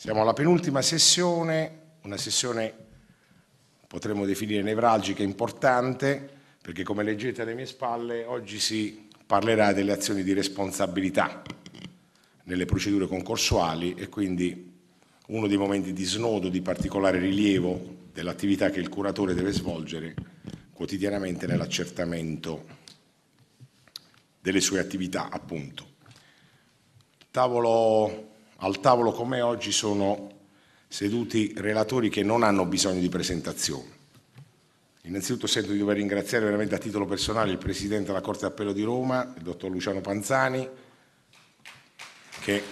Siamo alla penultima sessione, una sessione potremmo definire nevralgica, importante, perché come leggete alle mie spalle oggi si parlerà delle azioni di responsabilità nelle procedure concorsuali e quindi uno dei momenti di snodo di particolare rilievo dell'attività che il curatore deve svolgere quotidianamente nell'accertamento delle sue attività, appunto. tavolo al tavolo con oggi sono seduti relatori che non hanno bisogno di presentazione. Innanzitutto sento di dover ringraziare veramente a titolo personale il Presidente della Corte d'Appello di Roma, il Dottor Luciano Panzani, che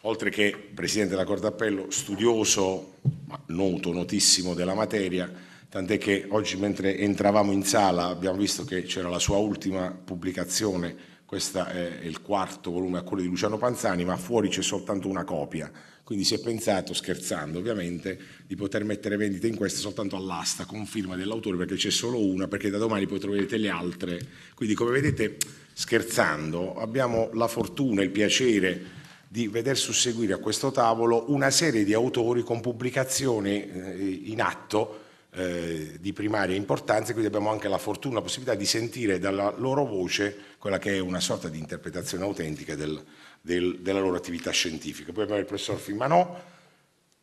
oltre che Presidente della Corte d'Appello, studioso, ma noto, notissimo della materia, tant'è che oggi mentre entravamo in sala abbiamo visto che c'era la sua ultima pubblicazione questo è il quarto volume a quello di Luciano Panzani, ma fuori c'è soltanto una copia, quindi si è pensato, scherzando ovviamente, di poter mettere vendita in questa soltanto all'asta con firma dell'autore perché c'è solo una, perché da domani poi troverete le altre. Quindi come vedete, scherzando, abbiamo la fortuna, il piacere di veder susseguire a questo tavolo una serie di autori con pubblicazioni eh, in atto eh, di primaria importanza, quindi abbiamo anche la fortuna, la possibilità di sentire dalla loro voce quella che è una sorta di interpretazione autentica del, del, della loro attività scientifica. Poi abbiamo il professor Fimanò,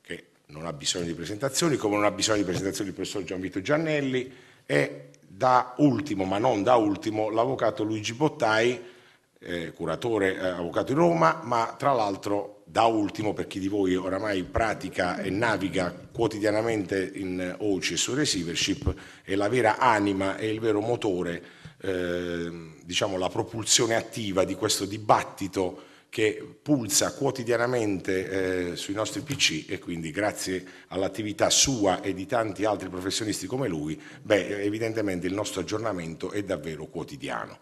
che non ha bisogno di presentazioni, come non ha bisogno di presentazioni il professor Gianvito Giannelli, e da ultimo, ma non da ultimo, l'avvocato Luigi Bottai, eh, curatore eh, avvocato di Roma, ma tra l'altro da ultimo, per chi di voi oramai pratica e naviga quotidianamente in eh, OCE e su receivership, è la vera anima e il vero motore, eh, diciamo la propulsione attiva di questo dibattito che pulsa quotidianamente eh, sui nostri PC e quindi grazie all'attività sua e di tanti altri professionisti come lui, beh, evidentemente il nostro aggiornamento è davvero quotidiano.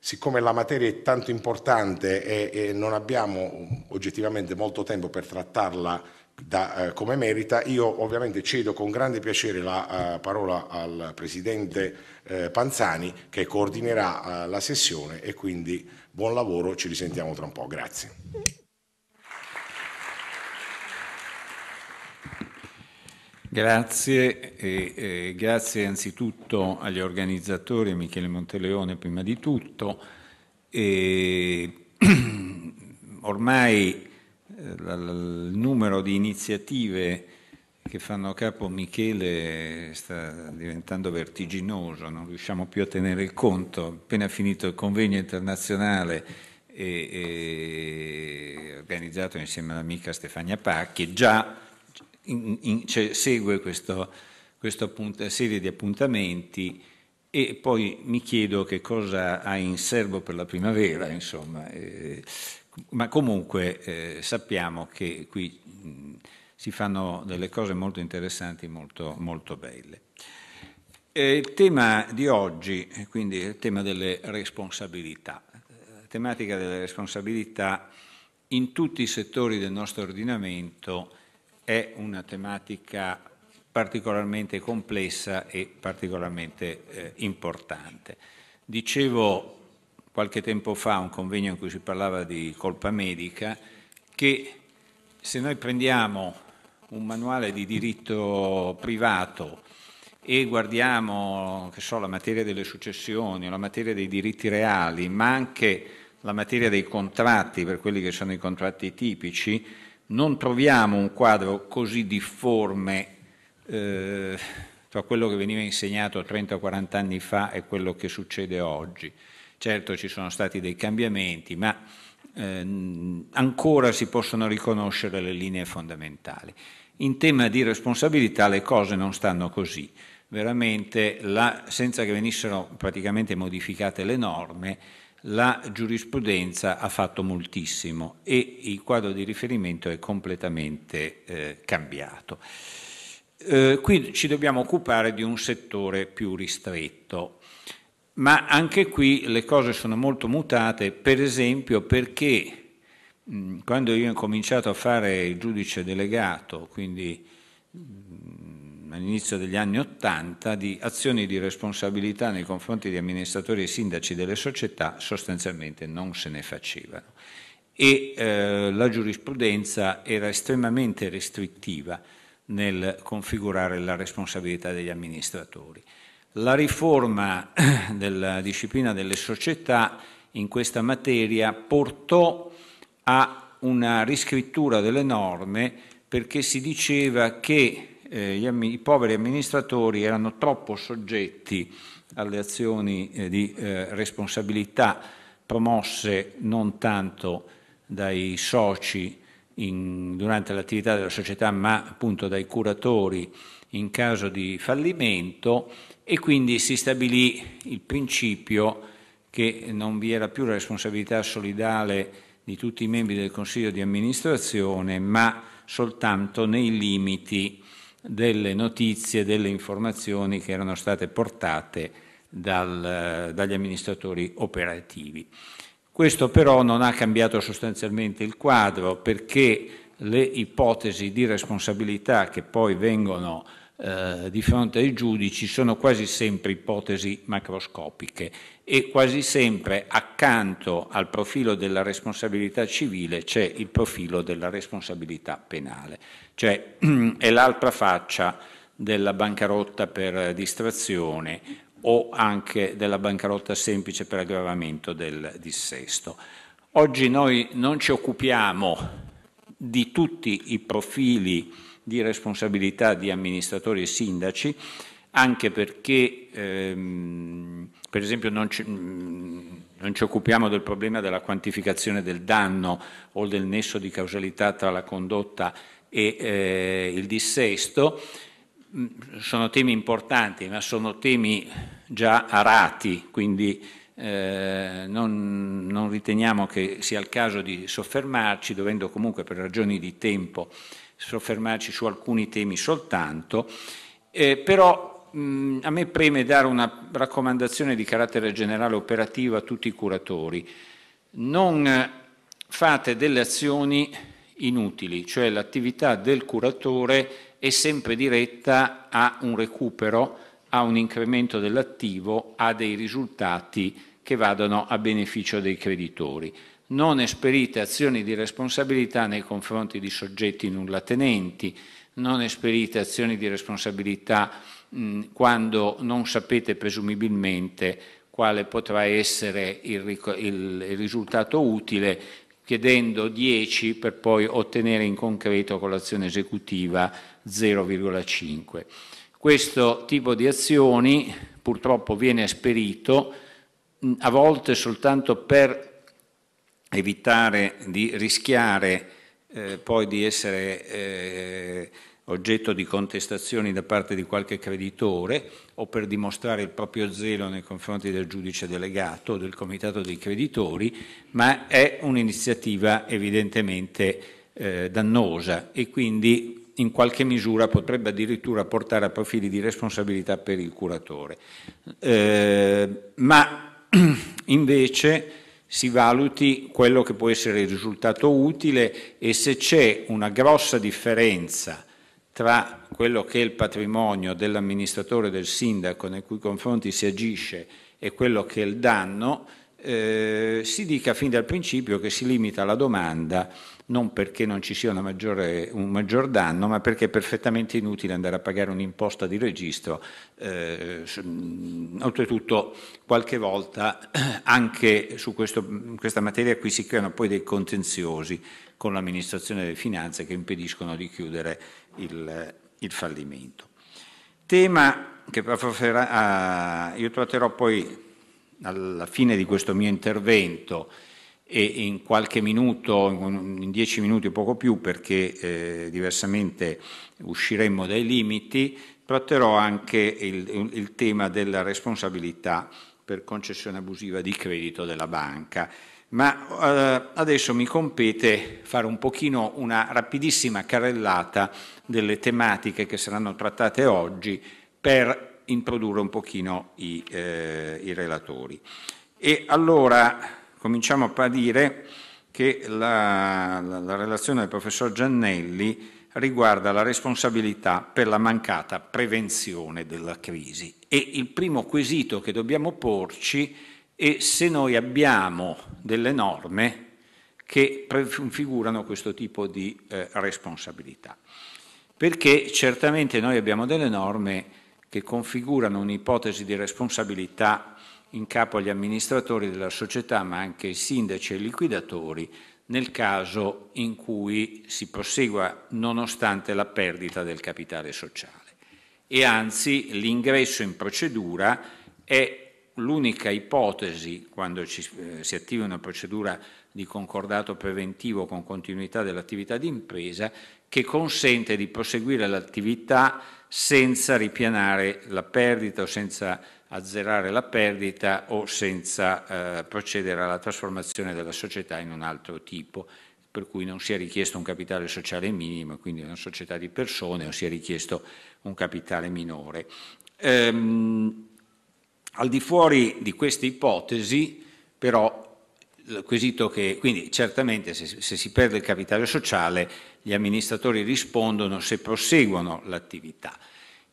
Siccome la materia è tanto importante e, e non abbiamo oggettivamente molto tempo per trattarla da, eh, come merita, io ovviamente cedo con grande piacere la uh, parola al Presidente eh, Panzani che coordinerà uh, la sessione e quindi buon lavoro, ci risentiamo tra un po'. Grazie. Grazie e, e grazie anzitutto agli organizzatori, Michele Monteleone prima di tutto. E ormai eh, il numero di iniziative che fanno capo a Michele sta diventando vertiginoso, non riusciamo più a tenere il conto. Appena finito il convegno internazionale e, e organizzato insieme all'amica Stefania Pacchi, già in, in, cioè, segue questa serie di appuntamenti e poi mi chiedo che cosa ha in serbo per la primavera, insomma. Eh, ma comunque eh, sappiamo che qui mh, si fanno delle cose molto interessanti, molto, molto belle. Eh, il tema di oggi, eh, quindi il tema delle responsabilità, la tematica delle responsabilità in tutti i settori del nostro ordinamento è una tematica particolarmente complessa e particolarmente eh, importante. Dicevo qualche tempo fa a un convegno in cui si parlava di colpa medica che se noi prendiamo un manuale di diritto privato e guardiamo so, la materia delle successioni, la materia dei diritti reali, ma anche la materia dei contratti, per quelli che sono i contratti tipici, non troviamo un quadro così difforme eh, tra quello che veniva insegnato 30 o 40 anni fa e quello che succede oggi. Certo ci sono stati dei cambiamenti, ma eh, ancora si possono riconoscere le linee fondamentali. In tema di responsabilità le cose non stanno così. Veramente, la, senza che venissero praticamente modificate le norme, la giurisprudenza ha fatto moltissimo e il quadro di riferimento è completamente eh, cambiato. Eh, qui ci dobbiamo occupare di un settore più ristretto, ma anche qui le cose sono molto mutate, per esempio perché mh, quando io ho cominciato a fare il giudice delegato, quindi all'inizio degli anni Ottanta di azioni di responsabilità nei confronti di amministratori e sindaci delle società sostanzialmente non se ne facevano e eh, la giurisprudenza era estremamente restrittiva nel configurare la responsabilità degli amministratori. La riforma della disciplina delle società in questa materia portò a una riscrittura delle norme perché si diceva che eh, i poveri amministratori erano troppo soggetti alle azioni eh, di eh, responsabilità promosse non tanto dai soci in, durante l'attività della società, ma appunto dai curatori in caso di fallimento e quindi si stabilì il principio che non vi era più la responsabilità solidale di tutti i membri del Consiglio di amministrazione, ma soltanto nei limiti delle notizie, delle informazioni che erano state portate dal, dagli amministratori operativi. Questo però non ha cambiato sostanzialmente il quadro perché le ipotesi di responsabilità che poi vengono eh, di fronte ai giudici sono quasi sempre ipotesi macroscopiche e quasi sempre accanto al profilo della responsabilità civile c'è il profilo della responsabilità penale, cioè è l'altra faccia della bancarotta per distrazione o anche della bancarotta semplice per aggravamento del dissesto. Oggi noi non ci occupiamo di tutti i profili di responsabilità di amministratori e sindaci, anche perché ehm, per esempio non ci, mm, non ci, occupiamo del problema della quantificazione del danno o del nesso di causalità tra la condotta e eh, il dissesto, mm, sono temi importanti, ma sono temi già arati, quindi eh, non, non, riteniamo che sia il caso di soffermarci, dovendo comunque per ragioni di tempo soffermarci su alcuni temi soltanto, eh, però mh, a me preme dare una raccomandazione di carattere generale operativo a tutti i curatori. Non fate delle azioni inutili, cioè l'attività del curatore è sempre diretta a un recupero, a un incremento dell'attivo, a dei risultati che vadano a beneficio dei creditori non esperite azioni di responsabilità nei confronti di soggetti nullatenenti, non esperite azioni di responsabilità mh, quando non sapete presumibilmente quale potrà essere il, il, risultato utile, chiedendo 10 per poi ottenere in concreto con l'azione esecutiva 0,5. Questo tipo di azioni purtroppo viene esperito a volte soltanto per evitare di rischiare eh, poi di essere eh, oggetto di contestazioni da parte di qualche creditore o per dimostrare il proprio zelo nei confronti del giudice delegato o del comitato dei creditori, ma è un'iniziativa evidentemente eh, dannosa e quindi in qualche misura potrebbe addirittura portare a profili di responsabilità per il curatore. Eh, ma invece si valuti quello che può essere il risultato utile e se c'è una grossa differenza tra quello che è il patrimonio dell'amministratore del sindaco nei cui confronti si agisce e quello che è il danno, eh, si dica fin dal principio che si limita alla domanda non perché non ci sia maggiore, un maggior danno, ma perché è perfettamente inutile andare a pagare un'imposta di registro. Eh, mm, oltretutto, qualche volta anche su questo, mm, questa materia qui si creano poi dei contenziosi con l'amministrazione delle finanze che impediscono di chiudere il, il fallimento. Tema che io tratterò poi alla fine di questo mio intervento e in qualche minuto, in dieci minuti o poco più, perché eh, diversamente usciremmo dai limiti, tratterò anche il, il tema della responsabilità per concessione abusiva di credito della banca ma eh, adesso mi compete fare un pochino una rapidissima carrellata delle tematiche che saranno trattate oggi per introdurre un pochino i, eh, i relatori. E allora cominciamo a dire che la, la, la relazione del professor Giannelli riguarda la responsabilità per la mancata prevenzione della crisi. E il primo quesito che dobbiamo porci è se noi abbiamo delle norme che configurano questo tipo di eh, responsabilità. Perché certamente noi abbiamo delle norme che configurano un'ipotesi di responsabilità in capo agli amministratori della società, ma anche ai sindaci e ai liquidatori, nel caso in cui si prosegua nonostante la perdita del capitale sociale. E anzi l'ingresso in procedura è l'unica ipotesi, quando ci, eh, si attiva una procedura di concordato preventivo con continuità dell'attività di impresa, che consente di proseguire l'attività senza ripianare la perdita o senza azzerare la perdita o senza eh, procedere alla trasformazione della società in un altro tipo, per cui non sia richiesto un capitale sociale minimo, quindi una società di persone o si è richiesto un capitale minore. Ehm, al di fuori di queste ipotesi, però, il quesito che, quindi certamente se, se si perde il capitale sociale, gli amministratori rispondono se proseguono l'attività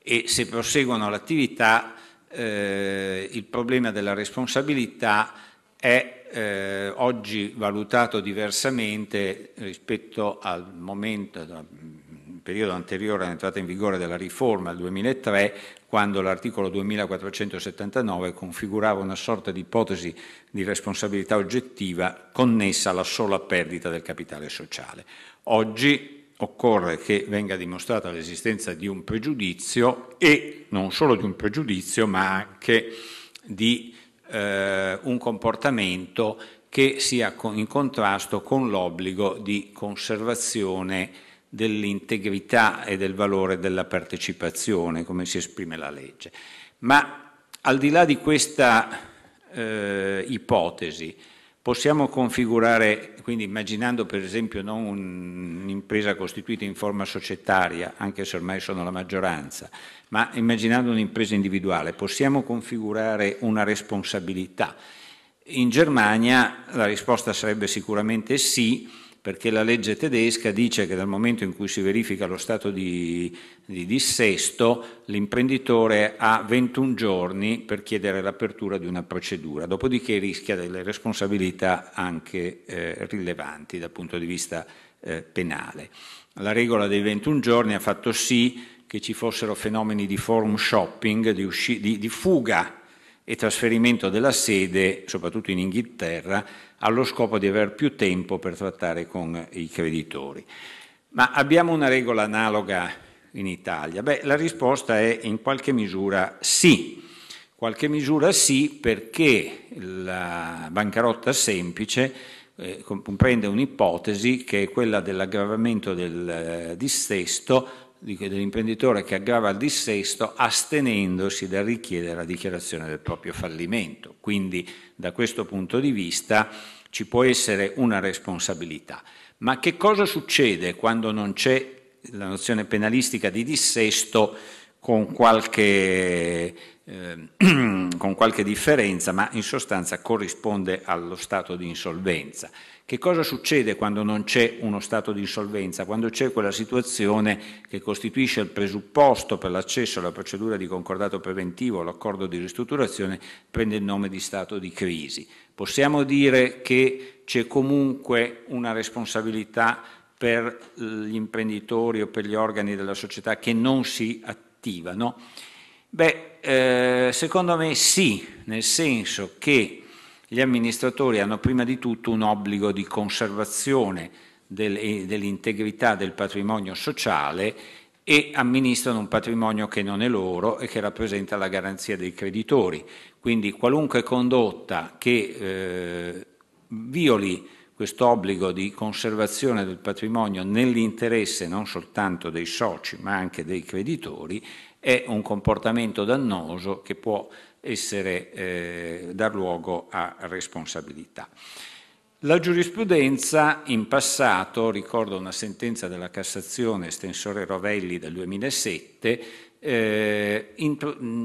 e se proseguono l'attività eh, il problema della responsabilità è eh, oggi valutato diversamente rispetto al momento, mm, periodo anteriore all'entrata in vigore della riforma, il 2003, quando l'articolo 2479 configurava una sorta di ipotesi di responsabilità oggettiva connessa alla sola perdita del capitale sociale. Oggi occorre che venga dimostrata l'esistenza di un pregiudizio e non solo di un pregiudizio ma anche di eh, un comportamento che sia in contrasto con l'obbligo di conservazione dell'integrità e del valore della partecipazione, come si esprime la legge. Ma al di là di questa eh, ipotesi, Possiamo configurare, quindi immaginando per esempio non un'impresa costituita in forma societaria, anche se ormai sono la maggioranza, ma immaginando un'impresa individuale, possiamo configurare una responsabilità. In Germania la risposta sarebbe sicuramente sì, perché la legge tedesca dice che dal momento in cui si verifica lo stato di, di dissesto, l'imprenditore ha 21 giorni per chiedere l'apertura di una procedura, dopodiché rischia delle responsabilità anche eh, rilevanti dal punto di vista eh, penale. La regola dei 21 giorni ha fatto sì che ci fossero fenomeni di forum shopping, di, usci- di, di fuga e trasferimento della sede, soprattutto in Inghilterra, allo scopo di avere più tempo per trattare con i creditori. Ma abbiamo una regola analoga in Italia? Beh, la risposta è in qualche misura sì. Qualche misura sì perché la bancarotta semplice eh, comprende un'ipotesi che è quella dell'aggravamento del eh, dissesto dell'imprenditore che aggrava il dissesto astenendosi dal richiedere la dichiarazione del proprio fallimento. Quindi da questo punto di vista ci può essere una responsabilità. Ma che cosa succede quando non c'è la nozione penalistica di dissesto con qualche eh, con qualche differenza, ma in sostanza corrisponde allo stato di insolvenza. Che cosa succede quando non c'è uno stato di insolvenza? Quando c'è quella situazione che costituisce il presupposto per l'accesso alla procedura di concordato preventivo, l'accordo di ristrutturazione, prende il nome di stato di crisi. Possiamo dire che c'è comunque una responsabilità per gli imprenditori o per gli organi della società che non si attivano? Beh, eh, secondo me sì, nel senso che gli amministratori hanno prima di tutto un obbligo di conservazione del, dell'integrità del patrimonio sociale e amministrano un patrimonio che non è loro e che rappresenta la garanzia dei creditori. Quindi qualunque condotta che eh, violi questo obbligo di conservazione del patrimonio nell'interesse non soltanto dei soci ma anche dei creditori è un comportamento dannoso che può essere, eh, dar luogo a responsabilità. La giurisprudenza in passato, ricordo una sentenza della Cassazione estensore Rovelli del 2007, eh, mm,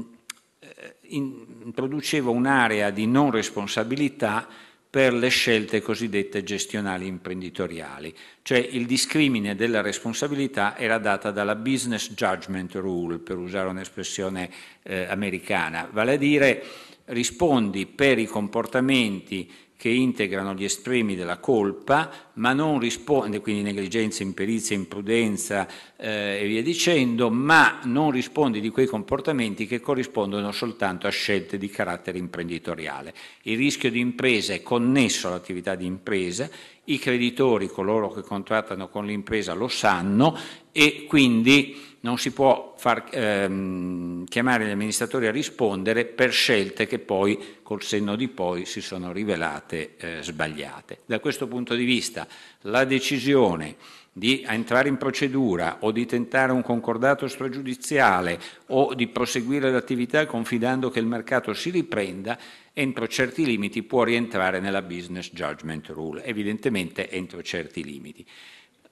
eh introduceva un'area di non responsabilità per le scelte cosiddette gestionali imprenditoriali, cioè il discrimine della responsabilità era data dalla business judgment rule, per usare un'espressione eh, americana, vale a dire rispondi per i comportamenti che integrano gli estremi della colpa, ma non risponde, quindi negligenza, imperizia, imprudenza eh, e via dicendo, ma non risponde di quei comportamenti che corrispondono soltanto a scelte di carattere imprenditoriale. Il rischio di impresa è connesso all'attività di impresa, i creditori, coloro che contrattano con l'impresa, lo sanno e quindi non si può far ehm, chiamare gli amministratori a rispondere per scelte che poi col senno di poi si sono rivelate eh, sbagliate. Da questo punto di vista la decisione di entrare in procedura o di tentare un concordato stragiudiziale o di proseguire l'attività confidando che il mercato si riprenda, entro certi limiti può rientrare nella business judgment rule, evidentemente entro certi limiti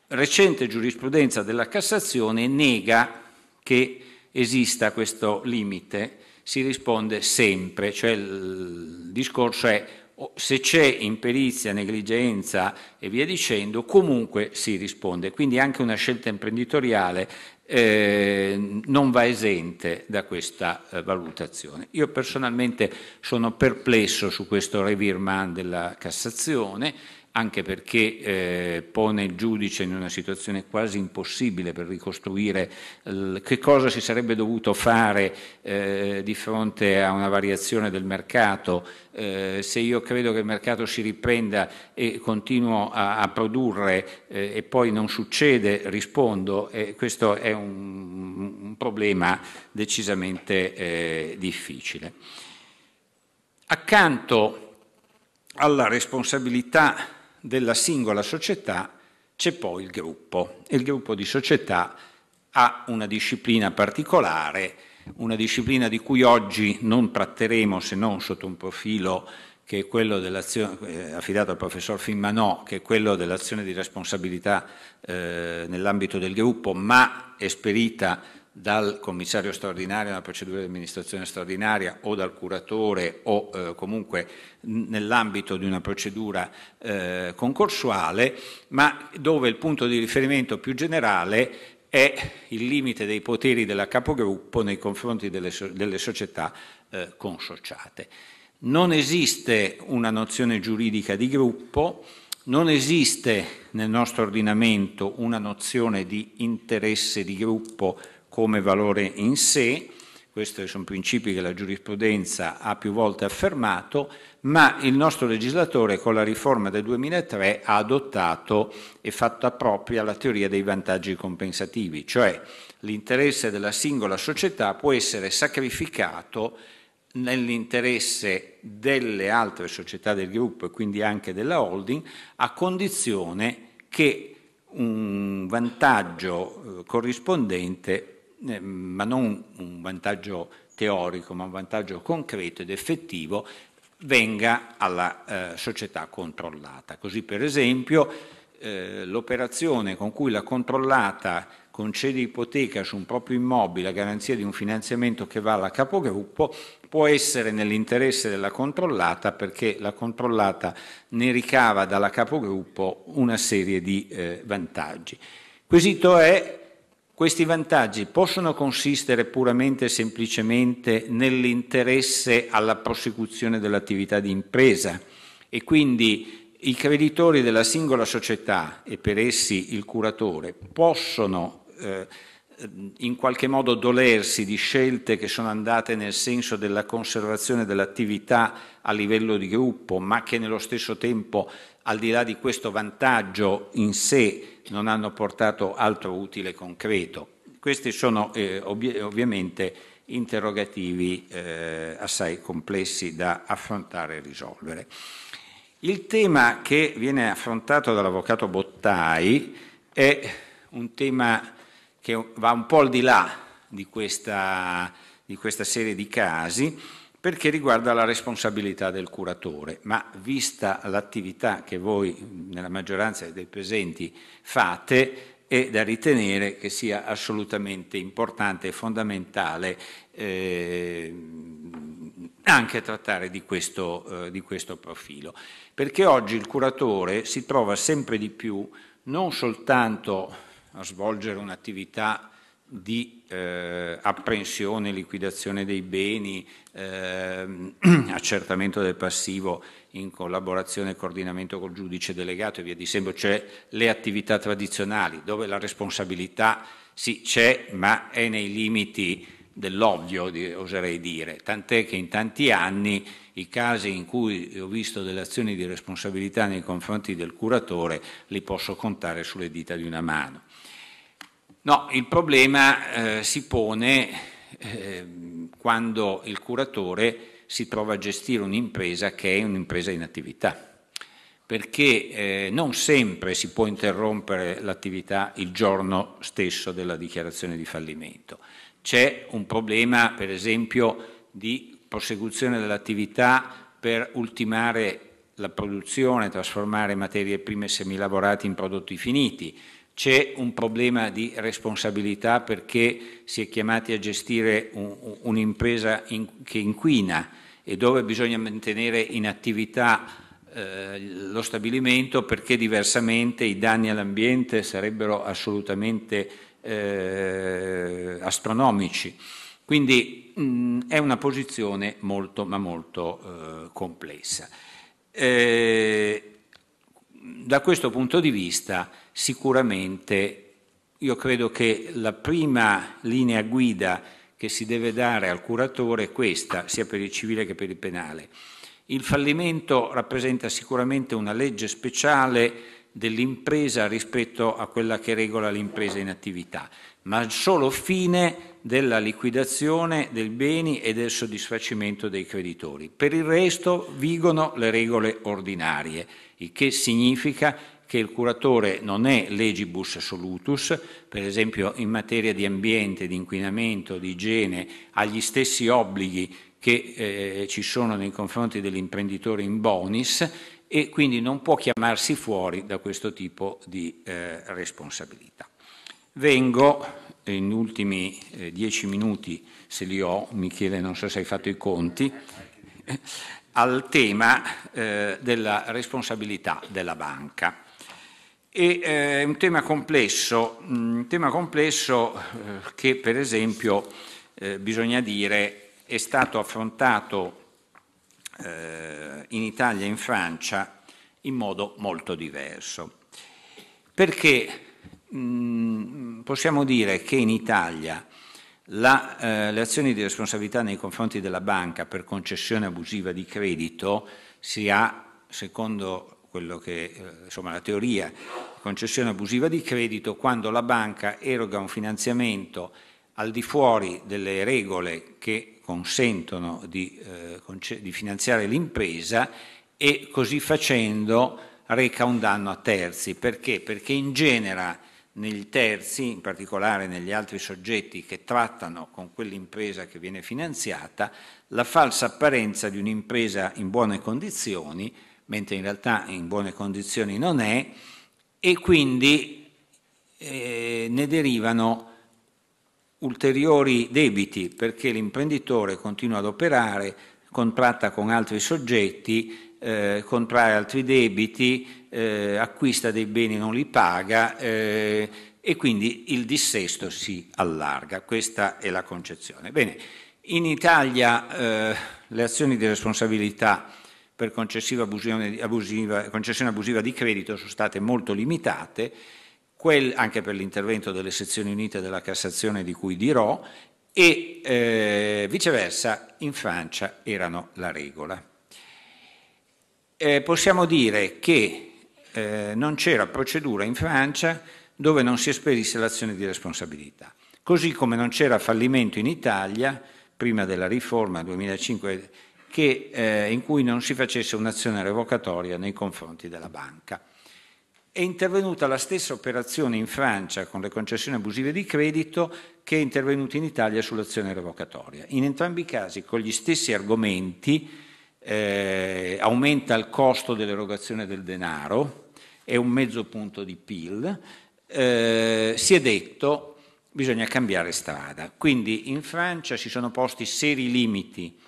recente giurisprudenza della Cassazione nega che esista questo limite, si risponde sempre, cioè il discorso è se c'è imperizia, negligenza e via dicendo, comunque si risponde. Quindi anche una scelta imprenditoriale eh, non va esente da questa eh, valutazione. Io personalmente sono perplesso su questo revirman della Cassazione, anche perché eh, pone il giudice in una situazione quasi impossibile per ricostruire eh, che cosa si sarebbe dovuto fare eh, di fronte a una variazione del mercato. Eh, se io credo che il mercato si riprenda e continuo a, a produrre eh, e poi non succede, rispondo, questo è un, un problema decisamente eh, difficile. Accanto alla responsabilità della singola società c'è poi il gruppo. Il gruppo di società ha una disciplina particolare, una disciplina di cui oggi non tratteremo se non sotto un profilo che è quello dell'azione, eh, affidato al professor Finmanò, che è quello dell'azione di responsabilità eh, nell'ambito del gruppo, ma esperita dal commissario straordinario nella procedura di amministrazione straordinaria o dal curatore o eh, comunque nell'ambito di una procedura eh, concorsuale, ma dove il punto di riferimento più generale è il limite dei poteri della capogruppo nei confronti delle, delle società eh, consociate. Non esiste una nozione giuridica di gruppo, non esiste nel nostro ordinamento una nozione di interesse di gruppo come valore in sé, questi sono principi che la giurisprudenza ha più volte affermato, ma il nostro legislatore con la riforma del 2003 ha adottato e fatto propria la teoria dei vantaggi compensativi, cioè l'interesse della singola società può essere sacrificato nell'interesse delle altre società del gruppo e quindi anche della holding, a condizione che un vantaggio eh, corrispondente eh, ma non un vantaggio teorico, ma un vantaggio concreto ed effettivo, venga alla eh, società controllata. Così per esempio eh, l'operazione con cui la controllata concede ipoteca su un proprio immobile a garanzia di un finanziamento che va alla capogruppo può essere nell'interesse della controllata perché la controllata ne ricava dalla capogruppo una serie di eh, vantaggi. Quesito è questi vantaggi possono consistere puramente e semplicemente nell'interesse alla prosecuzione dell'attività di impresa e quindi i creditori della singola società e per essi il curatore possono eh, in qualche modo dolersi di scelte che sono andate nel senso della conservazione dell'attività a livello di gruppo, ma che nello stesso tempo al di là di questo vantaggio in sé, non hanno portato altro utile concreto. Questi sono eh, ovvi- ovviamente interrogativi eh, assai complessi da affrontare e risolvere. Il tema che viene affrontato dall'avvocato Bottai è un tema che va un po' al di là di questa, di questa serie di casi perché riguarda la responsabilità del curatore, ma vista l'attività che voi nella maggioranza dei presenti fate, è da ritenere che sia assolutamente importante e fondamentale eh, anche trattare di questo, eh, di questo profilo, perché oggi il curatore si trova sempre di più non soltanto a svolgere un'attività di eh, apprensione, liquidazione dei beni, eh, accertamento del passivo in collaborazione e coordinamento col giudice delegato e via di seguito, cioè le attività tradizionali dove la responsabilità sì c'è ma è nei limiti dell'ovvio, oserei dire, tant'è che in tanti anni i casi in cui ho visto delle azioni di responsabilità nei confronti del curatore li posso contare sulle dita di una mano. No, il problema eh, si pone eh, quando il curatore si trova a gestire un'impresa che è un'impresa in attività, perché eh, non sempre si può interrompere l'attività il giorno stesso della dichiarazione di fallimento. C'è un problema, per esempio, di prosecuzione dell'attività per ultimare la produzione, trasformare materie prime semilavorate in prodotti finiti c'è un problema di responsabilità perché si è chiamati a gestire un'impresa in, che inquina e dove bisogna mantenere in attività eh, lo stabilimento perché diversamente i danni all'ambiente sarebbero assolutamente eh, astronomici. Quindi mh, è una posizione molto ma molto eh, complessa. Eh, da questo punto di vista sicuramente io credo che la prima linea guida che si deve dare al curatore è questa, sia per il civile che per il penale. Il fallimento rappresenta sicuramente una legge speciale dell'impresa rispetto a quella che regola l'impresa in attività, ma solo fine della liquidazione dei beni e del soddisfacimento dei creditori. Per il resto vigono le regole ordinarie, il che significa che il curatore non è legibus solutus, per esempio in materia di ambiente, di inquinamento, di igiene, ha gli stessi obblighi che eh, ci sono nei confronti dell'imprenditore in bonis e quindi non può chiamarsi fuori da questo tipo di eh, responsabilità. Vengo in ultimi eh, dieci minuti, se li ho, Michele non so se hai fatto i conti, al tema eh, della responsabilità della banca. E, eh, è un tema complesso, mm, un tema complesso eh, che per esempio eh, bisogna dire è stato affrontato eh, in Italia e in Francia in modo molto diverso. Perché mh, mm, possiamo dire che in Italia la, eh, le azioni di responsabilità nei confronti della banca per concessione abusiva di credito si ha, secondo quello che, insomma, la teoria concessione abusiva di credito quando la banca eroga un finanziamento al di fuori delle regole che consentono di, eh, di finanziare l'impresa e così facendo reca un danno a terzi. Perché? Perché in genere nei terzi, in particolare negli altri soggetti che trattano con quell'impresa che viene finanziata, la falsa apparenza di un'impresa in buone condizioni, mentre in realtà in buone condizioni non è, e quindi eh, ne derivano ulteriori debiti perché l'imprenditore continua ad operare, contratta con altri soggetti, eh, contrae altri debiti, eh, acquista dei beni e non li paga eh, e quindi il dissesto si allarga. Questa è la concezione. Bene, in Italia eh, le azioni di responsabilità per concessione abusiva, concessione abusiva di credito sono state molto limitate, quel, anche per l'intervento delle sezioni unite della Cassazione di cui dirò, e eh, viceversa in Francia erano la regola. Eh, possiamo dire che eh, non c'era procedura in Francia dove non si esperisse l'azione di responsabilità, così come non c'era fallimento in Italia prima della riforma 2005 che, eh, in cui non si facesse un'azione revocatoria nei confronti della banca. È intervenuta la stessa operazione in Francia con le concessioni abusive di credito che è intervenuta in Italia sull'azione revocatoria. In entrambi i casi con gli stessi argomenti eh, aumenta il costo dell'erogazione del denaro, è un mezzo punto di PIL, eh, si è detto che bisogna cambiare strada. Quindi in Francia si sono posti seri limiti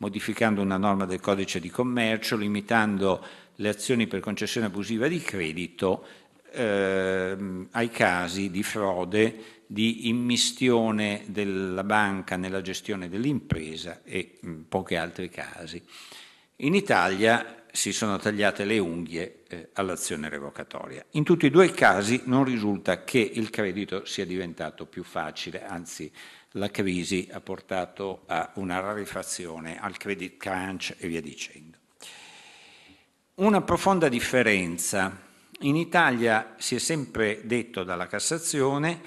modificando una norma del codice di commercio, limitando le azioni per concessione abusiva di credito ehm, ai casi di frode, di immistione della banca nella gestione dell'impresa e mh, pochi altri casi. In Italia si sono tagliate le unghie eh, all'azione revocatoria. In tutti e due i casi non risulta che il credito sia diventato più facile, anzi la crisi ha portato a una rarefazione, al credit crunch e via dicendo. Una profonda differenza. In Italia si è sempre detto dalla Cassazione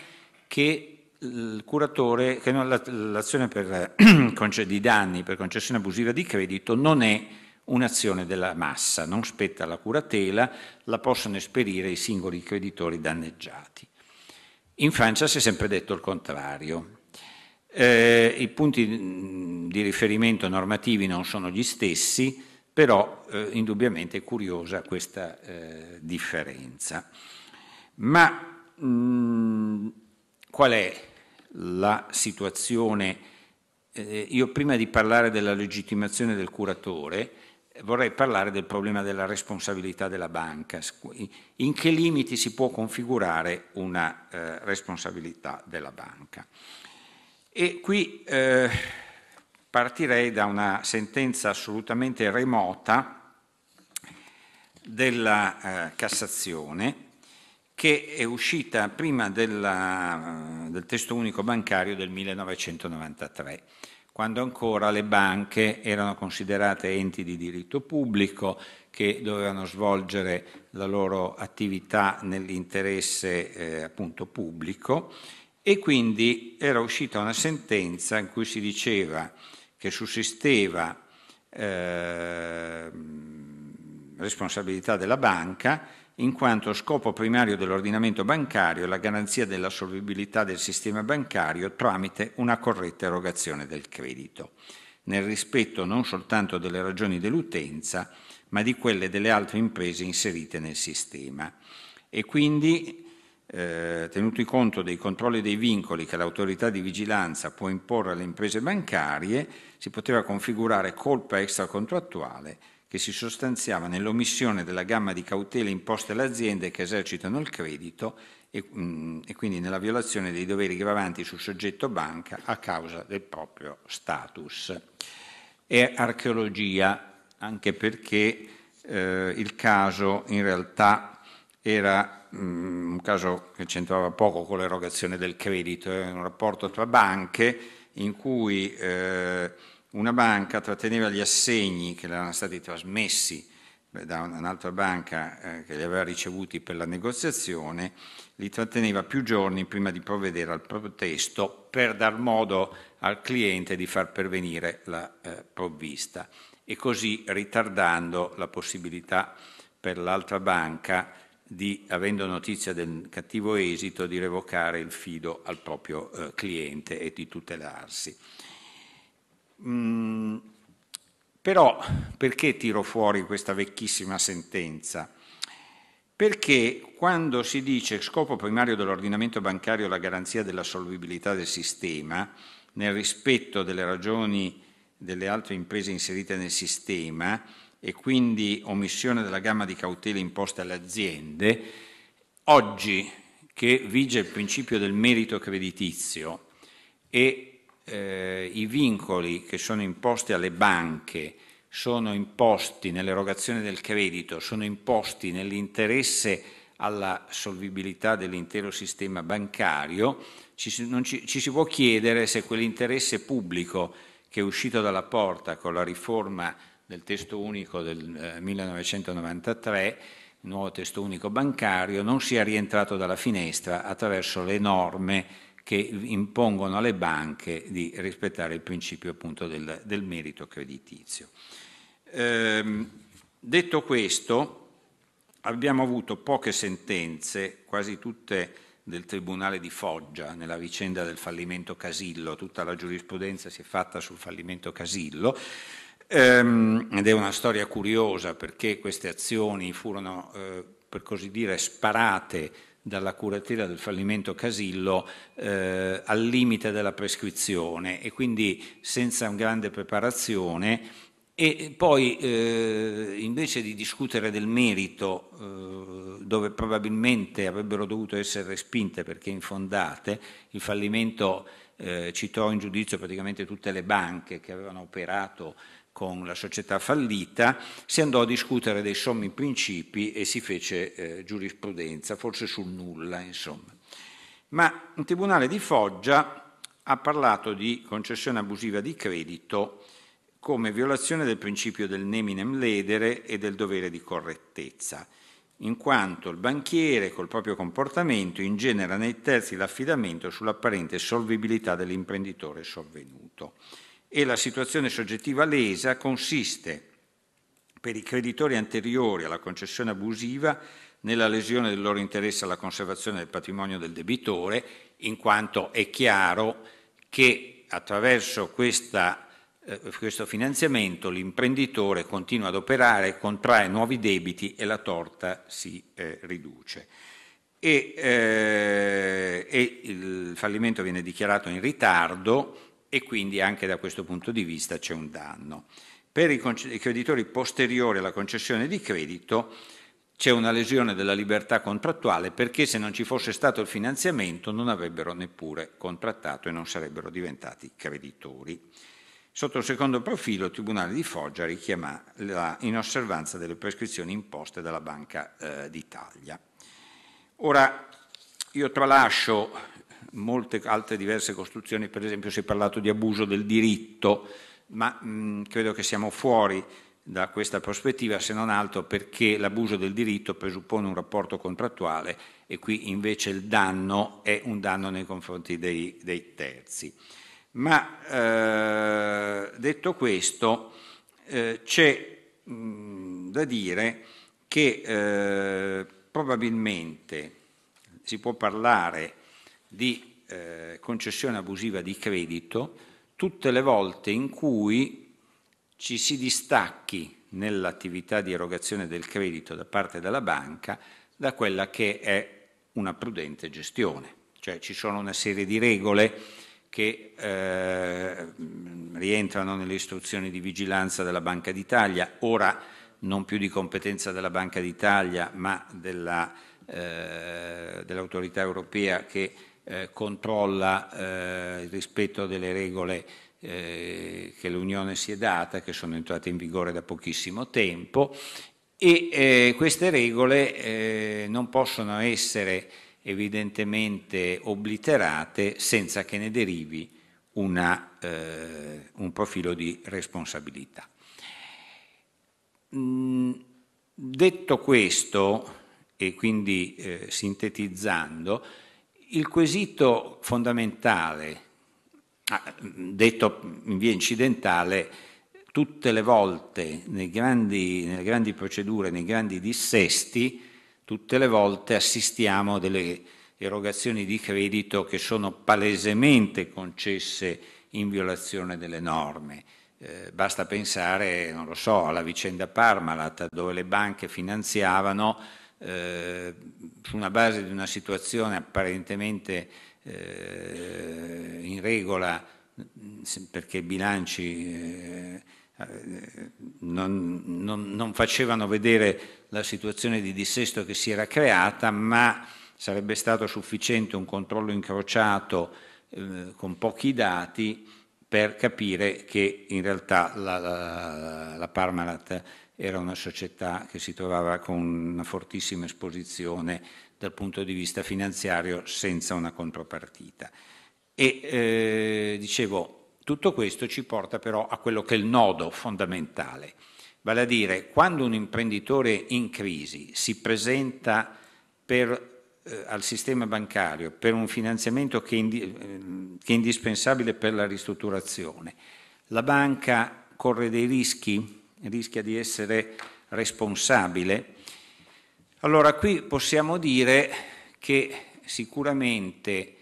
che che l'azione per di danni per concessione abusiva di credito non è un'azione della massa, non spetta alla curatela, la possono esperire i singoli creditori danneggiati. In Francia si è sempre detto il contrario. Eh, I punti mm, di riferimento normativi non sono gli stessi, però eh, indubbiamente è curiosa questa eh, differenza. Ma mh, mm, qual è la situazione? Eh, io prima di parlare della legittimazione del curatore vorrei parlare del problema della responsabilità della banca, in che limiti si può configurare una eh, responsabilità della banca. E qui eh, partirei da una sentenza assolutamente remota della eh, Cassazione che è uscita prima della, eh, del testo unico bancario del 1993 quando ancora le banche erano considerate enti di diritto pubblico che dovevano svolgere la loro attività nell'interesse eh, appunto pubblico e quindi era uscita una sentenza in cui si diceva che sussisteva eh, responsabilità della banca in quanto scopo primario dell'ordinamento bancario è la garanzia della solvibilità del sistema bancario tramite una corretta erogazione del credito, nel rispetto non soltanto delle ragioni dell'utenza, ma di quelle delle altre imprese inserite nel sistema. E quindi eh, tenuto conto dei controlli e dei vincoli che l'autorità di vigilanza può imporre alle imprese bancarie, si poteva configurare colpa extracontrattuale che si sostanziava nell'omissione della gamma di cautele imposte alle aziende che esercitano il credito e, mh, mm, e quindi nella violazione dei doveri gravanti sul soggetto banca a causa del proprio status. È archeologia, anche perché eh, il caso in realtà era mm, un caso che c'entrava poco con l'erogazione del credito, era eh, un rapporto tra banche in cui eh, una banca tratteneva gli assegni che le erano stati trasmessi eh, da un'altra banca che li aveva ricevuti per la negoziazione, li tratteneva più giorni prima di provvedere al protesto per dar modo al cliente di far pervenire la provvista e così ritardando la possibilità per l'altra banca di, avendo notizia del cattivo esito, di revocare il fido al proprio eh, cliente e di tutelarsi. Mm, però perché tiro fuori questa vecchissima sentenza? Perché quando si dice scopo primario dell'ordinamento bancario la garanzia della solvibilità del sistema, nel rispetto delle ragioni delle altre imprese inserite nel sistema, e quindi omissione della gamma di cautele imposte alle aziende, oggi che vige il principio del merito creditizio e eh, i vincoli che sono imposti alle banche sono imposti nell'erogazione del credito, sono imposti nell'interesse alla solvibilità dell'intero sistema bancario, ci, ci, ci si può chiedere se quell'interesse pubblico che è uscito dalla porta con la riforma del testo unico del 1993, eh, il nuovo testo unico bancario, non sia rientrato dalla finestra attraverso le norme che impongono alle banche di rispettare il principio appunto del, del merito creditizio. Eh, detto questo, abbiamo avuto poche sentenze, quasi tutte del Tribunale di Foggia nella vicenda del fallimento Casillo, tutta la giurisprudenza si è fatta sul fallimento Casillo, Ehm, ed è una storia curiosa perché queste azioni furono, eh, per così dire, sparate dalla curatela del fallimento Casillo eh, al limite della prescrizione e quindi senza un grande preparazione e poi eh, invece di discutere del merito eh, dove probabilmente avrebbero dovuto essere respinte perché infondate, il fallimento eh, citò in giudizio praticamente tutte le banche che avevano operato con la società fallita, si andò a discutere dei sommi principi e si fece eh, giurisprudenza, forse sul nulla, insomma. Ma un tribunale di Foggia ha parlato di concessione abusiva di credito come violazione del principio del neminem ledere e del dovere di correttezza, in quanto il banchiere col proprio comportamento ingenera nei terzi l'affidamento sull'apparente solvibilità dell'imprenditore sovvenuto e la situazione soggettiva lesa consiste per i creditori anteriori alla concessione abusiva nella lesione del loro interesse alla conservazione del patrimonio del debitore, in quanto è chiaro che attraverso questa, eh, questo finanziamento l'imprenditore continua ad operare, contrae nuovi debiti e la torta si eh, riduce. E, eh, e il fallimento viene dichiarato in ritardo e quindi anche da questo punto di vista c'è un danno. Per i creditori posteriori alla concessione di credito c'è una lesione della libertà contrattuale perché se non ci fosse stato il finanziamento non avrebbero neppure contrattato e non sarebbero diventati creditori. Sotto il secondo profilo il Tribunale di Foggia richiama la inosservanza delle prescrizioni imposte dalla Banca eh, d'Italia. Ora io tralascio molte altre diverse costruzioni, per esempio si è parlato di abuso del diritto, ma mh, mm, credo che siamo fuori da questa prospettiva, se non altro perché l'abuso del diritto presuppone un rapporto contrattuale e qui invece il danno è un danno nei confronti dei, dei terzi. Ma eh, detto questo, eh, c'è mm, da dire che eh, probabilmente si può parlare di eh, concessione abusiva di credito tutte le volte in cui ci si distacchi nell'attività di erogazione del credito da parte della banca da quella che è una prudente gestione. Cioè ci sono una serie di regole che eh, rientrano nelle istruzioni di vigilanza della Banca d'Italia, ora non più di competenza della Banca d'Italia ma eh, dell'autorità eh, dell europea che eh, controlla eh, il rispetto delle regole eh, che l'Unione si è data, che sono entrate in vigore da pochissimo tempo e queste regole non possono essere evidentemente obliterate senza che ne derivi una, eh, un profilo di responsabilità. Mm, detto questo, e quindi eh, sintetizzando, il quesito fondamentale, ah, detto in via incidentale, tutte le volte grandi, nelle grandi procedure, nei grandi dissesti, tutte le volte assistiamo a delle erogazioni di credito che sono palesemente concesse in violazione delle norme. Eh, basta pensare, non lo so, alla vicenda Parmalat, dove le banche finanziavano eh, su una base di una situazione apparentemente eh, in regola, perché i bilanci eh, eh, non, non, non facevano vedere la situazione di dissesto che si era creata, ma sarebbe stato sufficiente un controllo incrociato eh, con pochi dati per capire che in realtà la, la, la Parmalat era una società che si trovava con una fortissima esposizione dal punto di vista finanziario senza una contropartita. E eh, dicevo, tutto questo ci porta però a quello che è il nodo fondamentale, vale a dire quando un imprenditore in crisi si presenta per, eh, al sistema bancario per un finanziamento che, indi ehm, che è indispensabile per la ristrutturazione, la banca corre dei rischi? rischia di essere responsabile. Allora qui possiamo dire che sicuramente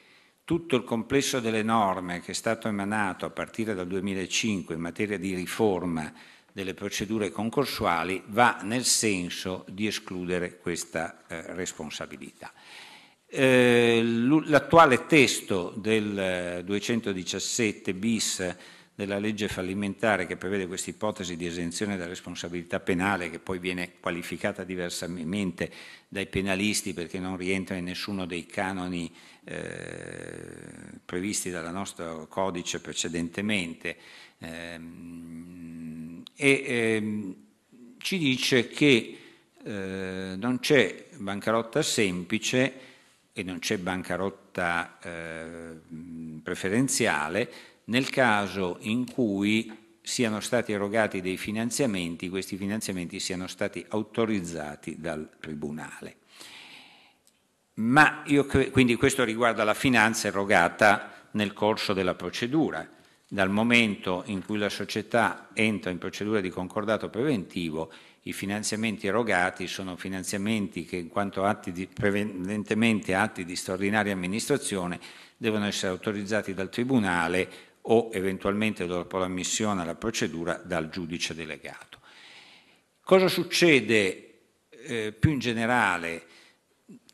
tutto il complesso delle norme che è stato emanato a partire dal 2005 in materia di riforma delle procedure concorsuali va nel senso di escludere questa eh, responsabilità. Eh, l'attuale testo del 217 eh, bis della legge fallimentare che prevede questa ipotesi di esenzione da responsabilità penale che poi viene qualificata diversamente dai penalisti perché non rientra in nessuno dei canoni eh, previsti dal nostro codice precedentemente eh, e ehm, ci dice che eh, non c'è bancarotta semplice e non c'è bancarotta eh, preferenziale nel caso in cui siano stati erogati dei finanziamenti, questi finanziamenti siano stati autorizzati dal Tribunale. Ma io, quindi questo riguarda la finanza erogata nel corso della procedura. Dal momento in cui la società entra in procedura di concordato preventivo, i finanziamenti erogati sono finanziamenti che, in quanto atti di, prevalentemente atti di straordinaria amministrazione, devono essere autorizzati dal Tribunale o eventualmente dopo l'ammissione alla procedura dal giudice delegato. Cosa succede eh, più in generale?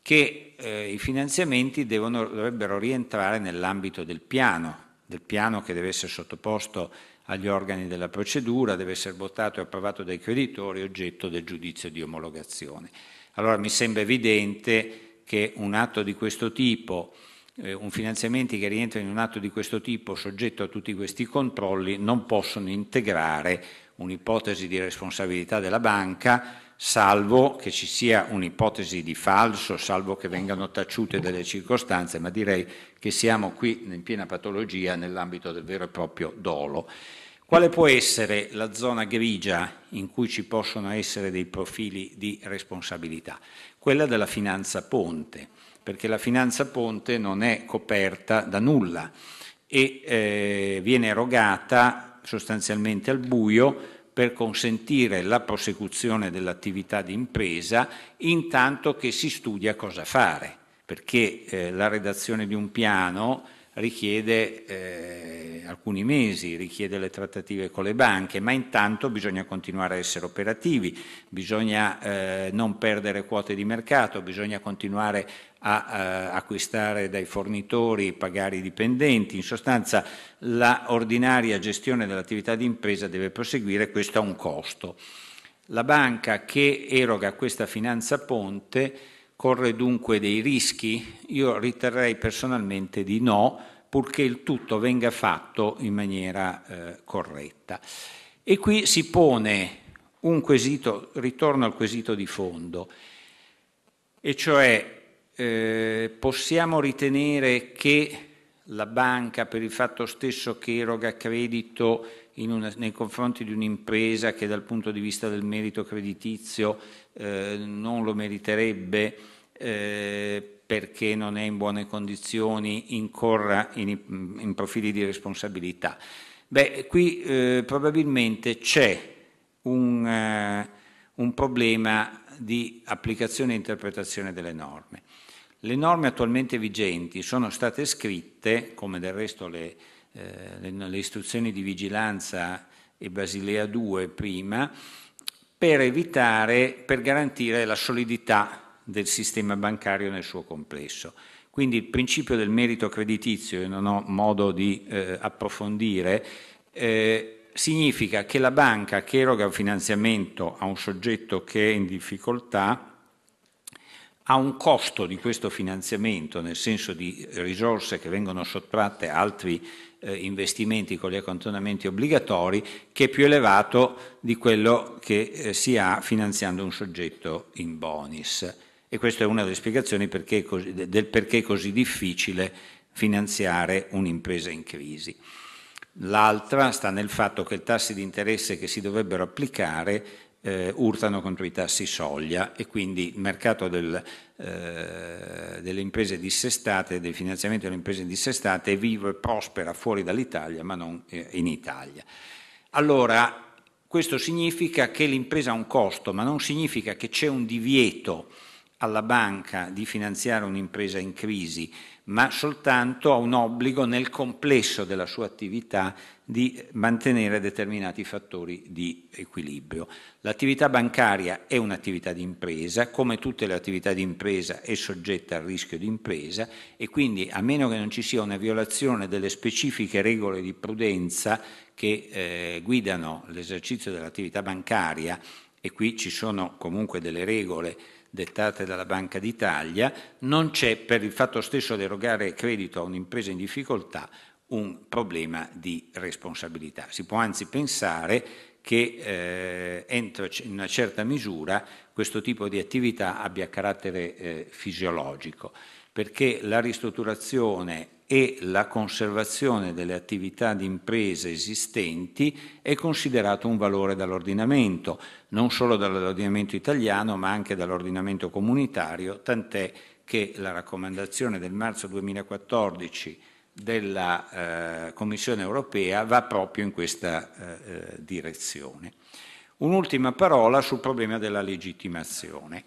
Che eh, i finanziamenti devono, dovrebbero rientrare nell'ambito del piano, del piano che deve essere sottoposto agli organi della procedura, deve essere votato e approvato dai creditori, oggetto del giudizio di omologazione. Allora mi sembra evidente che un atto di questo tipo, eh, un finanziamento che rientra in un atto di questo tipo, soggetto a tutti questi controlli, non possono integrare un'ipotesi di responsabilità della banca, salvo che ci sia un'ipotesi di falso, salvo che vengano taciute delle circostanze, ma direi che siamo qui in piena patologia nell'ambito del vero e proprio dolo. Quale può essere la zona grigia in cui ci possono essere dei profili di responsabilità? Quella della finanza ponte perché la finanza ponte non è coperta da nulla e eh, viene erogata sostanzialmente al buio per consentire la prosecuzione dell'attività di impresa intanto che si studia cosa fare, perché eh, la redazione di un piano richiede eh, alcuni mesi, richiede le trattative con le banche, ma intanto bisogna continuare a essere operativi, bisogna eh, non perdere quote di mercato, bisogna continuare a eh, acquistare dai fornitori, pagare i dipendenti, in sostanza la ordinaria gestione dell'attività di impresa deve proseguire, questo ha un costo. La banca che eroga questa finanza ponte Corre dunque dei rischi? Io riterrei personalmente di no, purché il tutto venga fatto in maniera eh, corretta. E qui si pone un quesito, ritorno al quesito di fondo, e cioè eh, possiamo ritenere che la banca per il fatto stesso che eroga credito una, nei confronti di un'impresa che dal punto di vista del merito creditizio eh, non lo meriterebbe eh, perché non è in buone condizioni, incorra in, in profili di responsabilità. Beh, qui eh, probabilmente c'è un, uh, un problema di applicazione e interpretazione delle norme. Le norme attualmente vigenti sono state scritte, come del resto le, eh, le, le istruzioni di vigilanza e Basilea 2 prima, per evitare, per garantire la solidità del sistema bancario nel suo complesso. Quindi il principio del merito creditizio, io non ho modo di eh, approfondire, eh, significa che la banca che eroga un finanziamento a un soggetto che è in difficoltà ha un costo di questo finanziamento, nel senso di risorse che vengono sottratte a altri eh, investimenti con gli accantonamenti obbligatori che è più elevato di quello che eh, si ha finanziando un soggetto in bonus. E questa è una delle spiegazioni perché così, del perché è così difficile finanziare un'impresa in crisi. L'altra sta nel fatto che i tassi di interesse che si dovrebbero applicare eh, urtano contro i tassi soglia e quindi il mercato del, eh, delle imprese dissestate, del finanziamento delle imprese dissestate vive e prospera fuori dall'Italia ma non eh, in Italia. Allora, questo significa che l'impresa ha un costo, ma non significa che c'è un divieto alla banca di finanziare un'impresa in crisi, ma soltanto ha un obbligo nel complesso della sua attività di mantenere determinati fattori di equilibrio. L'attività bancaria è un'attività di impresa, come tutte le attività di impresa è soggetta al rischio di impresa e quindi a meno che non ci sia una violazione delle specifiche regole di prudenza che eh, guidano l'esercizio dell'attività bancaria, e qui ci sono comunque delle regole dettate dalla Banca d'Italia, non c'è per il fatto stesso di erogare credito a un'impresa in difficoltà un problema di responsabilità. Si può anzi pensare che eh, entro in una certa misura questo tipo di attività abbia carattere eh, fisiologico, perché la ristrutturazione e la conservazione delle attività di imprese esistenti è considerato un valore dall'ordinamento, non solo dall'ordinamento italiano ma anche dall'ordinamento comunitario, tant'è che la raccomandazione del marzo 2014 della eh, Commissione europea va proprio in questa eh, eh, direzione. Un'ultima parola sul problema della legittimazione.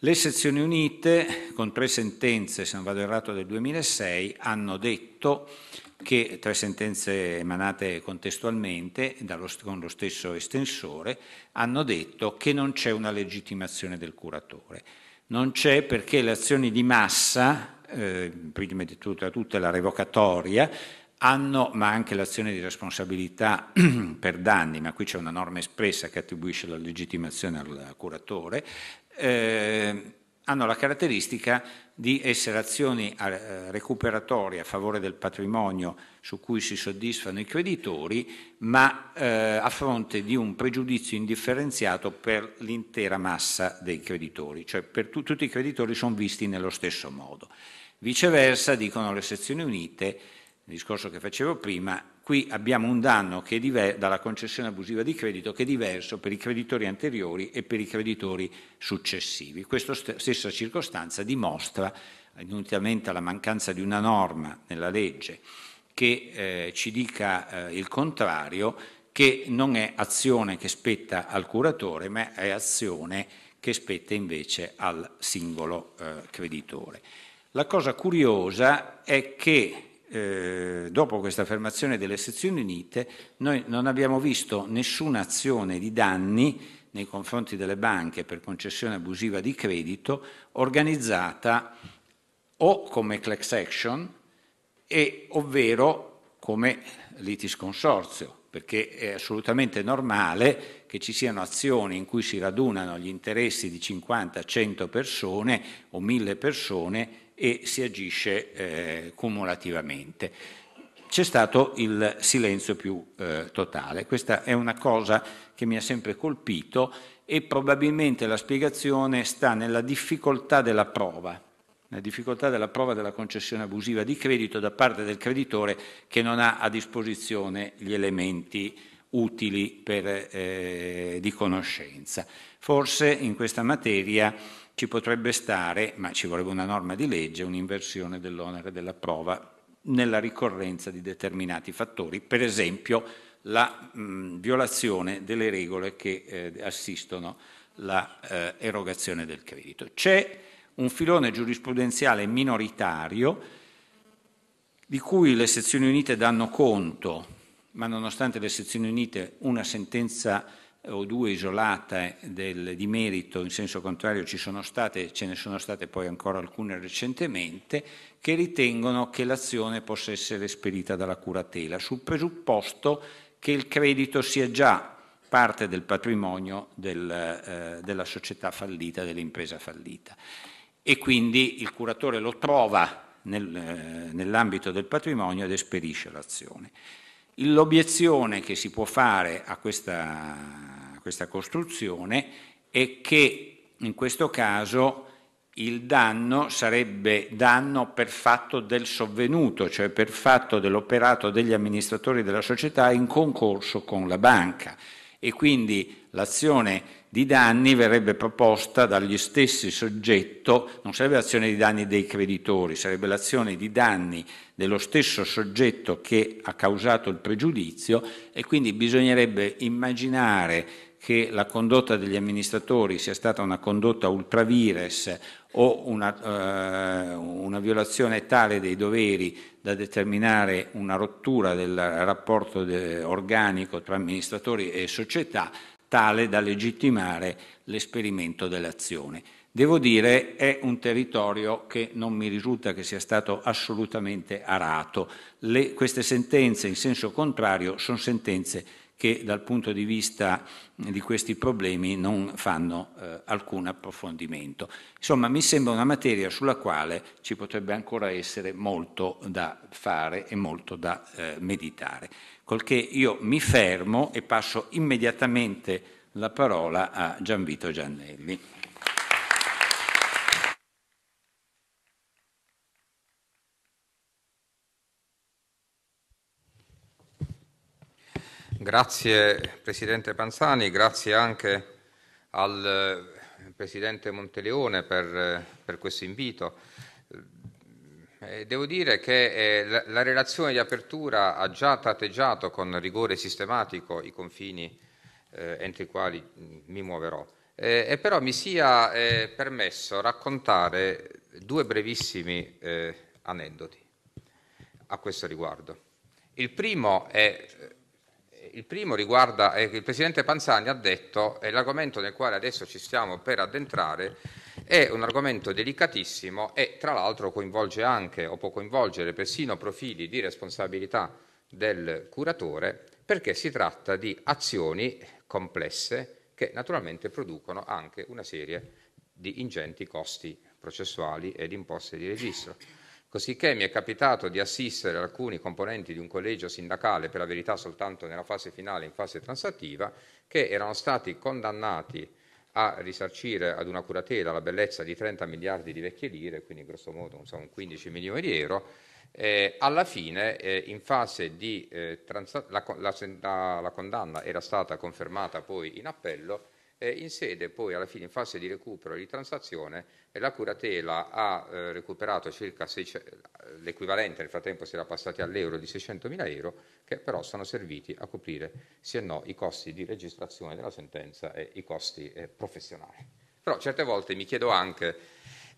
Le sezioni unite, con tre sentenze, se non vado errato, del 2006, hanno detto che tre sentenze emanate contestualmente dallo, con lo stesso estensore hanno detto che non c'è una legittimazione del curatore. Non c'è perché le azioni di massa eh, prima di tutto, tutta la revocatoria, hanno, ma anche l'azione di responsabilità per danni, ma qui c'è una norma espressa che attribuisce la legittimazione al curatore, eh, hanno la caratteristica di essere azioni eh, recuperatorie a favore del patrimonio su cui si soddisfano i creditori, ma eh, a fronte di un pregiudizio indifferenziato per l'intera massa dei creditori, cioè per tu tutti i creditori sono visti nello stesso modo. Viceversa, dicono le sezioni unite, il discorso che facevo prima, qui abbiamo un danno diver- dalla concessione abusiva di credito che è diverso per i creditori anteriori e per i creditori successivi. Questa st- stessa circostanza dimostra, inutilmente alla mancanza di una norma nella legge che eh, ci dica eh, il contrario, che non è azione che spetta al curatore, ma è azione che spetta invece al singolo eh, creditore. La cosa curiosa è che eh, dopo questa affermazione delle sezioni unite noi non abbiamo visto nessuna azione di danni nei confronti delle banche per concessione abusiva di credito organizzata o come class action e ovvero come litis consorzio perché è assolutamente normale che ci siano azioni in cui si radunano gli interessi di 50, 100 persone o 1000 persone e si agisce eh, cumulativamente. C'è stato il silenzio più eh, totale. Questa è una cosa che mi ha sempre colpito e probabilmente la spiegazione sta nella difficoltà della prova, nella difficoltà della prova della concessione abusiva di credito da parte del creditore che non ha a disposizione gli elementi utili per, eh, di conoscenza. Forse in questa materia ci potrebbe stare, ma ci vorrebbe una norma di legge, un'inversione dell'onere della prova nella ricorrenza di determinati fattori, per esempio la mh, violazione delle regole che eh, assistono l'erogazione eh, del credito. C'è un filone giurisprudenziale minoritario di cui le sezioni unite danno conto, ma nonostante le sezioni unite una sentenza o due isolate del, di merito, in senso contrario ci sono state, ce ne sono state poi ancora alcune recentemente, che ritengono che l'azione possa essere esperita dalla curatela, sul presupposto che il credito sia già parte del patrimonio del, eh, della società fallita, dell'impresa fallita. E quindi il curatore lo trova nel, eh, nell'ambito del patrimonio ed esperisce l'azione. L'obiezione che si può fare a questa, a questa costruzione è che in questo caso il danno sarebbe danno per fatto del sovvenuto, cioè per fatto dell'operato degli amministratori della società in concorso con la banca e quindi l'azione di danni verrebbe proposta dagli stessi soggetto, non sarebbe l'azione di danni dei creditori, sarebbe l'azione di danni dello stesso soggetto che ha causato il pregiudizio e quindi bisognerebbe immaginare che la condotta degli amministratori sia stata una condotta ultra vires o una, eh, una violazione tale dei doveri da determinare una rottura del rapporto de organico tra amministratori e società, tale da legittimare l'esperimento dell'azione. Devo dire è un territorio che non mi risulta che sia stato assolutamente arato. Le, queste sentenze in senso contrario sono sentenze che dal punto di vista di questi problemi non fanno eh, alcun approfondimento. Insomma, mi sembra una materia sulla quale ci potrebbe ancora essere molto da fare e molto da eh, meditare col che io mi fermo e passo immediatamente la parola a Gianvito Giannelli. Grazie Presidente Panzani, grazie anche al eh, Presidente Monteleone per, eh, per questo invito. Eh, devo dire che eh, la, relazione di apertura ha già tratteggiato con rigore sistematico i confini eh, entro i quali mi muoverò. e però mi sia permesso raccontare due brevissimi aneddoti a questo riguardo. Il primo, è, il primo riguarda, eh, il Presidente Panzani ha detto, è l'argomento nel quale adesso ci stiamo per addentrare, è un argomento delicatissimo e tra l'altro coinvolge anche o può coinvolgere persino profili di responsabilità del curatore perché si tratta di azioni complesse che naturalmente producono anche una serie di ingenti costi processuali ed imposte di registro. Cosicché mi è capitato di assistere alcuni componenti di un collegio sindacale, per la verità soltanto nella fase finale, in fase transattiva, che erano stati condannati a risarcire ad una curatela la bellezza di 30 miliardi di vecchie lire, quindi grosso modo sono 15 milioni di euro, eh, alla fine, eh, in fase di eh, transa- la, la, la condanna era stata confermata poi in appello, eh, in sede poi alla fine in fase di recupero e di transazione eh, la curatela ha eh, recuperato circa l'equivalente, nel frattempo si era passati all'euro di 600.000 euro che però sono serviti a coprire se no i costi di registrazione della sentenza e i costi eh, professionali. Però certe volte mi chiedo anche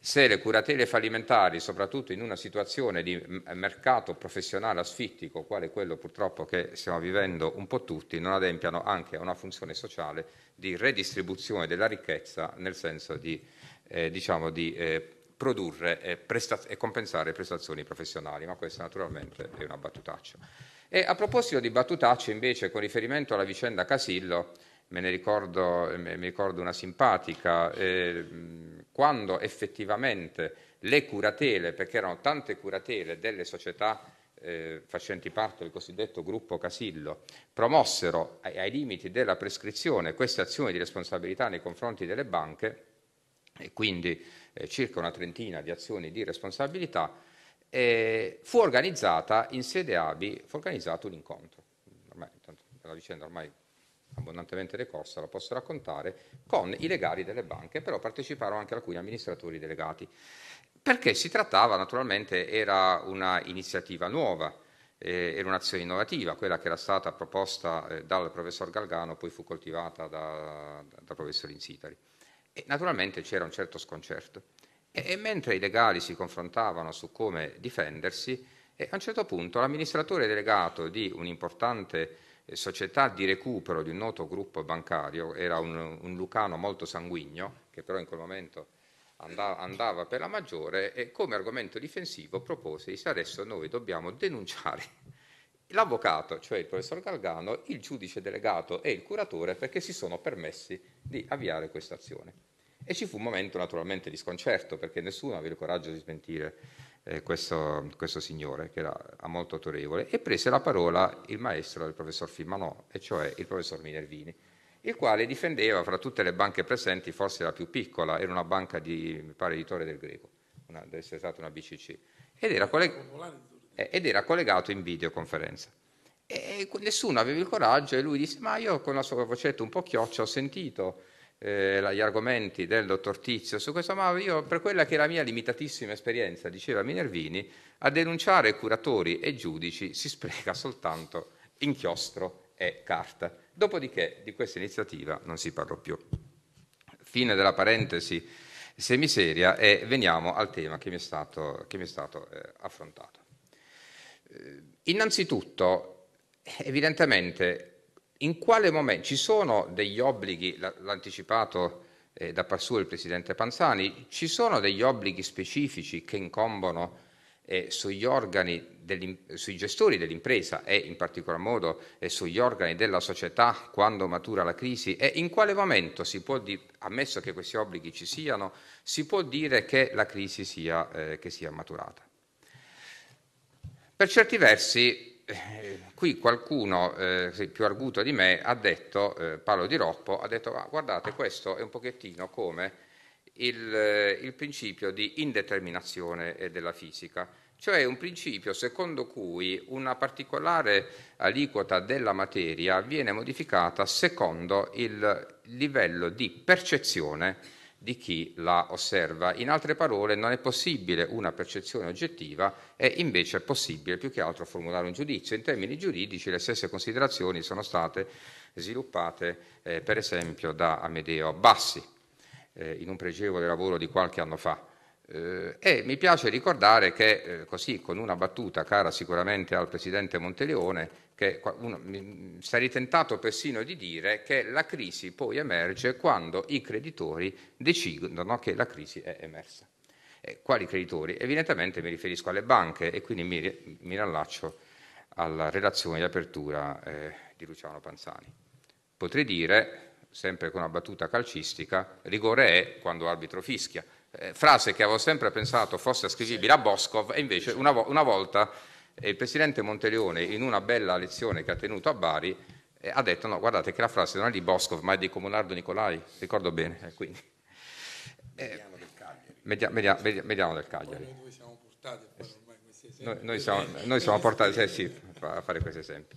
se le curatele fallimentari, soprattutto in una situazione di mm, mercato professionale asfittico, quale quello purtroppo che stiamo vivendo un po' tutti, non adempiano anche a una funzione sociale di redistribuzione della ricchezza, nel senso di, eh, diciamo di eh, produrre e, e, compensare prestazioni professionali, ma questa naturalmente è una battutaccia. E a proposito di battutacce, invece, con riferimento alla vicenda Casillo, me ne ricordo, mi ricordo una simpatica, eh, quando effettivamente le curatele, perché erano tante curatele delle società eh, facenti parte del cosiddetto gruppo Casillo, promossero ai, ai, limiti della prescrizione queste azioni di responsabilità nei confronti delle banche, e quindi eh, circa una trentina di azioni di responsabilità, eh, fu organizzata in sede ABI, fu organizzato un incontro. Ormai, tanto, la vicenda ormai abbondantemente decorsa, la posso raccontare, con i legali delle banche, però parteciparono anche alcuni amministratori delegati, perché si trattava naturalmente, era una iniziativa nuova, eh, era un'azione innovativa, quella che era stata proposta eh, dal professor Galgano, poi fu coltivata dal da professor Insitari. E naturalmente c'era un certo sconcerto. E, e mentre i legali si confrontavano su come difendersi, eh, a un certo punto l'amministratore delegato di un importante eh, società di recupero di un noto gruppo bancario, era un, un lucano molto sanguigno, che però in quel momento andava, andava per la maggiore, e come argomento difensivo propose, dice adesso noi dobbiamo denunciare l'avvocato, cioè il professor Galgano, il giudice delegato e il curatore perché si sono permessi di avviare questa azione. E ci fu un momento naturalmente di sconcerto perché nessuno aveva il coraggio di smentire eh, questo, questo, signore, che era molto autorevole, e prese la parola il maestro del professor Filmanò, e cioè il professor Minervini, il quale difendeva fra tutte le banche presenti forse la più piccola, era una banca di, mi pare, di del Greco, una, deve essere stata una BCC, ed era, colleg- eh, ed era collegato in videoconferenza. E nessuno aveva il coraggio e lui disse, ma io con la sua vocetta un po' chioccia ho sentito eh, gli argomenti del dottor Tizio su questo, ma io per quella che è la mia limitatissima esperienza, diceva Minervini, a denunciare curatori e giudici si spreca soltanto inchiostro e carta. Dopodiché di questa iniziativa non si parlò più. Fine della parentesi semiseria e veniamo al tema che mi è stato, mi è stato eh, affrontato. Eh, innanzitutto, evidentemente in quale momento ci sono degli obblighi, l'ha anticipato eh, da passù il Presidente Panzani, ci sono degli obblighi specifici che incombono eh, sugli organi, sui gestori dell'impresa e in particolar modo eh, sugli organi della società quando matura la crisi e in quale momento si può, di- ammesso che questi obblighi ci siano, si può dire che la crisi sia, eh, che sia maturata. Per certi versi eh, qui qualcuno eh, più arguto di me ha detto, eh, Paolo Di Roppo, ha detto ah, guardate questo è un pochettino come il, eh, il principio di indeterminazione eh, della fisica, cioè un principio secondo cui una particolare aliquota della materia viene modificata secondo il livello di percezione di chi la osserva. In altre parole, non è possibile una percezione oggettiva, è invece possibile più che altro formulare un giudizio. In termini giuridici le stesse considerazioni sono state sviluppate eh, per esempio da Amedeo Bassi eh, in un pregevole lavoro di qualche anno fa. Eh, e mi piace ricordare che, eh, così con una battuta cara sicuramente al presidente Monteleone, che uno, sarei tentato persino di dire che la crisi poi emerge quando i creditori decidono che la crisi è emersa. E eh, quali creditori? Evidentemente mi riferisco alle banche e quindi mi, mi rallaccio alla relazione di apertura eh, di Luciano Panzani. Potrei dire, sempre con una battuta calcistica, rigore è quando arbitro fischia. Eh, frase che avevo sempre pensato fosse ascrivibile a Boscov e invece una, vo- una volta il presidente Monteleone, in una bella lezione che ha tenuto a Bari, eh, ha detto, no, guardate che la frase non è di Boscov, ma è di Comunardo Nicolai, ricordo bene. Eh, quindi. Eh, mediano del Cagliari. mediano del Cagliari. Noi siamo portati noi, noi, siamo, noi siamo portati eh, sì, a fare questi esempi.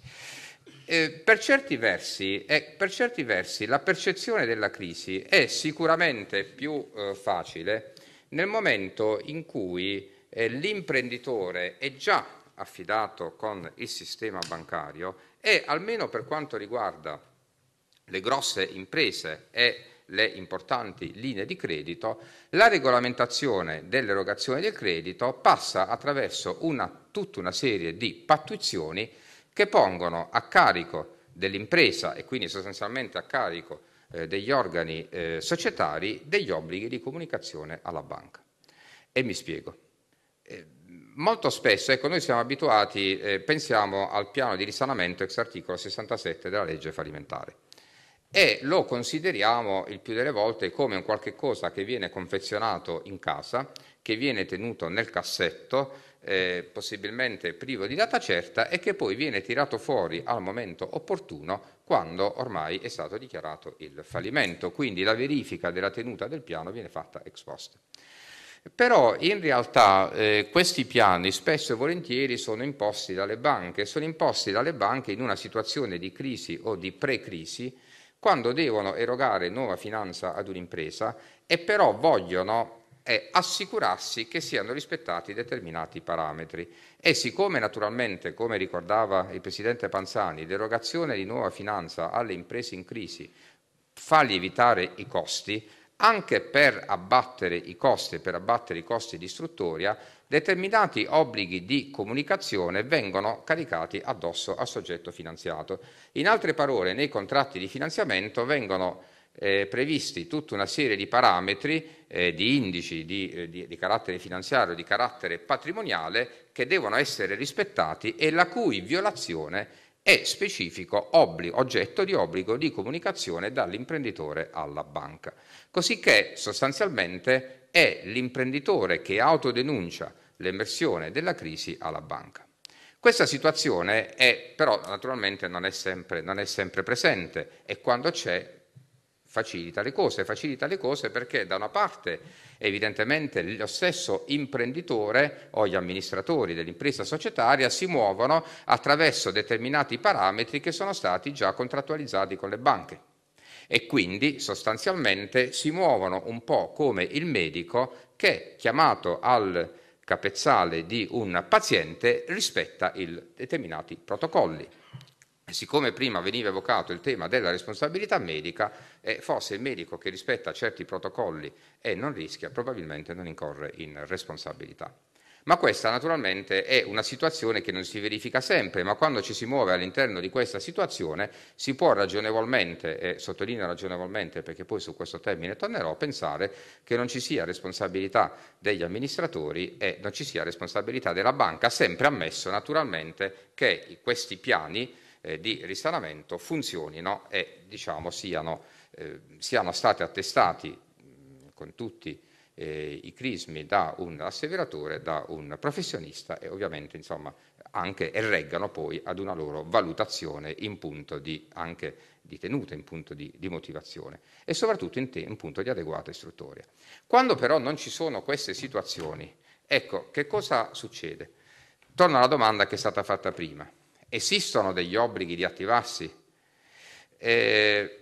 Eh, per, certi versi, eh, per, certi versi, la percezione della crisi è sicuramente più eh, facile nel momento in cui eh, l'imprenditore è già affidato con il sistema bancario e almeno per quanto riguarda le grosse imprese e le importanti linee di credito, la regolamentazione dell'erogazione del credito passa attraverso una, tutta una serie di pattuizioni che pongono a carico dell'impresa e quindi sostanzialmente a carico eh, degli organi eh, societari degli obblighi di comunicazione alla banca. E mi spiego. Eh, Molto spesso, ecco, noi siamo abituati, eh, pensiamo al piano di risanamento ex articolo 67 della legge fallimentare e lo consideriamo il più delle volte come un qualche cosa che viene confezionato in casa, che viene tenuto nel cassetto, eh, possibilmente privo di data certa e che poi viene tirato fuori al momento opportuno quando ormai è stato dichiarato il fallimento. Quindi la verifica della tenuta del piano viene fatta ex post. Però in realtà eh, questi piani spesso e volentieri sono imposti dalle banche, sono imposti dalle banche in una situazione di crisi o di pre-crisi, quando devono erogare nuova finanza ad un'impresa e però vogliono eh, assicurarsi che siano rispettati determinati parametri. E siccome naturalmente, come ricordava il Presidente Panzani, l'erogazione di nuova finanza alle imprese in crisi fa lievitare i costi, anche per abbattere i costi, per abbattere i costi di istruttoria, determinati obblighi di comunicazione vengono caricati addosso al soggetto finanziato. In altre parole, nei contratti di finanziamento vengono eh, previsti tutta una serie di parametri, eh, di indici di, eh, di, di, carattere finanziario, di carattere patrimoniale che devono essere rispettati e la cui violazione è e specifico obbligo, oggetto di obbligo di comunicazione dall'imprenditore alla banca. Cosicché sostanzialmente è l'imprenditore che autodenuncia l'emersione della crisi alla banca. Questa situazione è, però naturalmente non è sempre, non è sempre presente e quando c'è facilita le cose, facilita le cose perché da una parte evidentemente lo stesso imprenditore o gli amministratori dell'impresa societaria si muovono attraverso determinati parametri che sono stati già contrattualizzati con le banche e quindi sostanzialmente si muovono un po' come il medico che chiamato al capezzale di un paziente rispetta i determinati protocolli siccome prima veniva evocato il tema della responsabilità medica, eh, forse il medico che rispetta certi protocolli e non rischia probabilmente non incorre in responsabilità. Ma questa naturalmente è una situazione che non si verifica sempre, ma quando ci si muove all'interno di questa situazione si può ragionevolmente, e sottolineo ragionevolmente perché poi su questo termine tornerò, pensare che non ci sia responsabilità degli amministratori e non ci sia responsabilità della banca, sempre ammesso naturalmente che questi piani eh, di risanamento funzionino e diciamo, siano, eh, siano, stati attestati mh, mm, con tutti eh, i crismi da un asseveratore, da un professionista e ovviamente insomma, anche e reggano poi ad una loro valutazione in punto di, anche, di tenuta, in punto di, di motivazione e soprattutto in, te, in punto di adeguata istruttoria. Quando però non ci sono queste situazioni, ecco che cosa succede? Torno alla domanda che è stata fatta prima esistono degli obblighi di attivarsi? Eh,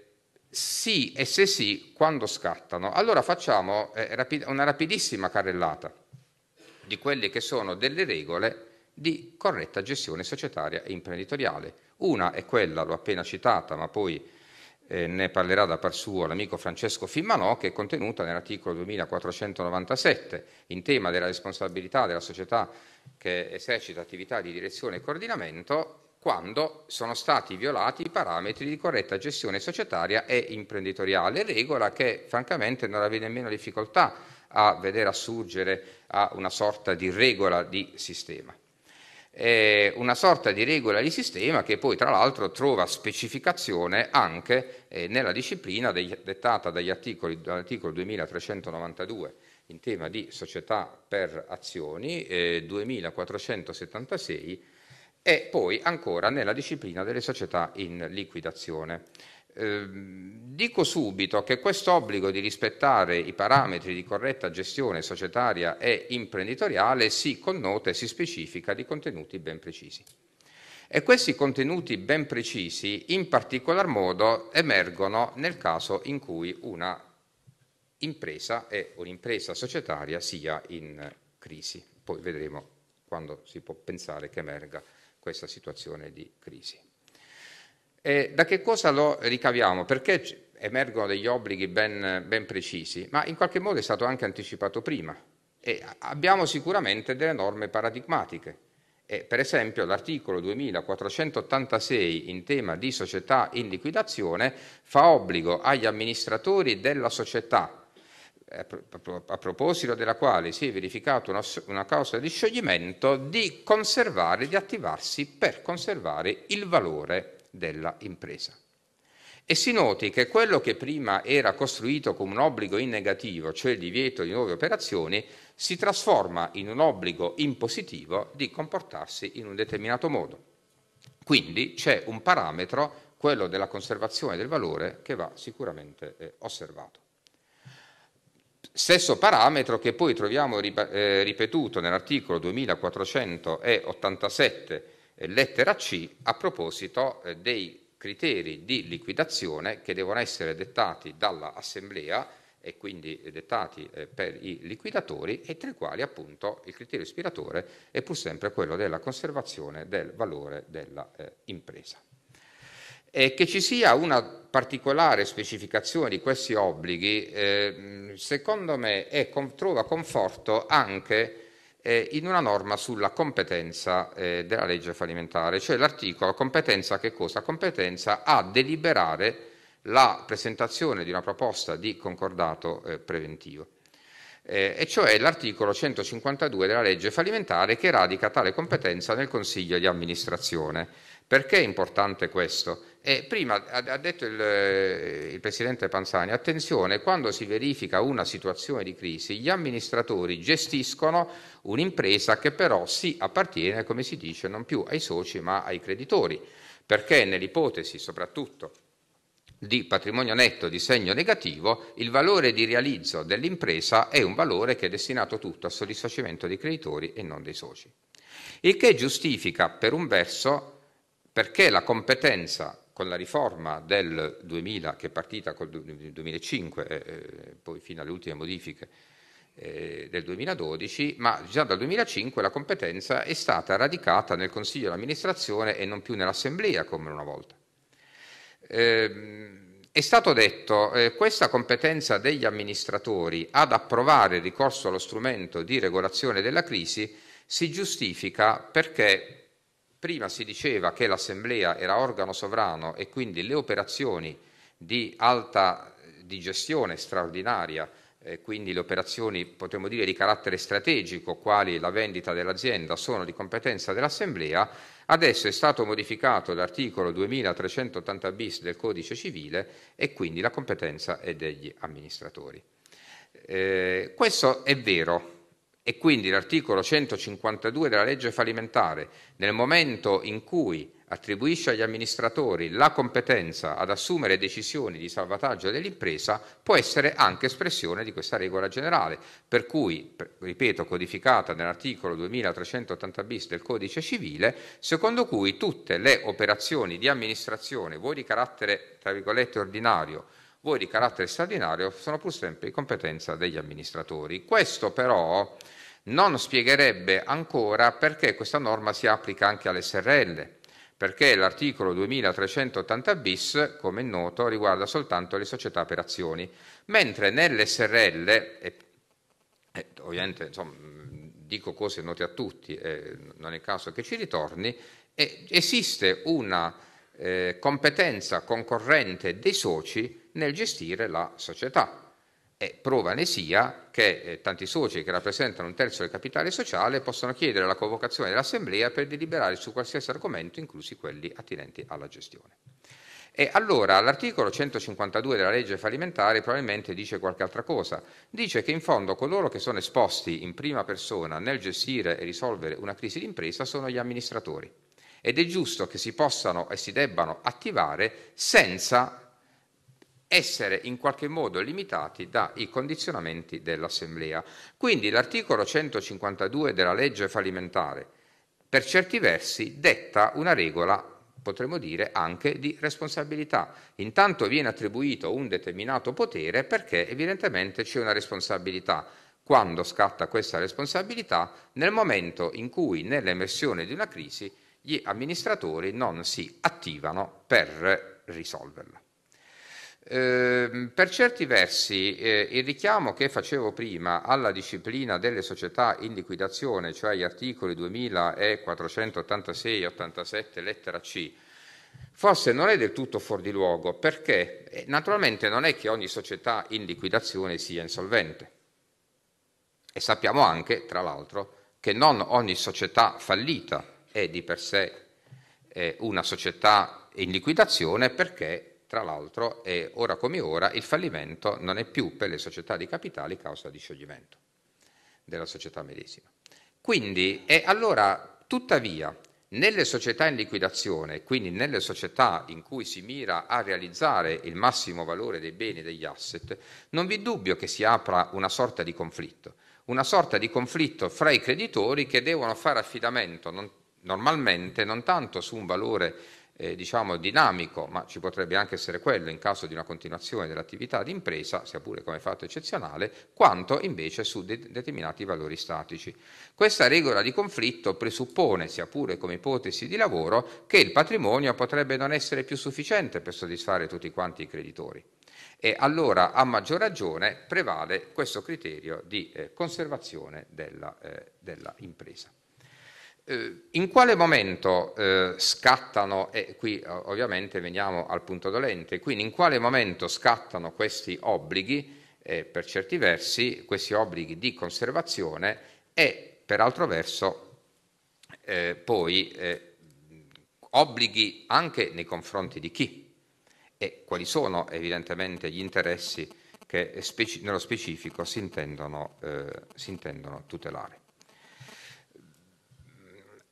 sì, e se sì, quando scattano? Allora facciamo eh, rapid una rapidissima carrellata di quelle che sono delle regole di corretta gestione societaria e imprenditoriale. Una è quella, l'ho appena citata, ma poi eh, ne parlerà da par suo l'amico Francesco Fimmanò, che è contenuta nell'articolo 2497 in tema della responsabilità della società che esercita attività di direzione e coordinamento quando sono stati violati i parametri di corretta gestione societaria e imprenditoriale, regola che francamente non avevi nemmeno difficoltà a vedere assurgere a una sorta di regola di sistema eh, una sorta di regola di sistema che poi tra l'altro trova specificazione anche eh, nella disciplina dei, dettata dagli articoli, dall'articolo 2392 in tema di società per azioni, eh, 2476 e poi ancora nella disciplina delle società in liquidazione. Ehm, dico subito che questo obbligo di rispettare i parametri di corretta gestione societaria e imprenditoriale si connota e si specifica di contenuti ben precisi. E questi contenuti ben precisi in particolar modo emergono nel caso in cui una impresa e un'impresa societaria sia in crisi. Poi vedremo quando si può pensare che emerga questa situazione di crisi. E da che cosa lo ricaviamo? Perché emergono degli obblighi ben, ben precisi, ma in qualche modo è stato anche anticipato prima. E abbiamo sicuramente delle norme paradigmatiche. E per esempio l'articolo 2486 in tema di società in liquidazione fa obbligo agli amministratori della società, eh, a proposito della quale si è verificata una, una, causa di scioglimento, di conservare, di attivarsi per conservare il valore della impresa. E si noti che quello che prima era costruito come un obbligo in negativo, cioè il divieto di nuove operazioni, si trasforma in un obbligo in positivo di comportarsi in un determinato modo. Quindi c'è un parametro, quello della conservazione del valore, che va sicuramente eh, osservato. Stesso parametro che poi troviamo eh, ripetuto nell'articolo 2487 eh, lettera C a proposito eh, dei criteri di liquidazione che devono essere dettati dall'Assemblea e quindi eh, dettati per i liquidatori e tra i quali appunto il criterio ispiratore è pur sempre quello della conservazione del valore dell'impresa. Eh, che ci sia una particolare specificazione di questi obblighi, eh, secondo me, è, trova conforto anche eh, in una norma sulla competenza eh, della legge fallimentare, cioè l'articolo competenza che cosa? Competenza a deliberare la presentazione di una proposta di concordato eh, preventivo. e cioè l'articolo 152 della legge fallimentare che radica tale competenza nel Consiglio di amministrazione perché è importante questo? E eh, prima ha detto il, eh, il, Presidente Panzani, attenzione, quando si verifica una situazione di crisi, gli amministratori gestiscono un'impresa che però si appartiene, come si dice, non più ai soci ma ai creditori, perché nell'ipotesi soprattutto di patrimonio netto di segno negativo, il valore di realizzo dell'impresa è un valore che è destinato tutto a soddisfacimento dei creditori e non dei soci. Il che giustifica per un verso perché la competenza con la riforma del 2000, che è partita col 2005 e eh, eh, poi fino alle ultime modifiche eh, del 2012, ma già dal 2005 la competenza è stata radicata nel Consiglio di amministrazione e non più nell'Assemblea come una volta. Ehm, è stato detto eh, questa competenza degli amministratori ad approvare il ricorso allo strumento di regolazione della crisi si giustifica perché Prima si diceva che l'Assemblea era organo sovrano e quindi le operazioni di alta eh, di gestione straordinaria, eh, quindi le operazioni potremmo dire di carattere strategico, quali la vendita dell'azienda, sono di competenza dell'Assemblea, adesso è stato modificato l'articolo 2380 bis del codice civile e quindi la competenza è degli amministratori. Eh, questo è vero, e quindi l'articolo 152 della legge fallimentare, nel momento in cui attribuisce agli amministratori la competenza ad assumere decisioni di salvataggio dell'impresa, può essere anche espressione di questa regola generale, per cui, ripeto, codificata nell'articolo 2380 bis del codice civile, secondo cui tutte le operazioni di amministrazione, vuoi di carattere, tra virgolette, ordinario, voi di carattere straordinario sono pur sempre di competenza degli amministratori. Questo però non spiegherebbe ancora perché questa norma si applica anche alle SRL, perché l'articolo 2380 bis, come è noto, riguarda soltanto le società per azioni, mentre nell'SRL, e, e ovviamente insomma, dico cose note a tutti, eh, non è il caso che ci ritorni, eh, esiste una eh, competenza concorrente dei soci nel gestire la società. E prova ne sia che eh, tanti soci che rappresentano un terzo del capitale sociale possono chiedere la convocazione dell'assemblea per deliberare su qualsiasi argomento, inclusi quelli attinenti alla gestione. E allora l'articolo 152 della legge fallimentare probabilmente dice qualche altra cosa. Dice che in fondo coloro che sono esposti in prima persona nel gestire e risolvere una crisi d'impresa sono gli amministratori. Ed è giusto che si possano e si debbano attivare senza essere in qualche modo limitati dai condizionamenti dell'Assemblea. Quindi l'articolo 152 della legge fallimentare, per certi versi, detta una regola, potremmo dire, anche di responsabilità. Intanto viene attribuito un determinato potere perché evidentemente c'è una responsabilità. Quando scatta questa responsabilità? Nel momento in cui nell'emersione di una crisi gli amministratori non si attivano per risolverla. Ehm, per certi versi eh, il richiamo che facevo prima alla disciplina delle società in liquidazione, cioè agli articoli 2486 e 87 lettera C, forse non è del tutto fuori di luogo perché eh, naturalmente non è che ogni società in liquidazione sia insolvente. E sappiamo anche, tra l'altro, che non ogni società fallita è di per sé eh, una società in liquidazione perché tra l'altro, ora come ora, il fallimento non è più per le società di capitali causa di scioglimento della società medesima. Quindi, e allora, tuttavia, nelle società in liquidazione, quindi nelle società in cui si mira a realizzare il massimo valore dei beni e degli asset, non vi dubbio che si apra una sorta di conflitto, una sorta di conflitto fra i creditori che devono fare affidamento non, normalmente non tanto su un valore eh, diciamo dinamico, ma ci potrebbe anche essere quello in caso di una continuazione dell'attività di impresa, sia pure come fatto eccezionale, quanto invece su de- determinati valori statici. Questa regola di conflitto presuppone, sia pure come ipotesi di lavoro, che il patrimonio potrebbe non essere più sufficiente per soddisfare tutti quanti i creditori. E allora, a maggior ragione, prevale questo criterio di eh, conservazione della, eh, della impresa. Eh, in quale momento eh, scattano, e qui ovviamente veniamo al punto dolente, quindi in quale momento scattano questi obblighi, eh, per certi versi, questi obblighi di conservazione e per altro verso eh, poi eh, obblighi anche nei confronti di chi e quali sono evidentemente gli interessi che eh, speci nello specifico si intendono, si intendono tutelare.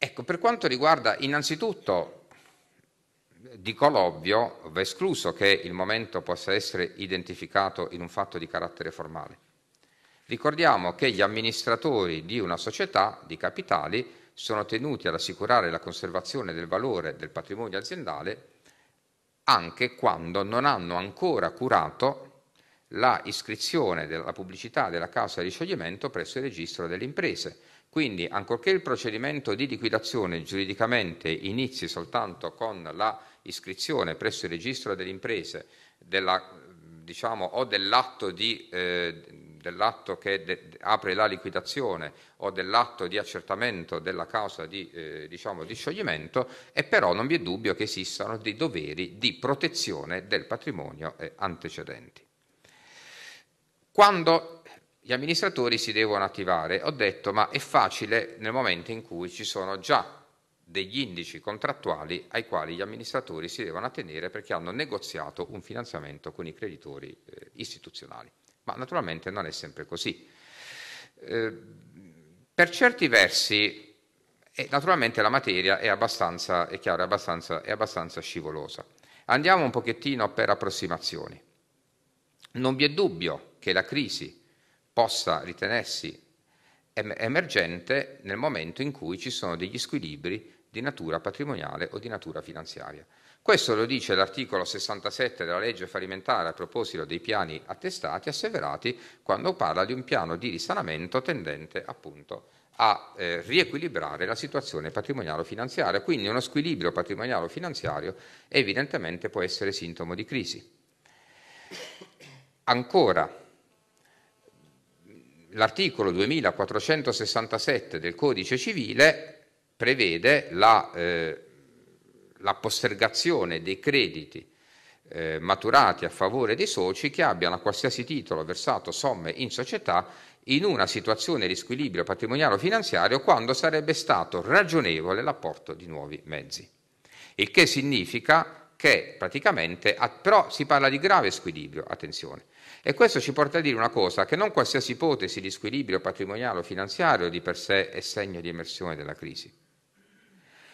Ecco, per quanto riguarda innanzitutto, dico l'ovvio, va escluso che il momento possa essere identificato in un fatto di carattere formale. Ricordiamo che gli amministratori di una società di capitali sono tenuti ad assicurare la conservazione del valore del patrimonio aziendale anche quando non hanno ancora curato la iscrizione della pubblicità della causa di scioglimento presso il registro delle imprese, quindi, ancorché il procedimento di liquidazione giuridicamente inizi soltanto con la iscrizione presso il registro delle imprese della, diciamo, o dell'atto, di, eh, dell'atto che de- apre la liquidazione o dell'atto di accertamento della causa di, eh, diciamo, di scioglimento, e però non vi è dubbio che esistano dei doveri di protezione del patrimonio eh, antecedenti. Quando gli amministratori si devono attivare. Ho detto, ma è facile nel momento in cui ci sono già degli indici contrattuali ai quali gli amministratori si devono attenere perché hanno negoziato un finanziamento con i creditori eh, istituzionali. Ma naturalmente non è sempre così. Eh, per certi versi, eh, naturalmente la materia è abbastanza, è chiaro, è abbastanza, è abbastanza scivolosa. Andiamo un pochettino per approssimazioni. Non vi è dubbio che la crisi possa ritenersi emergente nel momento in cui ci sono degli squilibri di natura patrimoniale o di natura finanziaria. Questo lo dice l'articolo 67 della legge fallimentare a proposito dei piani attestati asseverati quando parla di un piano di risanamento tendente appunto a eh, riequilibrare la situazione patrimoniale o finanziaria quindi uno squilibrio patrimoniale o finanziario evidentemente può essere sintomo di crisi. Ancora l'articolo 2467 del codice civile prevede la, eh, la postergazione dei crediti eh, maturati a favore dei soci che abbiano a qualsiasi titolo versato somme in società in una situazione di squilibrio patrimoniale o finanziario quando sarebbe stato ragionevole l'apporto di nuovi mezzi. Il che significa che praticamente, però si parla di grave squilibrio, attenzione, e questo ci porta a dire una cosa, che non qualsiasi ipotesi di squilibrio patrimoniale o finanziario di per sé è segno di emersione della crisi.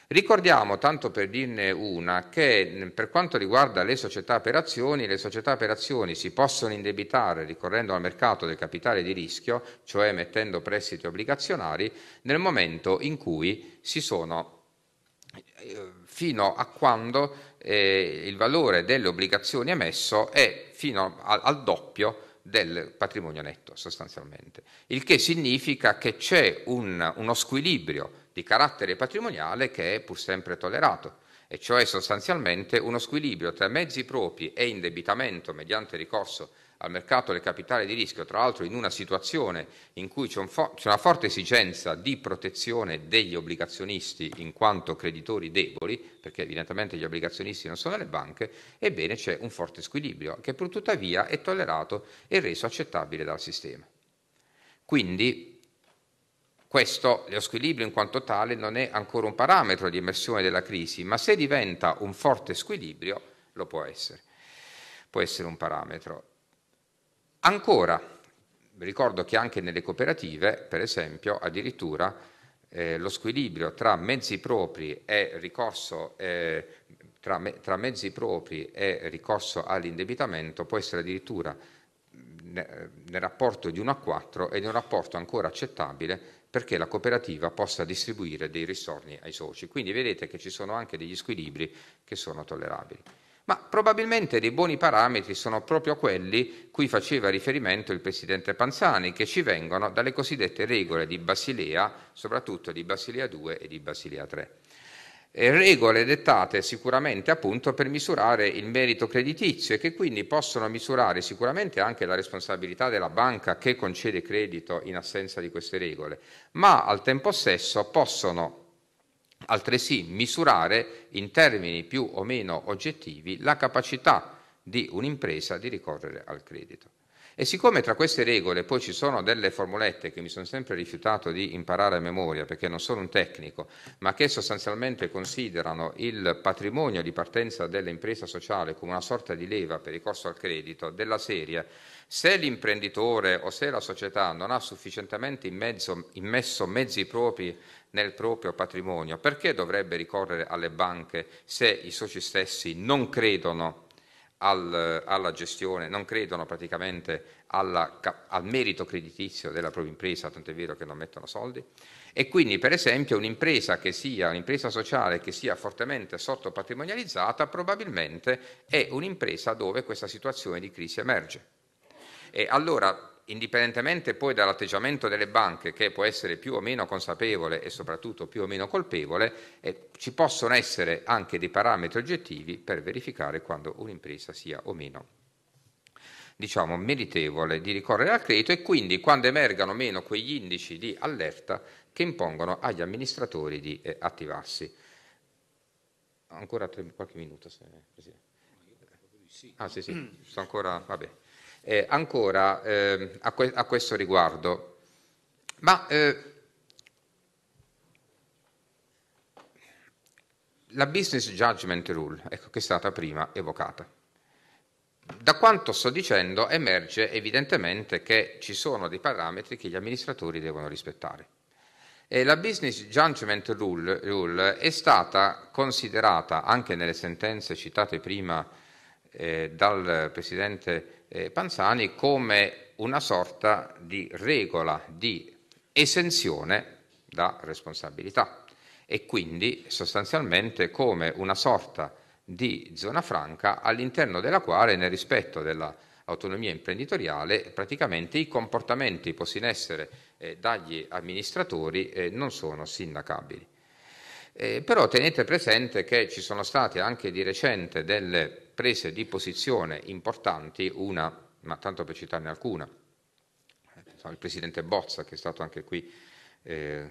Ricordiamo, tanto per dirne una, che per quanto riguarda le società per azioni, le società per azioni si possono indebitare ricorrendo al mercato del capitale di rischio, cioè mettendo prestiti obbligazionari, nel momento in cui si sono eh, fino a quando eh, il valore delle obbligazioni emesso è fino a, al doppio del patrimonio netto sostanzialmente, il che significa che c'è un, uno squilibrio di carattere patrimoniale che è pur sempre tollerato, e cioè sostanzialmente uno squilibrio tra mezzi propri e indebitamento mediante ricorso al mercato del capitale di rischio, tra l'altro in una situazione in cui c'è, un fo- c'è, una forte esigenza di protezione degli obbligazionisti in quanto creditori deboli, perché evidentemente gli obbligazionisti non sono le banche, ebbene c'è un forte squilibrio che pur tuttavia è tollerato e reso accettabile dal sistema. Quindi questo, lo squilibrio in quanto tale, non è ancora un parametro di immersione della crisi, ma se diventa un forte squilibrio, lo può essere. Può essere un parametro. Ancora, ricordo che anche nelle cooperative, per esempio, addirittura eh, lo squilibrio tra mezzi propri e ricorso, eh, tra, me, tra mezzi propri e ricorso all'indebitamento può essere addirittura eh, nel rapporto di 1 a 4 ed è un rapporto ancora accettabile perché la cooperativa possa distribuire dei risorni ai soci. Quindi vedete che ci sono anche degli squilibri che sono tollerabili ma probabilmente dei buoni parametri sono proprio quelli cui faceva riferimento il presidente Panzani, che ci vengono dalle cosiddette regole di Basilea, soprattutto di Basilea 2 e di Basilea 3. Eh, regole dettate sicuramente appunto per misurare il merito creditizio e che quindi possono misurare sicuramente anche la responsabilità della banca che concede credito in assenza di queste regole, ma al tempo stesso possono altresì misurare in termini più o meno oggettivi la capacità di un'impresa di ricorrere al credito. E siccome tra queste regole poi ci sono delle formulette che mi sono sempre rifiutato di imparare a memoria perché non sono un tecnico, ma che sostanzialmente considerano il patrimonio di partenza dell'impresa sociale come una sorta di leva per il ricorso al credito, della serie, se l'imprenditore o se la società non ha sufficientemente immesso mezzi propri nel proprio patrimonio, perché dovrebbe ricorrere alle banche se i soci stessi non credono al, alla gestione, non credono praticamente alla, al merito creditizio della propria impresa, tanto è vero che non mettono soldi. E quindi, per esempio, un'impresa che sia un'impresa sociale che sia fortemente sottopatrimonializzata, probabilmente è un'impresa dove questa situazione di crisi emerge. E allora indipendentemente poi dall'atteggiamento delle banche, che può essere più o meno consapevole e soprattutto più o meno colpevole, eh, ci possono essere anche dei parametri oggettivi per verificare quando un'impresa sia o meno diciamo, meritevole di ricorrere al credito e quindi quando emergano meno quegli indici di allerta che impongono agli amministratori di eh, attivarsi. Ancora tre, qualche minuto, se, Presidente. Ah, sì, sì, sto ancora... Vabbè eh, ancora eh, a, que- a, questo riguardo. Ma eh, la business judgment rule, ecco, che è stata prima evocata. Da quanto sto dicendo emerge evidentemente che ci sono dei parametri che gli amministratori devono rispettare. E la Business Judgment rule, rule, è stata considerata anche nelle sentenze citate prima eh, dal Presidente eh, Panzani come una sorta di regola di esenzione da responsabilità e quindi sostanzialmente come una sorta di zona franca all'interno della quale nel rispetto dell'autonomia imprenditoriale praticamente i comportamenti posti in essere eh, dagli amministratori eh, non sono sindacabili. Eh, però tenete presente che ci sono state anche di recente delle prese di posizione importanti, una, ma tanto per citarne alcuna, il presidente Bozza, che è stato anche qui eh,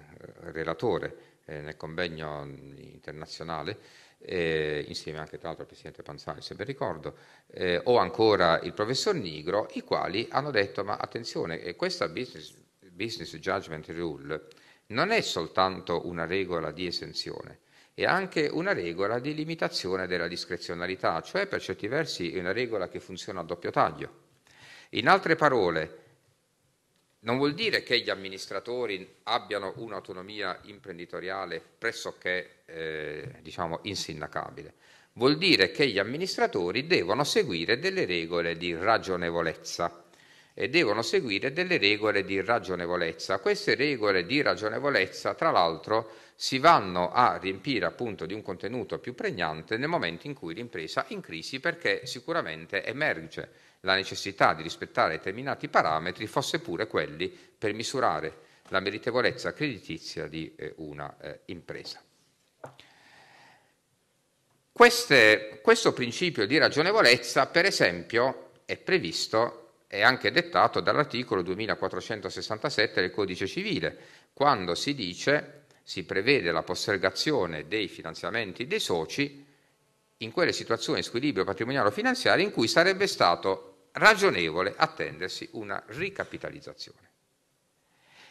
relatore eh, nel convegno internazionale, eh, insieme anche tra l'altro al presidente Panzani, se ben ricordo, eh, o ancora il professor Nigro, i quali hanno detto: Ma attenzione, eh, questa business, business judgment rule non è soltanto una regola di esenzione, e anche una regola di limitazione della discrezionalità, cioè per certi versi è una regola che funziona a doppio taglio. In altre parole, non vuol dire che gli amministratori abbiano un'autonomia imprenditoriale pressoché eh, diciamo insindacabile, vuol dire che gli amministratori devono seguire delle regole di ragionevolezza e devono seguire delle regole di ragionevolezza. Queste regole di ragionevolezza, tra l'altro, si vanno a riempire appunto di un contenuto più pregnante nel momento in cui l'impresa è in crisi perché sicuramente emerge la necessità di rispettare determinati parametri, fosse pure quelli per misurare la meritevolezza creditizia di eh, una eh, impresa. Queste, questo principio di ragionevolezza, per esempio, è previsto è anche dettato dall'articolo 2467 del Codice Civile, quando si dice si prevede la postergazione dei finanziamenti dei soci in quelle situazioni di squilibrio patrimoniale o finanziario in cui sarebbe stato ragionevole attendersi una ricapitalizzazione.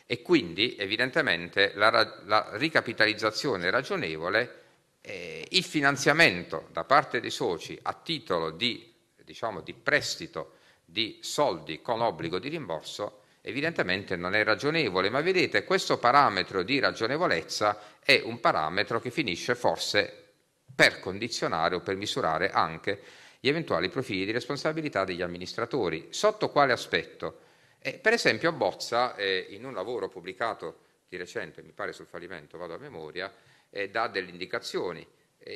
E quindi evidentemente la, la ricapitalizzazione ragionevole, eh, il finanziamento da parte dei soci a titolo di, diciamo, di prestito di soldi con obbligo di rimborso evidentemente non è ragionevole, ma vedete questo parametro di ragionevolezza è un parametro che finisce forse per condizionare o per misurare anche gli eventuali profili di responsabilità degli amministratori. Sotto quale aspetto? Eh, per esempio Bozza, eh, in un lavoro pubblicato di recente, mi pare sul fallimento, vado a memoria, eh, dà delle indicazioni.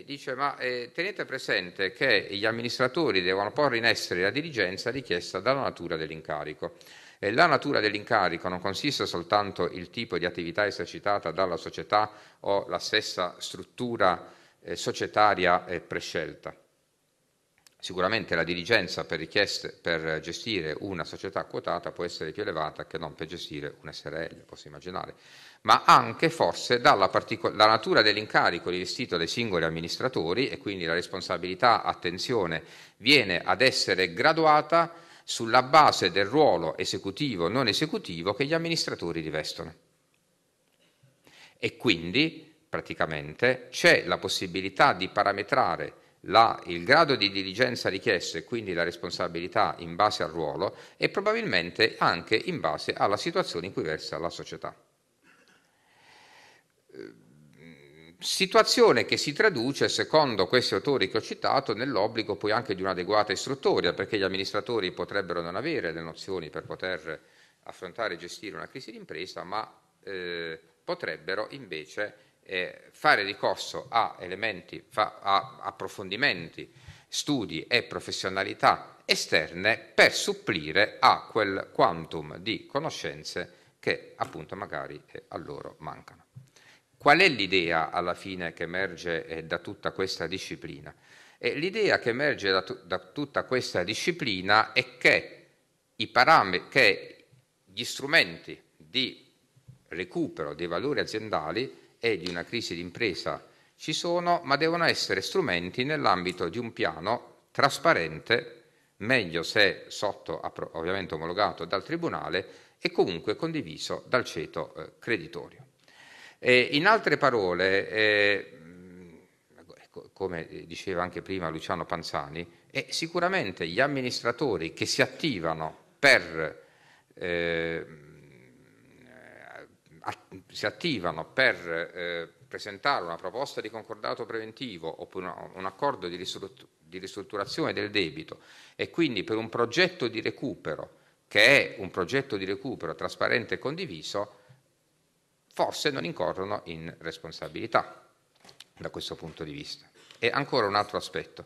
dice ma eh, tenete presente che gli amministratori devono porre in essere la diligenza richiesta dalla natura dell'incarico. La natura dell'incarico non consiste soltanto il tipo di attività esercitata dalla società o la stessa struttura eh, societaria prescelta. Sicuramente la diligenza per, per, gestire una società quotata può essere più elevata che non per gestire un SRL, posso immaginare, ma anche forse dalla la natura dell'incarico rivestito dai singoli amministratori e quindi la responsabilità, attenzione, viene ad essere graduata sulla base del ruolo esecutivo o non esecutivo che gli amministratori rivestono. E quindi, praticamente, c'è la possibilità di parametrare la, il grado di diligenza richiesto e quindi la responsabilità in base al ruolo e probabilmente anche in base alla situazione in cui versa la società Situazione che si traduce, secondo questi autori che ho citato, nell'obbligo poi anche di un'adeguata istruttoria, perché gli amministratori potrebbero non avere le nozioni per poter affrontare e gestire una crisi d'impresa, ma eh, potrebbero invece eh, fare ricorso a elementi, fa, a approfondimenti, studi e professionalità esterne per supplire a quel quantum di conoscenze che appunto magari eh, a loro manca. Qual è l'idea alla fine che emerge eh, da tutta questa disciplina? E eh, l'idea che emerge da, tu, da, tutta questa disciplina è che, che gli strumenti di recupero dei valori aziendali e di una crisi d'impresa ci sono, ma devono essere strumenti nell'ambito di un piano trasparente, meglio se sotto, ovviamente omologato dal Tribunale e comunque condiviso dal ceto eh, creditorio. Eh, in altre parole, eh, ecco, come diceva anche prima Luciano Panzani, eh, sicuramente gli amministratori che si attivano per, eh, si attivano per eh, presentare una proposta di concordato preventivo oppure un accordo di, ristruttur- di ristrutturazione del debito e quindi per un progetto di recupero che è un progetto di recupero trasparente e condiviso, forse non incorrono in responsabilità da questo punto di vista. E ancora un altro aspetto.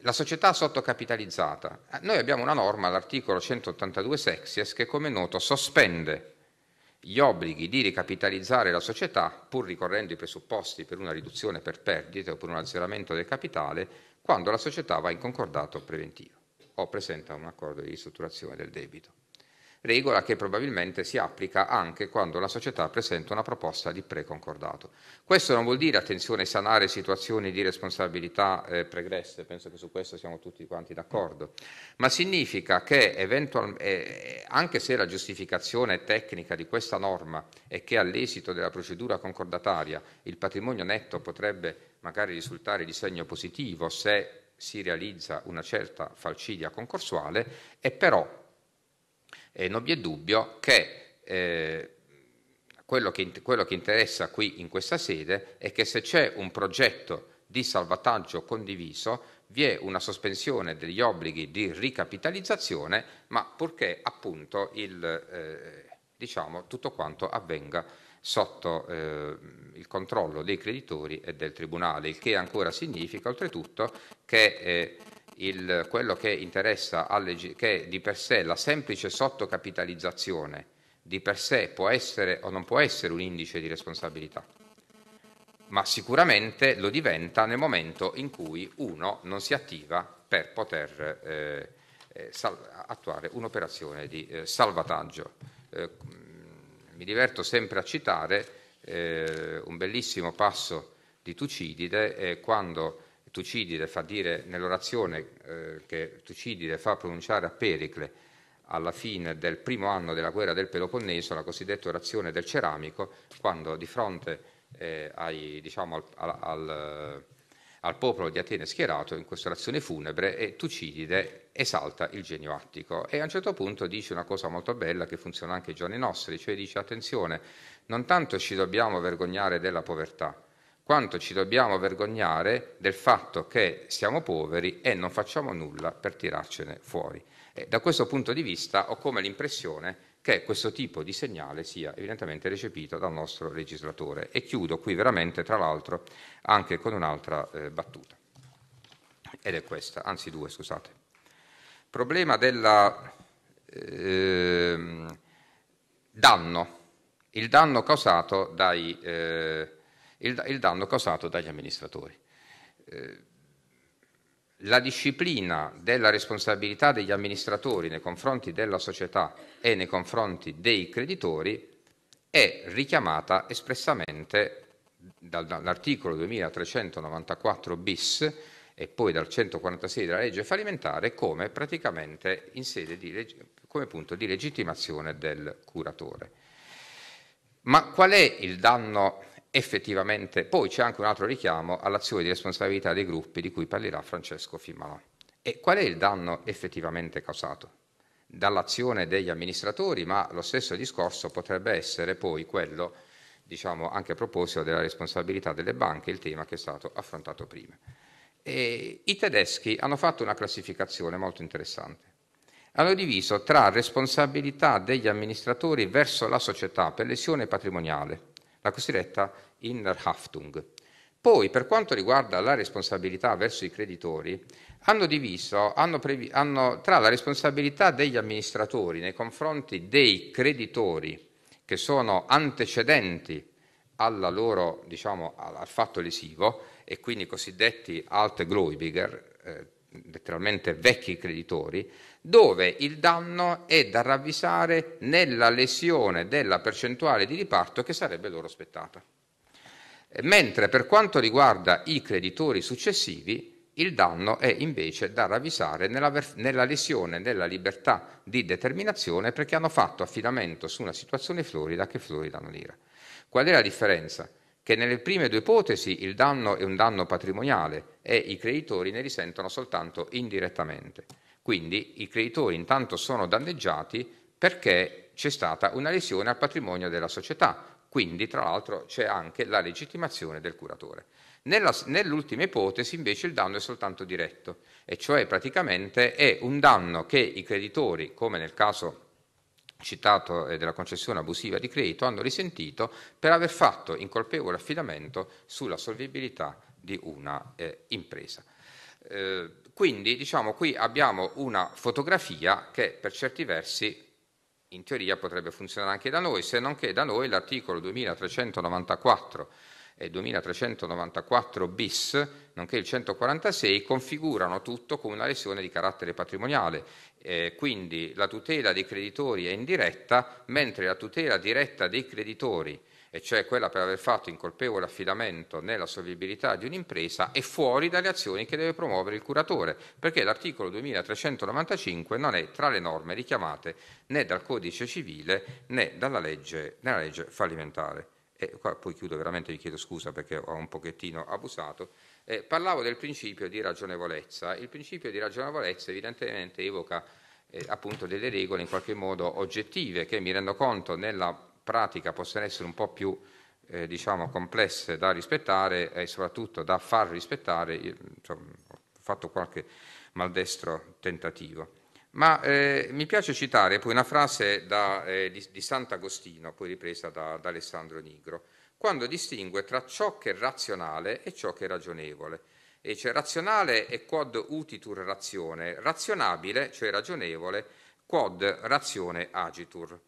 La società sottocapitalizzata, eh, noi abbiamo una norma, l'articolo 182 sexies, che come noto sospende gli obblighi di ricapitalizzare la società, pur ricorrendo i presupposti per una riduzione per perdite o per un azzeramento del capitale, quando la società va in concordato preventivo o presenta un accordo di ristrutturazione del debito regola che probabilmente si applica anche quando la società presenta una proposta di preconcordato. Questo non vuol dire, attenzione, sanare situazioni di responsabilità eh, pregresse, penso che su questo siamo tutti quanti d'accordo, ma significa che eh, eh, anche se la giustificazione tecnica di questa norma è che all'esito della procedura concordataria il patrimonio netto potrebbe magari risultare di segno positivo se si realizza una certa falcidia concorsuale, è però eh, non vi è dubbio che eh, quello, che quello che interessa qui in questa sede è che se c'è un progetto di salvataggio condiviso vi è una sospensione degli obblighi di ricapitalizzazione, ma purché appunto il, eh, diciamo, tutto quanto avvenga sotto eh, il controllo dei creditori e del Tribunale, il che ancora significa oltretutto che eh, il, quello che interessa, alle, che di per sé la semplice sottocapitalizzazione di per sé può essere o non può essere un indice di responsabilità, ma sicuramente lo diventa nel momento in cui uno non si attiva per poter eh, eh sal- attuare un'operazione di eh, salvataggio. Eh, mm, mi diverto sempre a citare eh, un bellissimo passo di Tucidide quando Tucidide fa dire nell'orazione eh, che Tucidide fa pronunciare a Pericle alla fine del primo anno della guerra del Peloponneso, la cosiddetta orazione del ceramico, quando di fronte eh, ai, diciamo, al, al, al, popolo di Atene schierato in questa orazione funebre, Tucidide esalta il genio attico e a un certo punto dice una cosa molto bella che funziona anche ai giorni nostri, cioè dice attenzione, non tanto ci dobbiamo vergognare della povertà, quanto ci dobbiamo vergognare del fatto che siamo poveri e non facciamo nulla per tirarcene fuori. E da questo punto di vista ho come l'impressione che questo tipo di segnale sia evidentemente recepito dal nostro legislatore. E chiudo qui veramente, tra l'altro, anche con un'altra eh, battuta. Ed è questa, anzi due, scusate. Problema del eh, danno, il danno causato dai... Eh, il, il danno causato dagli amministratori. Eh, la disciplina della responsabilità degli amministratori nei confronti della società e nei confronti dei creditori è richiamata espressamente dall'articolo 2394 bis e poi dal 146 della legge fallimentare come praticamente in sede di, come punto di legittimazione del curatore. Ma qual è il danno effettivamente. Poi c'è anche un altro richiamo all'azione di responsabilità dei gruppi di cui parlerà Francesco Fimalò. E qual è il danno effettivamente causato? Dall'azione degli amministratori, ma lo stesso discorso potrebbe essere poi quello, diciamo anche a proposito della responsabilità delle banche, il tema che è stato affrontato prima. E I tedeschi hanno fatto una classificazione molto interessante. Hanno diviso tra responsabilità degli amministratori verso la società per lesione patrimoniale, la cosiddetta Innerhaftung. Poi, per quanto riguarda la responsabilità verso i creditori, hanno diviso hanno previ, hanno, tra la responsabilità degli amministratori nei confronti dei creditori che sono antecedenti loro, diciamo, al fatto lesivo e quindi i cosiddetti Altgläubiger, eh, letteralmente vecchi creditori, dove il danno è da ravvisare nella lesione della percentuale di riparto che sarebbe loro spettata. Mentre per quanto riguarda i creditori successivi, il danno è invece da ravvisare nella, nella, lesione della libertà di determinazione perché hanno fatto affidamento su una situazione florida che Florida non era. Qual è la differenza? Che nelle prime due ipotesi il danno è un danno patrimoniale e i creditori ne risentono soltanto indirettamente. Quindi i creditori intanto sono danneggiati perché c'è stata una lesione al patrimonio della società, quindi tra l'altro c'è anche la legittimazione del curatore. Nella, nell'ultima ipotesi invece il danno è soltanto diretto, e cioè praticamente è un danno che i creditori, come nel caso citato eh, della concessione abusiva di credito, hanno risentito per aver fatto incolpevole affidamento sulla solvibilità di una eh, impresa. Eh, quindi diciamo qui abbiamo una fotografia che per certi versi in teoria potrebbe funzionare anche da noi, se non che da noi l'articolo 2394 e 2394 bis, nonché il 146, configurano tutto come una lesione di carattere patrimoniale. Eh, quindi la tutela dei creditori è indiretta, mentre la tutela diretta dei creditori e cioè quella per aver fatto incolpevole affidamento nella solvibilità di un'impresa, è fuori dalle azioni che deve promuovere il curatore, perché l'articolo 2395 non è tra le norme richiamate né dal codice civile né dalla legge, nella legge fallimentare. E qua poi chiudo veramente, vi chiedo scusa perché ho un pochettino abusato. Eh, parlavo del principio di ragionevolezza. Il principio di ragionevolezza evidentemente evoca eh, appunto delle regole in qualche modo oggettive che mi rendo conto nella pratica possano essere un po' più eh, diciamo, complesse da rispettare e soprattutto da far rispettare. Io, insomma, ho fatto qualche maldestro tentativo. Ma eh, mi piace citare poi una frase da, eh, di, di, Sant'Agostino, poi ripresa da, da Alessandro Nigro, quando distingue tra ciò che è razionale e ciò che è ragionevole. E cioè razionale è quod utitur razione, razionabile, cioè ragionevole, quod razione agitur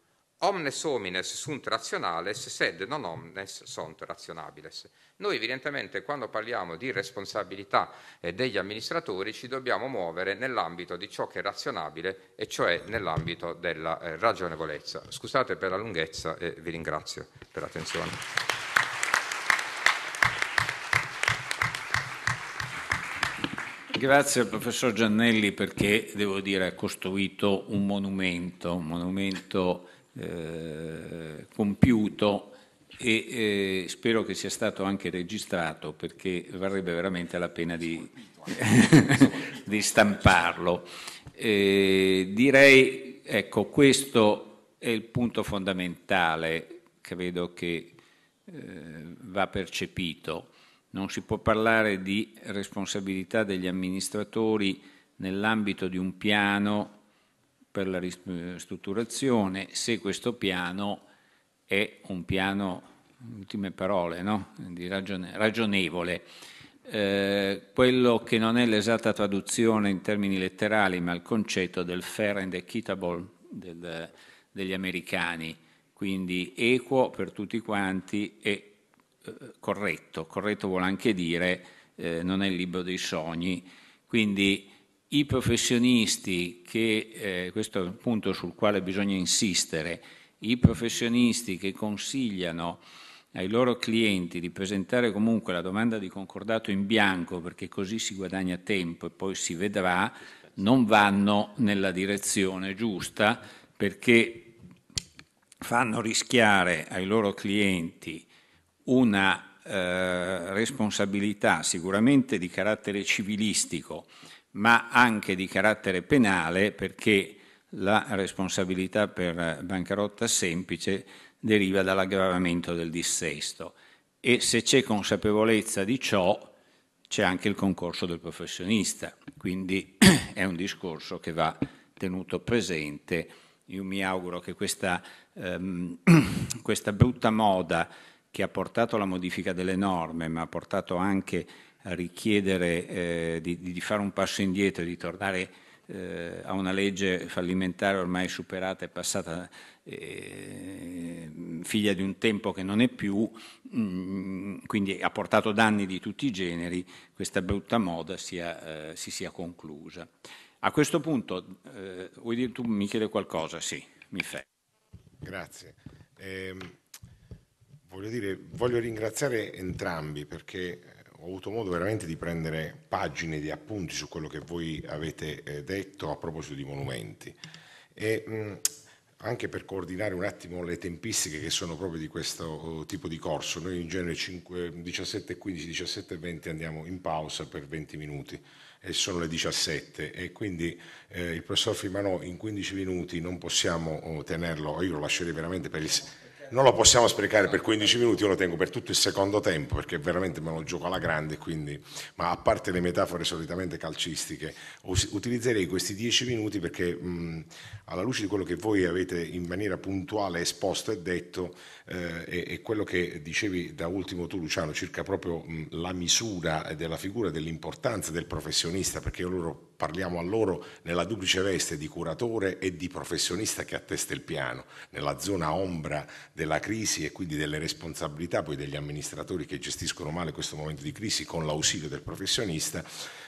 omnes homines sunt rationales, sed non omnes sunt razionabiles. Noi evidentemente quando parliamo di responsabilità eh, degli amministratori ci dobbiamo muovere nell'ambito di ciò che è razionabile e cioè nell'ambito della eh, ragionevolezza. Scusate per la lunghezza e vi ringrazio per l'attenzione. Grazie al professor Giannelli perché devo dire ha costruito un monumento, un monumento eh, compiuto e eh, spero che sia stato anche registrato perché varrebbe veramente la pena di, di stamparlo. Eh, direi, ecco, questo è il punto fondamentale che vedo che eh, va percepito. Non si può parlare di responsabilità degli amministratori nell'ambito di un piano per la ristrutturazione, se questo piano è un piano, ultime parole, no? ragione, ragionevole. Eh, quello che non è l'esatta traduzione in termini letterali, ma il concetto del fair and equitable del, degli americani, quindi equo per tutti quanti e eh, corretto. Corretto vuol anche dire eh, non è il libro dei sogni. Quindi i professionisti che, eh, questo è un punto sul quale bisogna insistere, i professionisti che consigliano ai loro clienti di presentare comunque la domanda di concordato in bianco perché così si guadagna tempo e poi si vedrà, non vanno nella direzione giusta perché fanno rischiare ai loro clienti una eh, responsabilità sicuramente di carattere civilistico ma anche di carattere penale perché la responsabilità per bancarotta semplice deriva dall'aggravamento del dissesto e se c'è consapevolezza di ciò c'è anche il concorso del professionista, quindi è un discorso che va tenuto presente. Io mi auguro che questa, ehm, questa brutta moda che ha portato alla modifica delle norme, ma ha portato anche richiedere eh, di, di, fare un passo indietro, di tornare eh, a una legge fallimentare ormai superata e passata, eh, figlia di un tempo che non è più, mh, mm, quindi ha portato danni di tutti i generi, questa brutta moda sia, eh, si sia conclusa. A questo punto, eh, vuoi dire tu mi chiede qualcosa? Sì, mi fai. Grazie. Ehm, voglio, dire, voglio ringraziare entrambi perché eh, ho avuto modo veramente di prendere pagine di appunti su quello che voi avete eh, detto a proposito di monumenti. E, mh, anche per coordinare un attimo le tempistiche che sono proprio di questo oh, tipo di corso, noi in genere 5, 17, 15, 17 e 20 andiamo in pausa per 20 minuti e sono le 17 e quindi eh, il professor Fimanò in 15 minuti non possiamo oh, tenerlo, io lo lascerei veramente per il non lo possiamo sprecare per 15 minuti, io lo tengo per tutto il secondo tempo perché veramente me lo gioco alla grande, quindi, ma a parte le metafore solitamente calcistiche, utilizzerei questi 10 minuti perché mh, alla luce di quello che voi avete in maniera puntuale esposto e detto, eh, e, e, quello che dicevi da ultimo tu Luciano circa proprio mh, la misura della figura, dell'importanza del professionista, perché loro, parliamo a loro nella duplice veste di curatore e di professionista che attesta il piano, nella zona ombra della crisi e quindi delle responsabilità poi degli amministratori che gestiscono male questo momento di crisi con l'ausilio del professionista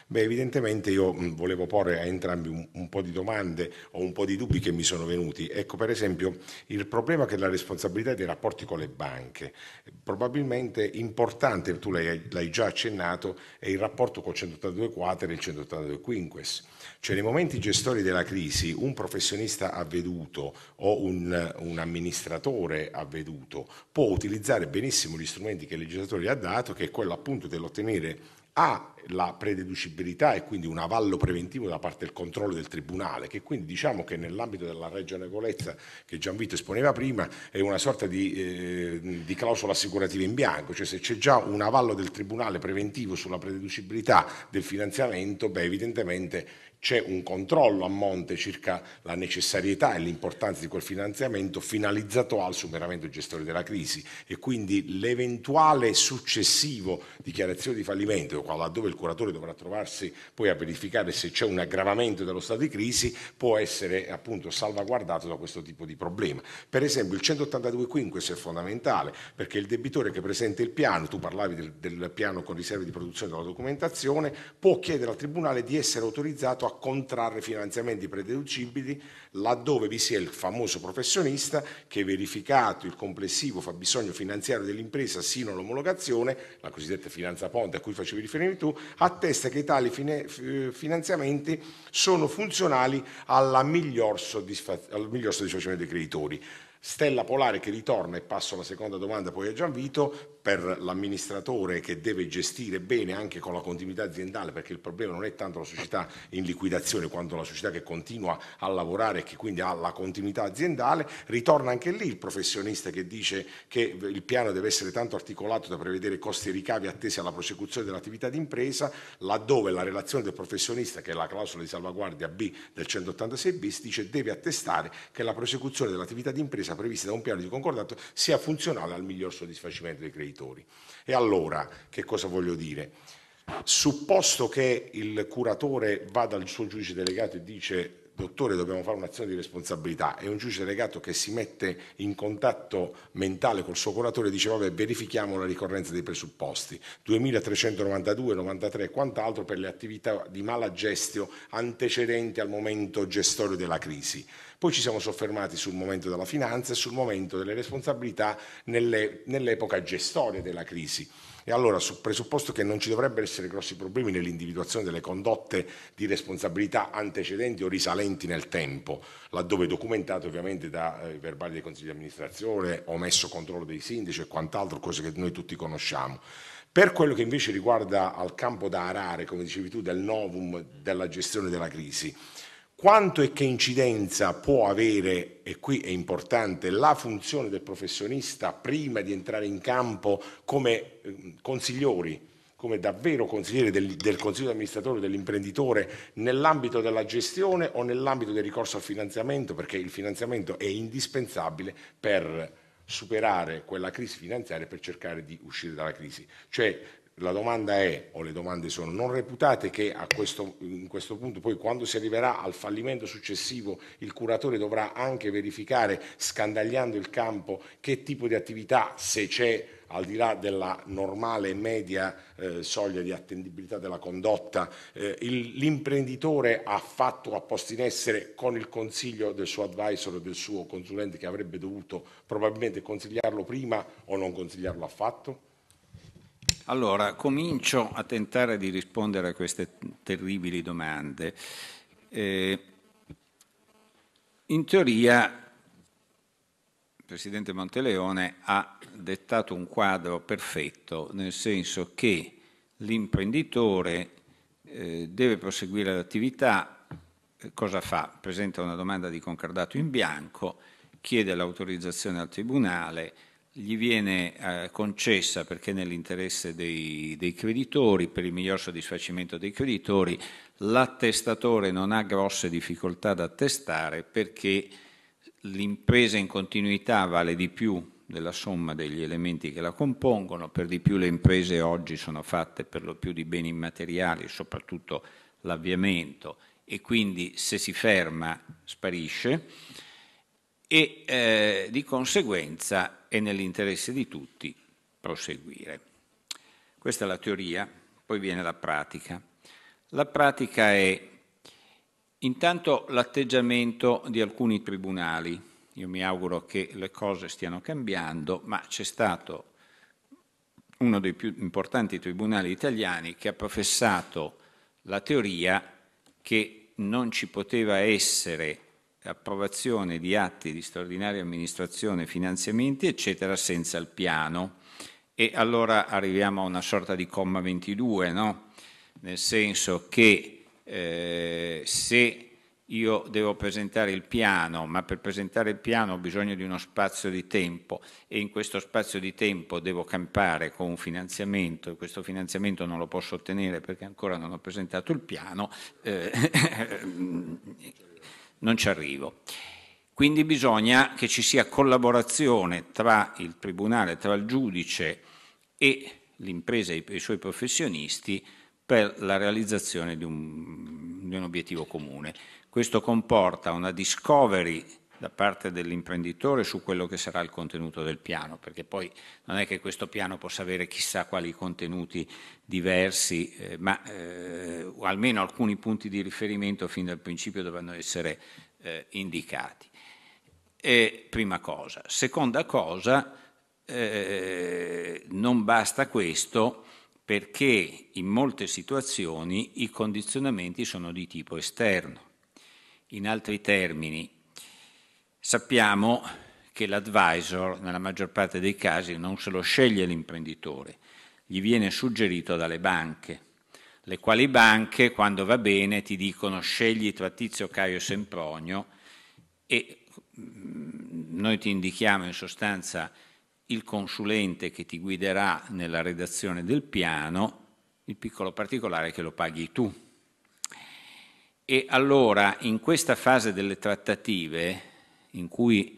Beh, evidentemente io volevo porre a entrambi un, un, po' di domande o un po' di dubbi che mi sono venuti. Ecco, per esempio, il problema che la responsabilità dei rapporti con le banche, probabilmente importante, tu l'hai, l'hai già accennato, è il rapporto col 182 quater e il 182 quinques. Cioè nei momenti gestori della crisi un professionista avveduto o un, un amministratore avveduto può utilizzare benissimo gli strumenti che il legislatore gli ha dato, che è quello appunto dell'ottenere ha la prededucibilità e quindi un avallo preventivo da parte del controllo del Tribunale, che quindi diciamo che nell'ambito della ragionevolezza che Gianvito esponeva prima è una sorta di, eh, di, clausola assicurativa in bianco, cioè se c'è già un avallo del Tribunale preventivo sulla prededucibilità del finanziamento, beh evidentemente c'è un controllo a monte circa la necessarietà e l'importanza di quel finanziamento finalizzato al superamento gestore della crisi e quindi l'eventuale successivo dichiarazione di fallimento, laddove il curatore dovrà trovarsi poi a verificare se c'è un aggravamento dello stato di crisi, può essere appunto salvaguardato da questo tipo di problema. Per esempio il 182 quinquis è fondamentale perché il debitore che presenta il piano, tu parlavi del, del piano con riserve di produzione della documentazione, può chiedere al Tribunale di essere autorizzato a contrarre finanziamenti prededucibili laddove vi sia il famoso professionista che, verificato il complessivo fabbisogno finanziario dell'impresa sino all'omologazione, la cosiddetta finanza ponte a cui facevi riferimento tu, attesta che tali finanziamenti sono funzionali miglior al miglior soddisfacimento dei creditori. Stella Polare che ritorna e passo alla seconda domanda poi a Gianvito per l'amministratore che deve gestire bene anche con la continuità aziendale perché il problema non è tanto la società in liquidazione quanto la società che continua a lavorare e che quindi ha la continuità aziendale ritorna anche lì il professionista che dice che il piano deve essere tanto articolato da prevedere costi e ricavi attesi alla prosecuzione dell'attività d'impresa laddove la relazione del professionista che è la clausola di salvaguardia B del 186 bis dice deve attestare che la prosecuzione dell'attività d'impresa spesa prevista da un piano di concordato sia funzionale al miglior soddisfacimento dei creditori. E allora, che cosa voglio dire? Supposto che il curatore vada al suo giudice delegato e dice dottore dobbiamo fare un'azione di responsabilità e un giudice delegato che si mette in contatto mentale col suo curatore dice vabbè verifichiamo la ricorrenza dei presupposti 2392, 93 e quant'altro per le attività di mala gestio antecedenti al momento gestorio della crisi. Poi ci siamo soffermati sul momento della finanza e sul momento delle responsabilità nelle, nell'epoca gestoria della crisi. E allora, sul presupposto che non ci dovrebbero essere grossi problemi nell'individuazione delle condotte di responsabilità antecedenti o risalenti nel tempo, laddove documentate ovviamente dai eh, verbali dei consigli di amministrazione, omesso controllo dei sindaci e quant'altro, cose che noi tutti conosciamo. Per quello che invece riguarda al campo da arare, come dicevi tu, del novum della gestione della crisi, quanto e che incidenza può avere, e qui è importante, la funzione del professionista prima di entrare in campo come ehm, consiglieri, come davvero consiglieri del, del consiglio di amministratore dell'imprenditore nell'ambito della gestione o nell'ambito del ricorso al finanziamento, perché il finanziamento è indispensabile per superare quella crisi finanziaria per cercare di uscire dalla crisi. Cioè la domanda è, o le domande sono, non reputate che a questo, in questo punto poi quando si arriverà al fallimento successivo il curatore dovrà anche verificare, scandagliando il campo, che tipo di attività, se c'è al di là della normale media eh, soglia di attendibilità della condotta, eh, il, l'imprenditore ha fatto, ha posto in essere con il consiglio del suo advisor o del suo consulente che avrebbe dovuto probabilmente consigliarlo prima o non consigliarlo affatto? Allora, comincio a tentare di rispondere a queste terribili domande. Eh, in teoria, il Presidente Monteleone ha dettato un quadro perfetto, nel senso che l'imprenditore eh, deve proseguire l'attività, eh, cosa fa? Presenta una domanda di concordato in bianco, chiede l'autorizzazione al Tribunale, gli viene eh, concessa perché nell'interesse dei, dei, creditori, per il miglior soddisfacimento dei creditori, l'attestatore non ha grosse difficoltà ad attestare perché l'impresa in continuità vale di più della somma degli elementi che la compongono, per di più le imprese oggi sono fatte per lo più di beni immateriali, soprattutto l'avviamento, e quindi se si ferma sparisce e eh, di conseguenza è nell'interesse di tutti proseguire. Questa è la teoria, poi viene la pratica. La pratica è intanto l'atteggiamento di alcuni tribunali. Io mi auguro che le cose stiano cambiando, ma c'è stato uno dei più importanti tribunali italiani che ha professato la teoria che non ci poteva essere approvazione di atti di straordinaria amministrazione, finanziamenti, eccetera, senza il piano. E allora arriviamo a una sorta di comma 22, no? nel senso che eh, se io devo presentare il piano, ma per presentare il piano ho bisogno di uno spazio di tempo e in questo spazio di tempo devo campare con un finanziamento e questo finanziamento non lo posso ottenere perché ancora non ho presentato il piano, eh, mm, non ci arrivo. Quindi bisogna che ci sia collaborazione tra il tribunale, tra il giudice e l'impresa e i suoi professionisti per la realizzazione di un, di un obiettivo comune. Questo comporta una discovery da parte dell'imprenditore su quello che sarà il contenuto del piano, perché poi non è che questo piano possa avere chissà quali contenuti diversi, eh, ma eh, almeno alcuni punti di riferimento fin dal principio dovranno essere eh, indicati. E, prima cosa. Seconda cosa, eh, non basta questo perché in molte situazioni i condizionamenti sono di tipo esterno. In altri termini, Sappiamo che l'advisor nella maggior parte dei casi non se lo sceglie l'imprenditore, gli viene suggerito dalle banche, le quali banche quando va bene ti dicono scegli tra Tizio, Caio e Sempronio e mm, noi ti indichiamo in sostanza il consulente che ti guiderà nella redazione del piano, il piccolo particolare è che lo paghi tu. E allora in questa fase delle trattative in cui eh,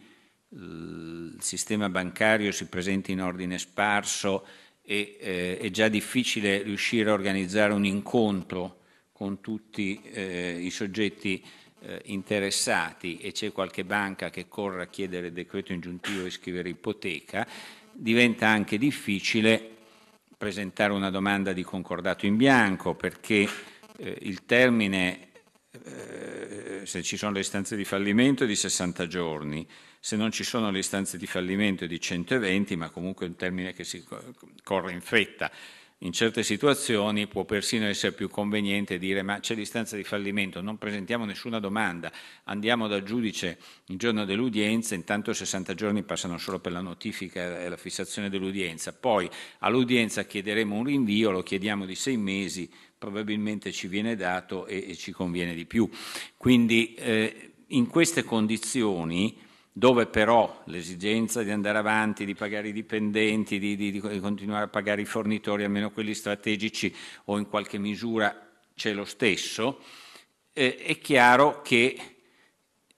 il sistema bancario si presenta in ordine sparso e eh, è già difficile riuscire a organizzare un incontro con tutti eh, i soggetti eh, interessati e c'è qualche banca che corre a chiedere decreto ingiuntivo e scrivere ipoteca, diventa anche difficile presentare una domanda di concordato in bianco perché eh, il termine se ci sono le istanze di fallimento è di 60 giorni, se non ci sono le istanze di fallimento è di 120, ma comunque è un termine che si corre in fretta. In certe situazioni può persino essere più conveniente dire ma c'è l'istanza di fallimento, non presentiamo nessuna domanda, andiamo dal giudice il giorno dell'udienza, intanto 60 giorni passano solo per la notifica e la fissazione dell'udienza, poi all'udienza chiederemo un rinvio, lo chiediamo di sei mesi, probabilmente ci viene dato e, e ci conviene di più. Quindi eh, in queste condizioni dove però l'esigenza di andare avanti, di pagare i dipendenti, di, di, di continuare a pagare i fornitori, almeno quelli strategici o in qualche misura c'è lo stesso, eh, è chiaro che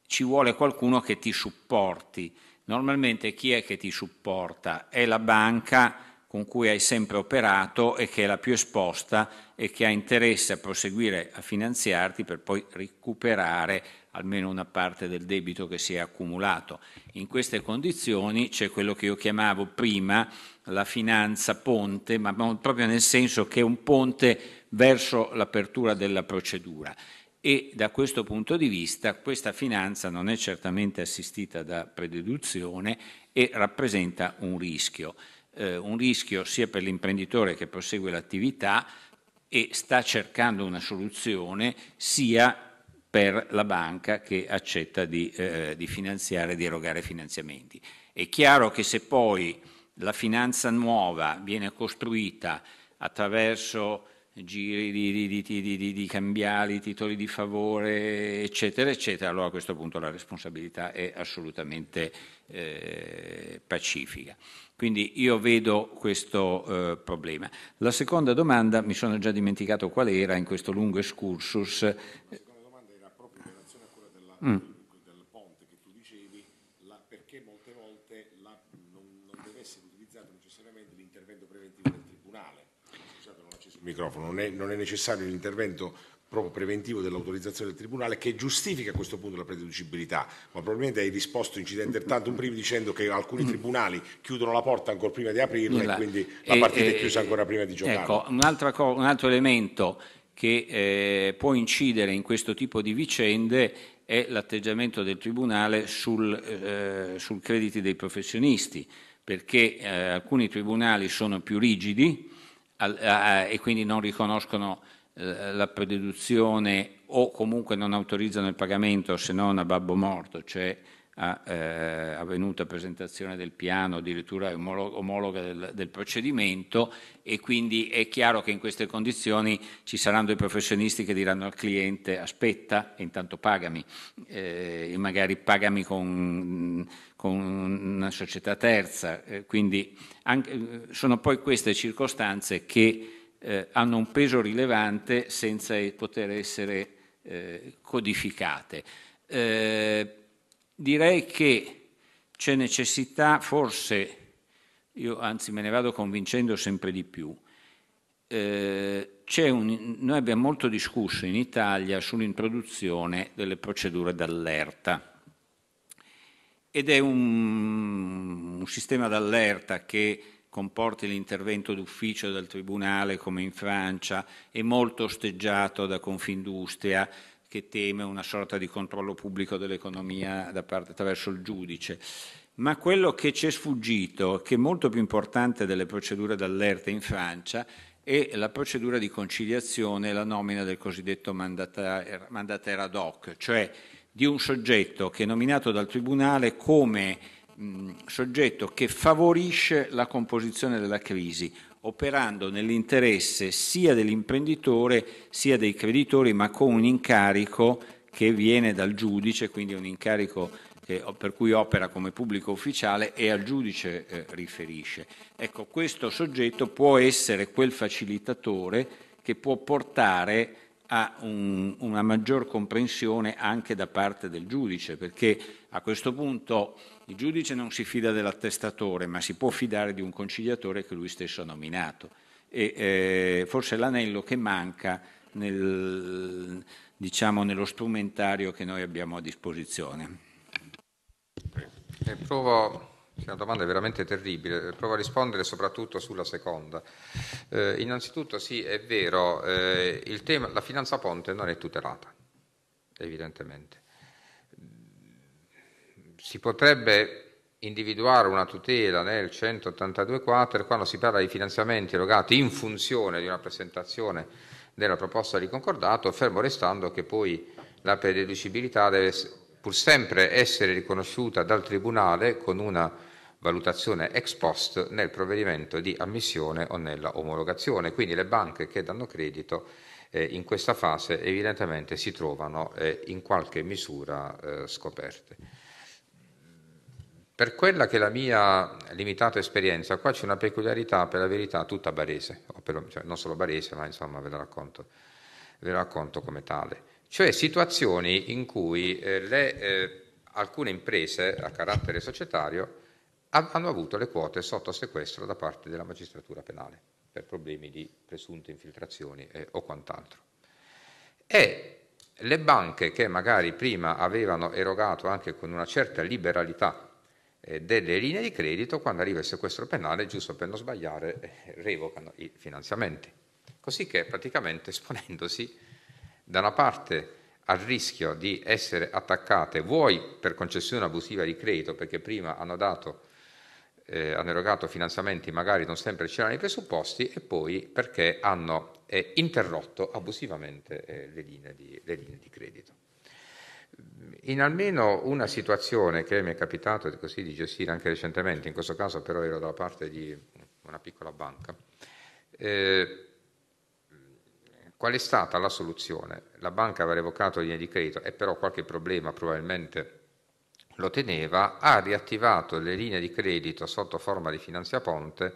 ci vuole qualcuno che ti supporti. Normalmente chi è che ti supporta? È la banca con cui hai sempre operato e che è la più esposta e che ha interesse a proseguire a finanziarti per poi recuperare almeno una parte del debito che si è accumulato. In queste condizioni c'è quello che io chiamavo prima la finanza ponte, ma proprio nel senso che è un ponte verso l'apertura della procedura e da questo punto di vista questa finanza non è certamente assistita da prededuzione e rappresenta un rischio, eh, un rischio sia per l'imprenditore che prosegue l'attività, e sta cercando una soluzione sia per la banca che accetta di, eh, di finanziare, di erogare finanziamenti. È chiaro che se poi la finanza nuova viene costruita attraverso giri di, di, di, di, cambiali, titoli di favore, eccetera, eccetera, allora a questo punto la responsabilità è assolutamente eh, pacifica. Quindi io vedo questo eh, problema. La seconda domanda, mi sono già dimenticato qual era in questo lungo excursus. La seconda domanda era proprio in relazione a quella della, mm. del ponte che tu dicevi, la, perché molte volte la, non, non, deve essere utilizzato necessariamente l'intervento preventivo del Tribunale. Scusate, non ho acceso il microfono, non è, non è necessario l'intervento proprio preventivo dell'autorizzazione del Tribunale che giustifica a questo punto la prededucibilità, ma probabilmente hai risposto incidente tanto primo dicendo che alcuni mm. tribunali chiudono la porta ancora prima di aprirla Nulla. e quindi la partita e, è eh, chiusa ancora prima di giocare. Ecco, un altro, un altro elemento che eh, può incidere in questo tipo di vicende è l'atteggiamento del Tribunale sul, eh, sul crediti dei professionisti, perché eh, alcuni tribunali sono più rigidi al, a, e quindi non riconoscono eh, la prededuzione o comunque non autorizzano il pagamento se non a babbo morto, cioè a eh, avvenuta presentazione del piano, addirittura omologa del, del, procedimento e quindi è chiaro che in queste condizioni ci saranno dei professionisti che diranno al cliente aspetta e intanto pagami, eh, e magari pagami con, con una società terza. Eh, quindi anche, eh, sono poi queste circostanze che eh, hanno un peso rilevante senza poter essere eh, codificate. Eh, direi che c'è necessità, forse, io anzi me ne vado convincendo sempre di più, eh, un, noi abbiamo molto discusso in Italia sull'introduzione delle procedure d'allerta ed è un, un sistema d'allerta che comporti l'intervento d'ufficio del Tribunale come in Francia, è molto osteggiato da Confindustria che teme una sorta di controllo pubblico dell'economia da parte attraverso il giudice. Ma quello che ci è sfuggito, che è molto più importante delle procedure d'allerta in Francia, è la procedura di conciliazione e la nomina del cosiddetto mandatera mandataire ad hoc, cioè di un soggetto che è nominato dal Tribunale come soggetto che favorisce la composizione della crisi, operando nell'interesse sia dell'imprenditore sia dei creditori, ma con un incarico che viene dal giudice, quindi un incarico che, eh, per cui opera come pubblico ufficiale e al giudice eh, riferisce. Ecco, questo soggetto può essere quel facilitatore che può portare a un, una maggior comprensione anche da parte del giudice, perché a questo punto il giudice non si fida dell'attestatore, ma si può fidare di un conciliatore che lui stesso ha nominato. E eh, forse l'anello che manca nel, diciamo, nello strumentario che noi abbiamo a disposizione. Eh, provo una domanda veramente terribile, provo a rispondere soprattutto sulla seconda. Eh, innanzitutto sì, è vero, eh, tema, la finanza ponte non è tutelata, evidentemente. Si potrebbe individuare una tutela nel 182 quater quando si parla di finanziamenti erogati in funzione di una presentazione della proposta di concordato, fermo restando che poi la prededucibilità deve pur sempre essere riconosciuta dal Tribunale con una valutazione ex post nel provvedimento di ammissione o nella omologazione. Quindi le banche che danno credito eh, in questa fase evidentemente si trovano eh, in qualche misura eh, scoperte. Per quella che è la mia limitata esperienza, qua c'è una peculiarità per la verità tutta barese, per, cioè, non solo barese, ma insomma ve la racconto, ve la racconto come tale, cioè situazioni in cui eh, le, eh, alcune imprese a carattere societario hanno avuto le quote sotto sequestro da parte della magistratura penale per problemi di presunte infiltrazioni eh, o quant'altro. E le banche che magari prima avevano erogato anche con una certa liberalità eh, delle linee di credito, quando arriva il sequestro penale, giusto per non sbagliare, eh, revocano i finanziamenti. Così che praticamente esponendosi da una parte al rischio di essere attaccate, vuoi per concessione abusiva di credito, perché prima hanno dato eh, hanno erogato finanziamenti magari non sempre c'erano i presupposti e poi perché hanno eh, interrotto abusivamente eh, le, linee di, le, linee di, credito. In almeno una situazione che mi è capitato così di gestire anche recentemente, in questo caso però ero dalla parte di una piccola banca, eh, qual è stata la soluzione? La banca aveva revocato le linee di credito e però qualche problema probabilmente lo teneva, ha riattivato le linee di credito sotto forma di finanzia finanziaponte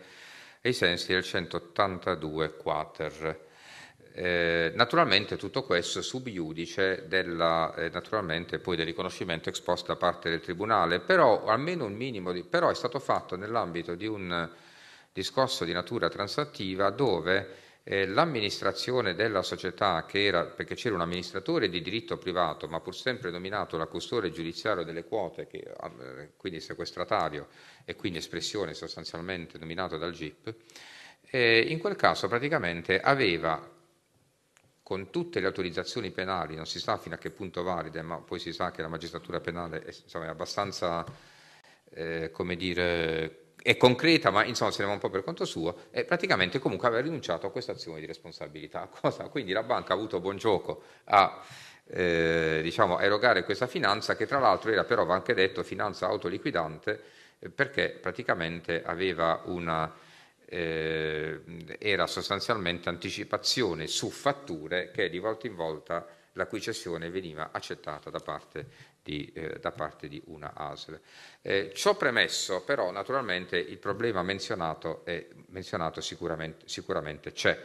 ai sensi del 182 quater. Eh, naturalmente tutto questo subiudice della, eh, naturalmente poi del riconoscimento esposto da parte del Tribunale, però almeno un minimo di, però è stato fatto nell'ambito di un discorso di natura transattiva dove eh, l'amministrazione della società, che era, perché c'era un amministratore di diritto privato, ma pur sempre nominato la custode giudiziario delle quote, che, eh, quindi sequestratario e quindi espressione sostanzialmente nominato dal GIP, eh, in quel caso praticamente aveva con tutte le autorizzazioni penali, non si sa fino a che punto valide, ma poi si sa che la magistratura penale è, insomma, è abbastanza, eh, come dire, è concreta, ma insomma se ne va un po' per conto suo, e praticamente comunque aveva rinunciato a questa azione di responsabilità. Cosa? Quindi la banca ha avuto buon gioco a eh, diciamo, erogare questa finanza, che tra l'altro era però, va anche detto, finanza autoliquidante, eh, perché praticamente aveva una, eh, era sostanzialmente anticipazione su fatture che di volta in volta la cui cessione veniva accettata da parte di, eh, da parte di una ASL. Eh, ciò premesso, però, naturalmente il problema menzionato, è, menzionato sicuramente, sicuramente c'è,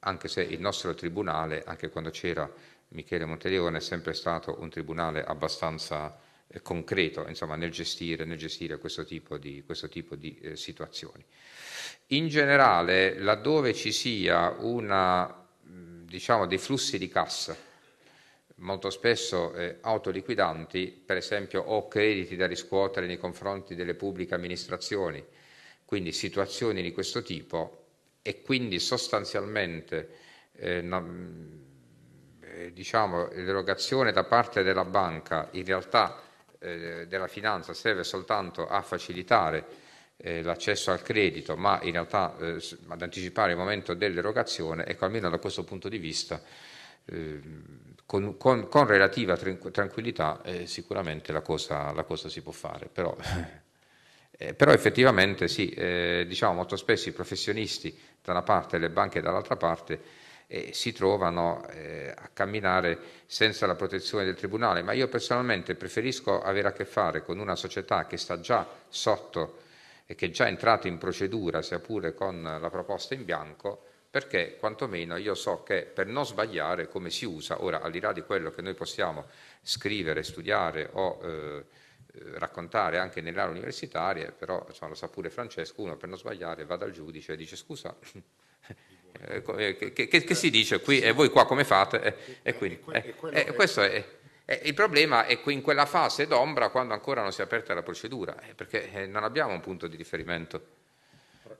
anche se il nostro tribunale, anche quando c'era Michele Monteleone, è sempre stato un tribunale abbastanza eh, concreto insomma, nel, gestire, nel gestire questo tipo di, questo tipo di eh, situazioni. In generale, laddove ci sia una, diciamo, dei flussi di cassa molto spesso eh, autoliquidanti, per esempio, o crediti da riscuotere nei confronti delle pubbliche amministrazioni, quindi situazioni di questo tipo e quindi sostanzialmente eh, non, eh, diciamo, l'erogazione da parte della banca in realtà eh, della finanza serve soltanto a facilitare eh, l'accesso al credito, ma in realtà ad anticipare il momento dell'erogazione, ecco almeno da questo punto di vista ehm, con, con, con relativa tranquillità eh, sicuramente la cosa, la cosa, si può fare, però, eh, però effettivamente sì, eh, diciamo molto spesso i professionisti da una parte e le banche dall'altra parte eh, si trovano eh, a camminare senza la protezione del tribunale, ma io personalmente preferisco avere a che fare con una società che sta già sotto e che è già entrata in procedura, sia pure con la proposta in bianco, perché quantomeno io so che per non sbagliare come si usa, ora al di là di quello che noi possiamo scrivere, studiare o eh, eh raccontare anche nell'area universitaria, però insomma, lo sa pure Francesco, uno per non sbagliare va dal giudice e dice scusa. Eh, eh, che, che, che, si dice qui e voi qua come fate? E, e quindi, eh, eh, questo è, il problema è in quella fase d'ombra quando ancora non si è aperta la procedura, perché non abbiamo un punto di riferimento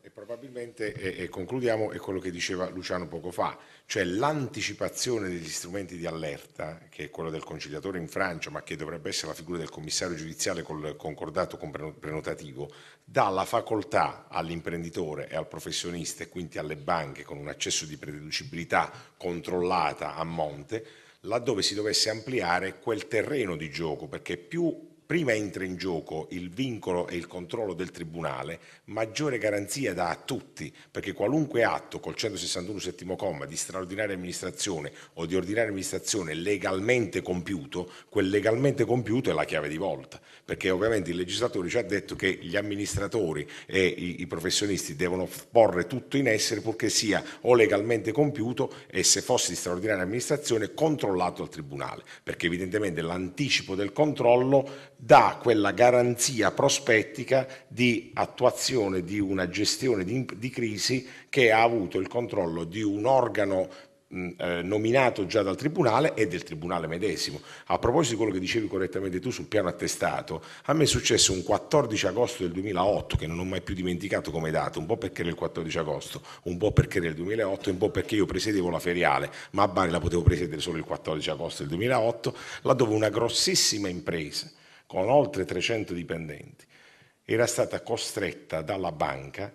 e probabilmente, e, e concludiamo, è quello che diceva Luciano poco fa, cioè l'anticipazione degli strumenti di allerta, che è quello del conciliatore in Francia, ma che dovrebbe essere la figura del commissario giudiziale col concordato prenotativo, dà la facoltà all'imprenditore e al professionista e quindi alle banche con un accesso di prededucibilità controllata a monte, laddove si dovesse ampliare quel terreno di gioco, perché più prima entra in gioco il vincolo e il controllo del tribunale, maggiore garanzia dà a tutti, perché qualunque atto col 161 settimo comma di straordinaria amministrazione o di ordinaria amministrazione legalmente compiuto, quel legalmente compiuto è la chiave di volta, perché ovviamente il legislatore ci ha detto che gli amministratori e i, professionisti devono porre tutto in essere purché sia o legalmente compiuto e se fosse di straordinaria amministrazione controllato al tribunale, perché evidentemente l'anticipo del controllo dà quella garanzia prospettica di attuazione di una gestione di, di crisi che ha avuto il controllo di un organo eh, nominato già dal Tribunale e del Tribunale medesimo. A proposito di quello che dicevi correttamente tu sul piano attestato, a me è successo un 14 agosto del 2008 che non ho mai più dimenticato come data, un po' perché era il 14 agosto, un po' perché era il 2008, un po' perché io presiedevo la feriale, ma a Bari la potevo presiedere solo il 14 agosto del 2008, laddove una grossissima impresa con oltre 300 dipendenti, era stata costretta dalla banca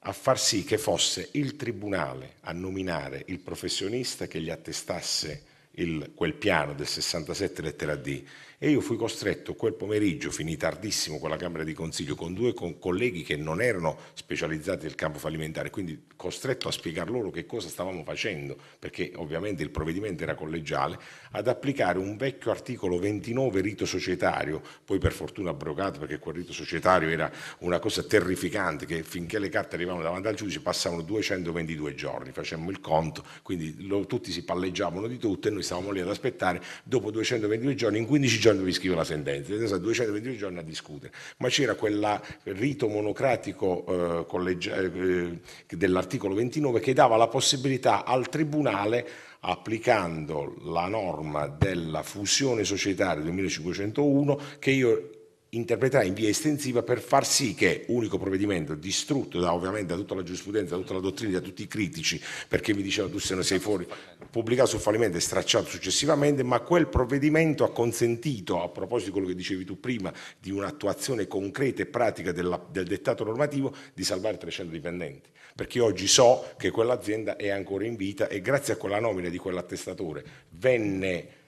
a far sì che fosse il tribunale a nominare il professionista che gli attestasse il, quel piano del 67 lettera D e io fui costretto quel pomeriggio, finì tardissimo con la Camera di Consiglio, con due con colleghi che non erano specializzati nel campo fallimentare, quindi costretto a spiegar loro che cosa stavamo facendo, perché ovviamente il provvedimento era collegiale, ad applicare un vecchio articolo 29 rito societario, poi per fortuna abrogato perché quel rito societario era una cosa terrificante che finché le carte arrivavano davanti al giudice passavano 222 giorni, facemmo il conto, quindi lo, tutti si palleggiavano di tutto e noi stavamo lì ad aspettare dopo 222 giorni, in 15 giorni giorni dovevi scrivere una sentenza, sono stati 222 giorni a discutere, ma c'era quel rito monocratico eh, eh dell'articolo 29 che dava la possibilità al Tribunale applicando la norma della fusione societaria del 1501, che io interpreterà in via estensiva per far sì che unico provvedimento distrutto da ovviamente da tutta la giurisprudenza, da tutta la dottrina, da tutti i critici, perché mi dicevano tu se non sei fuori, pubblicato sul fallimento e stracciato successivamente, ma quel provvedimento ha consentito, a proposito di quello che dicevi tu prima, di un'attuazione concreta e pratica della, del dettato normativo, di salvare 300 dipendenti, perché oggi so che quell'azienda è ancora in vita e grazie a quella nomina di quell'attestatore venne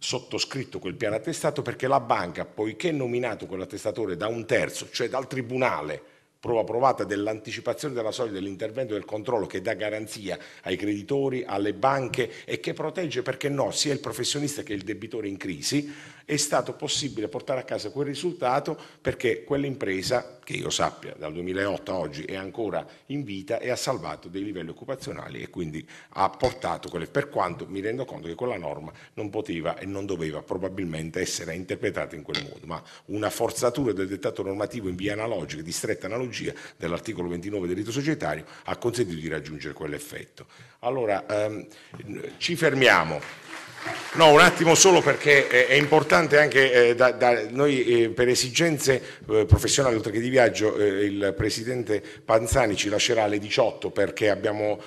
sottoscritto quel piano attestato perché la banca, poiché nominato quell'attestatore da un terzo, cioè dal Tribunale, prova provata dell'anticipazione della soglia dell'intervento del controllo che dà garanzia ai creditori, alle banche e che protegge, perché no, sia il professionista che il debitore in crisi è stato possibile portare a casa quel risultato perché quell'impresa, che io sappia dal 2008 a oggi è ancora in vita e ha salvato dei livelli occupazionali e quindi ha portato quelle, per quanto mi rendo conto che quella norma non poteva e non doveva probabilmente essere interpretata in quel modo, ma una forzatura del dettato normativo in via analogica, di stretta analogia dell'articolo 29 del rito societario ha consentito di raggiungere quell'effetto. Allora ehm, ci fermiamo. No, un attimo solo perché eh, è importante anche eh, da, da noi eh, per esigenze eh, professionali oltre che di viaggio il presidente Panzani ci lascerà alle 18 perché abbiamo,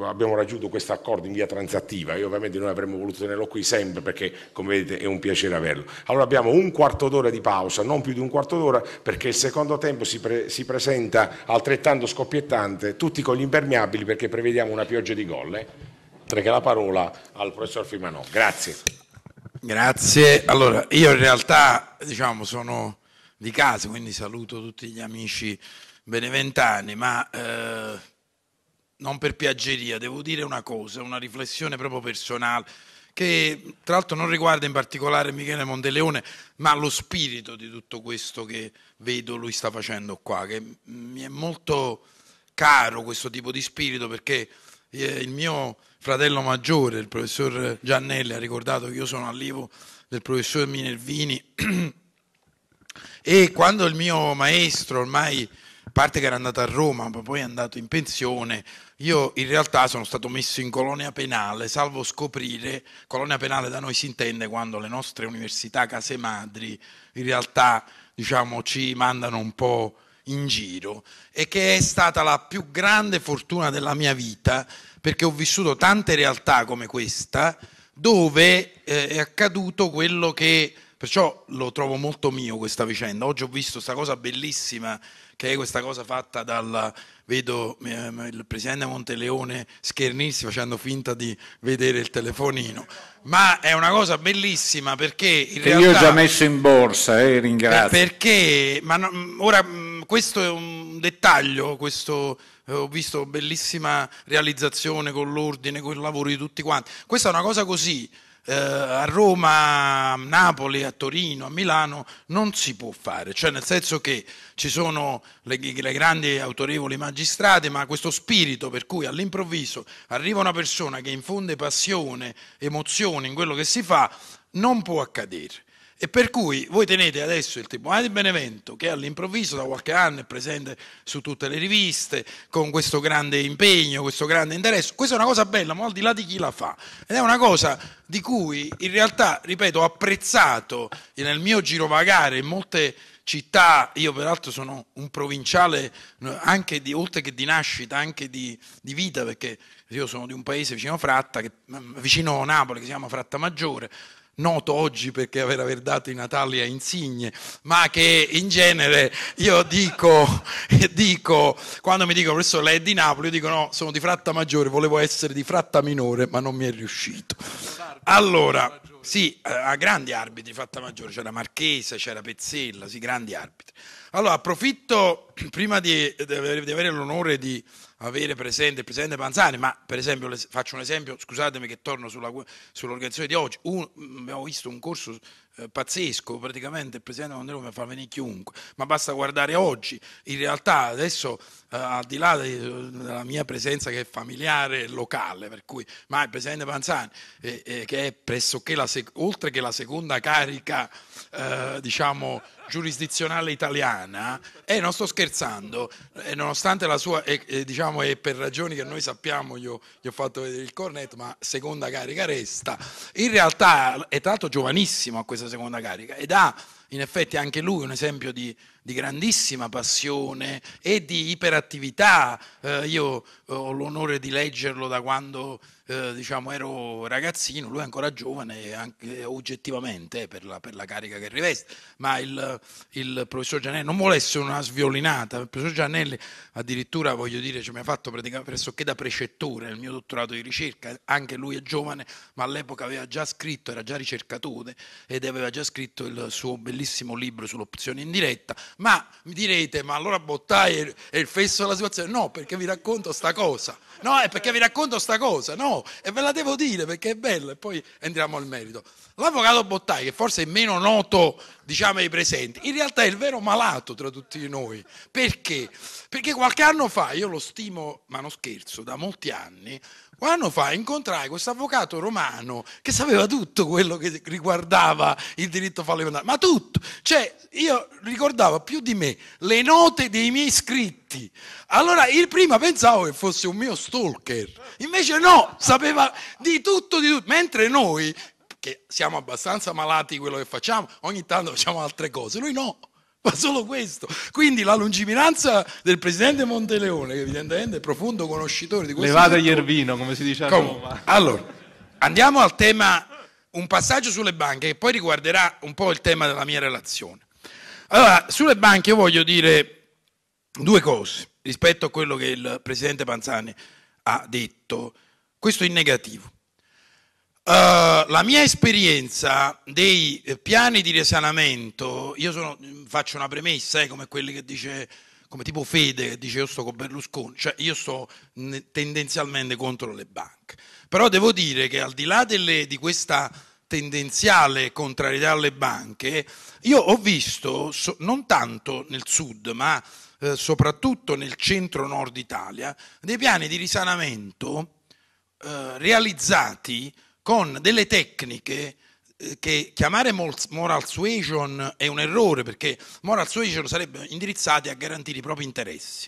abbiamo raggiunto questo accordo in via transattiva e ovviamente noi avremmo voluto tenerlo qui sempre perché come vedete è un piacere averlo. Allora abbiamo un quarto d'ora di pausa, non più di un quarto d'ora perché il secondo tempo si, pre si, presenta altrettanto scoppiettante, tutti con gli impermeabili perché prevediamo una pioggia di gol oltre che la parola al professor Firmanò. Grazie. Grazie. Allora, io in realtà diciamo, sono di casa, quindi saluto tutti gli amici beneventani, ma eh, non per piaggeria, devo dire una cosa, una riflessione proprio personale che tra l'altro non riguarda in particolare Michele Monteleone, ma lo spirito di tutto questo che vedo lui sta facendo qua, che mi è molto caro questo tipo di spirito perché eh, il mio fratello maggiore, il professor Giannelli, ha ricordato che io sono allievo del professor Minervini e quando il mio maestro ormai parte che era andato a Roma, ma poi è andato in pensione. Io in realtà sono stato messo in colonia penale, salvo scoprire, colonia penale da noi si intende quando le nostre università case madri in realtà diciamo, ci mandano un po' in giro e che è stata la più grande fortuna della mia vita perché ho vissuto tante realtà come questa dove eh, è accaduto quello che perciò lo trovo molto mio questa vicenda. Oggi ho visto questa cosa bellissima che è questa cosa fatta dal vedo eh, il presidente Monteleone schernirsi facendo finta di vedere il telefonino. Ma è una cosa bellissima perché in che realtà io ho già messo in borsa, eh, ringrazio. Perché ma no, mm, ora mm, questo è un dettaglio, questo eh, ho visto bellissima realizzazione con l'ordine, con il lavoro di tutti quanti. Questa è una cosa così, eh, a Roma, a Napoli, a Torino, a Milano non si può fare, cioè nel senso che ci sono le, le grandi autorevoli magistrate, ma questo spirito per cui all'improvviso arriva una persona che infonde passione, emozione in quello che si fa, non può accadere. E per cui voi tenete adesso il Tribunale di Benevento, che all'improvviso da qualche anno è presente su tutte le riviste, con questo grande impegno, questo grande interesse. Questa è una cosa bella, ma al di là di chi la fa. Ed è una cosa di cui in realtà, ripeto, ho apprezzato nel mio girovagare in molte città, io peraltro sono un provinciale anche di, oltre che di nascita, anche di, di vita, perché io sono di un paese vicino a Fratta, che, mm, vicino Napoli, che si chiama Fratta Maggiore noto oggi perché aver, aver dato i Natali a Insigne, ma che in genere io dico, dico quando mi dicono professore lei è di Napoli, io dico no, sono di fratta maggiore, volevo essere di fratta minore, ma non mi è riuscito. Allora, sì, eh, a grandi arbitri fratta maggiore, c'era Marchesa, c'era Pezzella, sì, grandi arbitri. Allora approfitto, prima di, di avere l'onore di avere presente il presidente Panzani, ma per esempio faccio un esempio, scusatemi che torno sulla, sull'organizzazione di oggi, un, mm, abbiamo visto un corso eh, pazzesco, praticamente il presidente mi fa venire chiunque, ma basta guardare oggi, in realtà adesso eh, al di là de, della mia presenza che è familiare e locale, per cui, ma il presidente Panzani, eh, eh, che è pressoché la oltre che la seconda carica eh, diciamo giurisdizionale italiana, e eh, non sto scherzando, eh, nonostante la sua, eh, eh diciamo, e per ragioni che noi sappiamo, io gli ho fatto vedere il cornetto, ma seconda carica resta, in realtà è tra l'altro giovanissimo a questa seconda carica ed ha in effetti anche lui un esempio di di grandissima passione e di iperattività. Eh, io eh, ho l'onore di leggerlo da quando eh, diciamo, ero ragazzino, lui è ancora giovane, anche oggettivamente eh, per, la, per, la, carica che riveste, ma il, il professor Giannelli non vuole essere una sviolinata, il professor Giannelli addirittura voglio dire ci mi ha fatto praticamente pressoché da precettore nel mio dottorato di ricerca, anche lui è giovane, ma all'epoca aveva già scritto, era già ricercatore ed aveva già scritto il suo bellissimo libro sull'opzione indiretta ma mi direte, ma allora Bottai è il fesso della situazione? No, perché vi racconto sta cosa. No, è perché vi racconto sta cosa, no, e ve la devo dire perché è bella e poi entriamo al merito. L'avvocato Bottai, che forse è meno noto, diciamo, ai presenti, in realtà è il vero malato tra tutti noi. Perché? Perché qualche anno fa, io lo stimo, ma non scherzo, da molti anni, un anno fa incontrai questo avvocato romano che sapeva tutto quello che riguardava il diritto fallimentare, ma tutto. Cioè, io ricordavo più di me le note dei miei scritti. Allora, il prima pensavo che fosse un mio stalker, invece no, sapeva di tutto, di tutto. Mentre noi, che siamo abbastanza malati di quello che facciamo, ogni tanto facciamo altre cose, lui no. Ma solo questo. Quindi la lungimiranza del presidente Monteleone, che evidentemente è profondo conoscitore di questo. Levate gli ervino, come si dice a Roma. Allora, andiamo al tema, un passaggio sulle banche che poi riguarderà un po' il tema della mia relazione. Allora, sulle banche io voglio dire due cose rispetto a quello che il presidente Panzani ha detto. Questo in negativo. Eh, la mia esperienza dei piani di risanamento, io sono, faccio una premessa, eh, come quelli che dice, come tipo Fede che dice io sto con Berlusconi, cioè io sto tendenzialmente contro le banche. Però devo dire che al di là delle, di questa tendenziale contrarietà alle banche, io ho visto, so, non tanto nel sud, ma eh, soprattutto nel centro-nord Italia, dei piani di risanamento eh, realizzati con delle tecniche eh, che chiamare moral suasion è un errore perché moral suasion sarebbe indirizzati a garantire i propri interessi.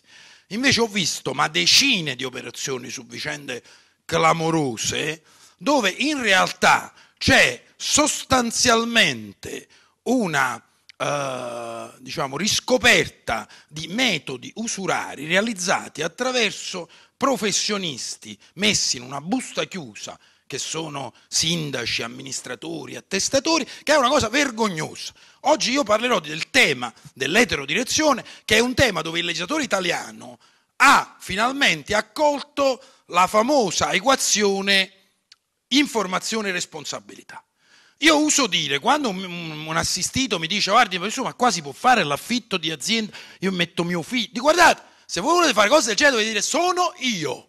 Invece ho visto ma decine di operazioni su vicende clamorose dove in realtà c'è sostanzialmente una eh, diciamo, riscoperta di metodi usurari realizzati attraverso professionisti messi in una busta chiusa che sono sindaci, amministratori, attestatori, che è una cosa vergognosa. Oggi io parlerò del tema dell'eterodirezione, che è un tema dove il legislatore italiano ha finalmente accolto la famosa equazione informazione e responsabilità. Io uso dire, quando un, assistito mi dice, guardi, ma insomma qua si può fare l'affitto di azienda, io metto mio figlio, guardate, se voi volete fare cose del genere dovete dire sono io,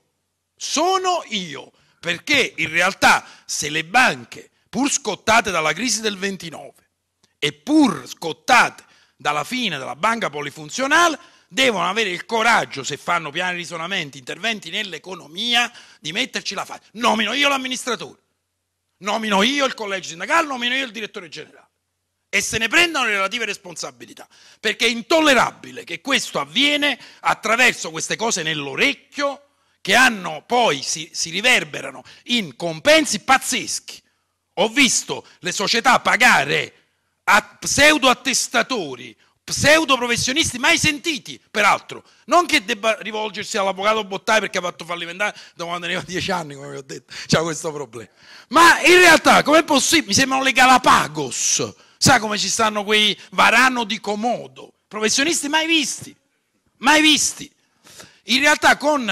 sono io, perché in realtà se le banche, pur scottate dalla crisi del 29 e pur scottate dalla fine della banca polifunzionale, devono avere il coraggio, se fanno piani di risonamenti, interventi nell'economia, di metterci la faccia. Nomino io l'amministratore, nomino io il collegio sindacale, nomino io il direttore generale. E se ne prendano le relative responsabilità, perché è intollerabile che questo avviene attraverso queste cose nell'orecchio che hanno poi si, si riverberano in compensi pazzeschi. Ho visto le società pagare a pseudo attestatori pseudo professionisti mai sentiti, peraltro. Non che debba rivolgersi all'avvocato Bottai perché ha fatto fallimentare da quando aveva dieci anni, come vi ho detto, c'è questo problema. Ma in realtà, com'è possibile? Mi sembrano le Galapagos. Sa come ci stanno quei varano di comodo, professionisti mai visti, mai visti in realtà con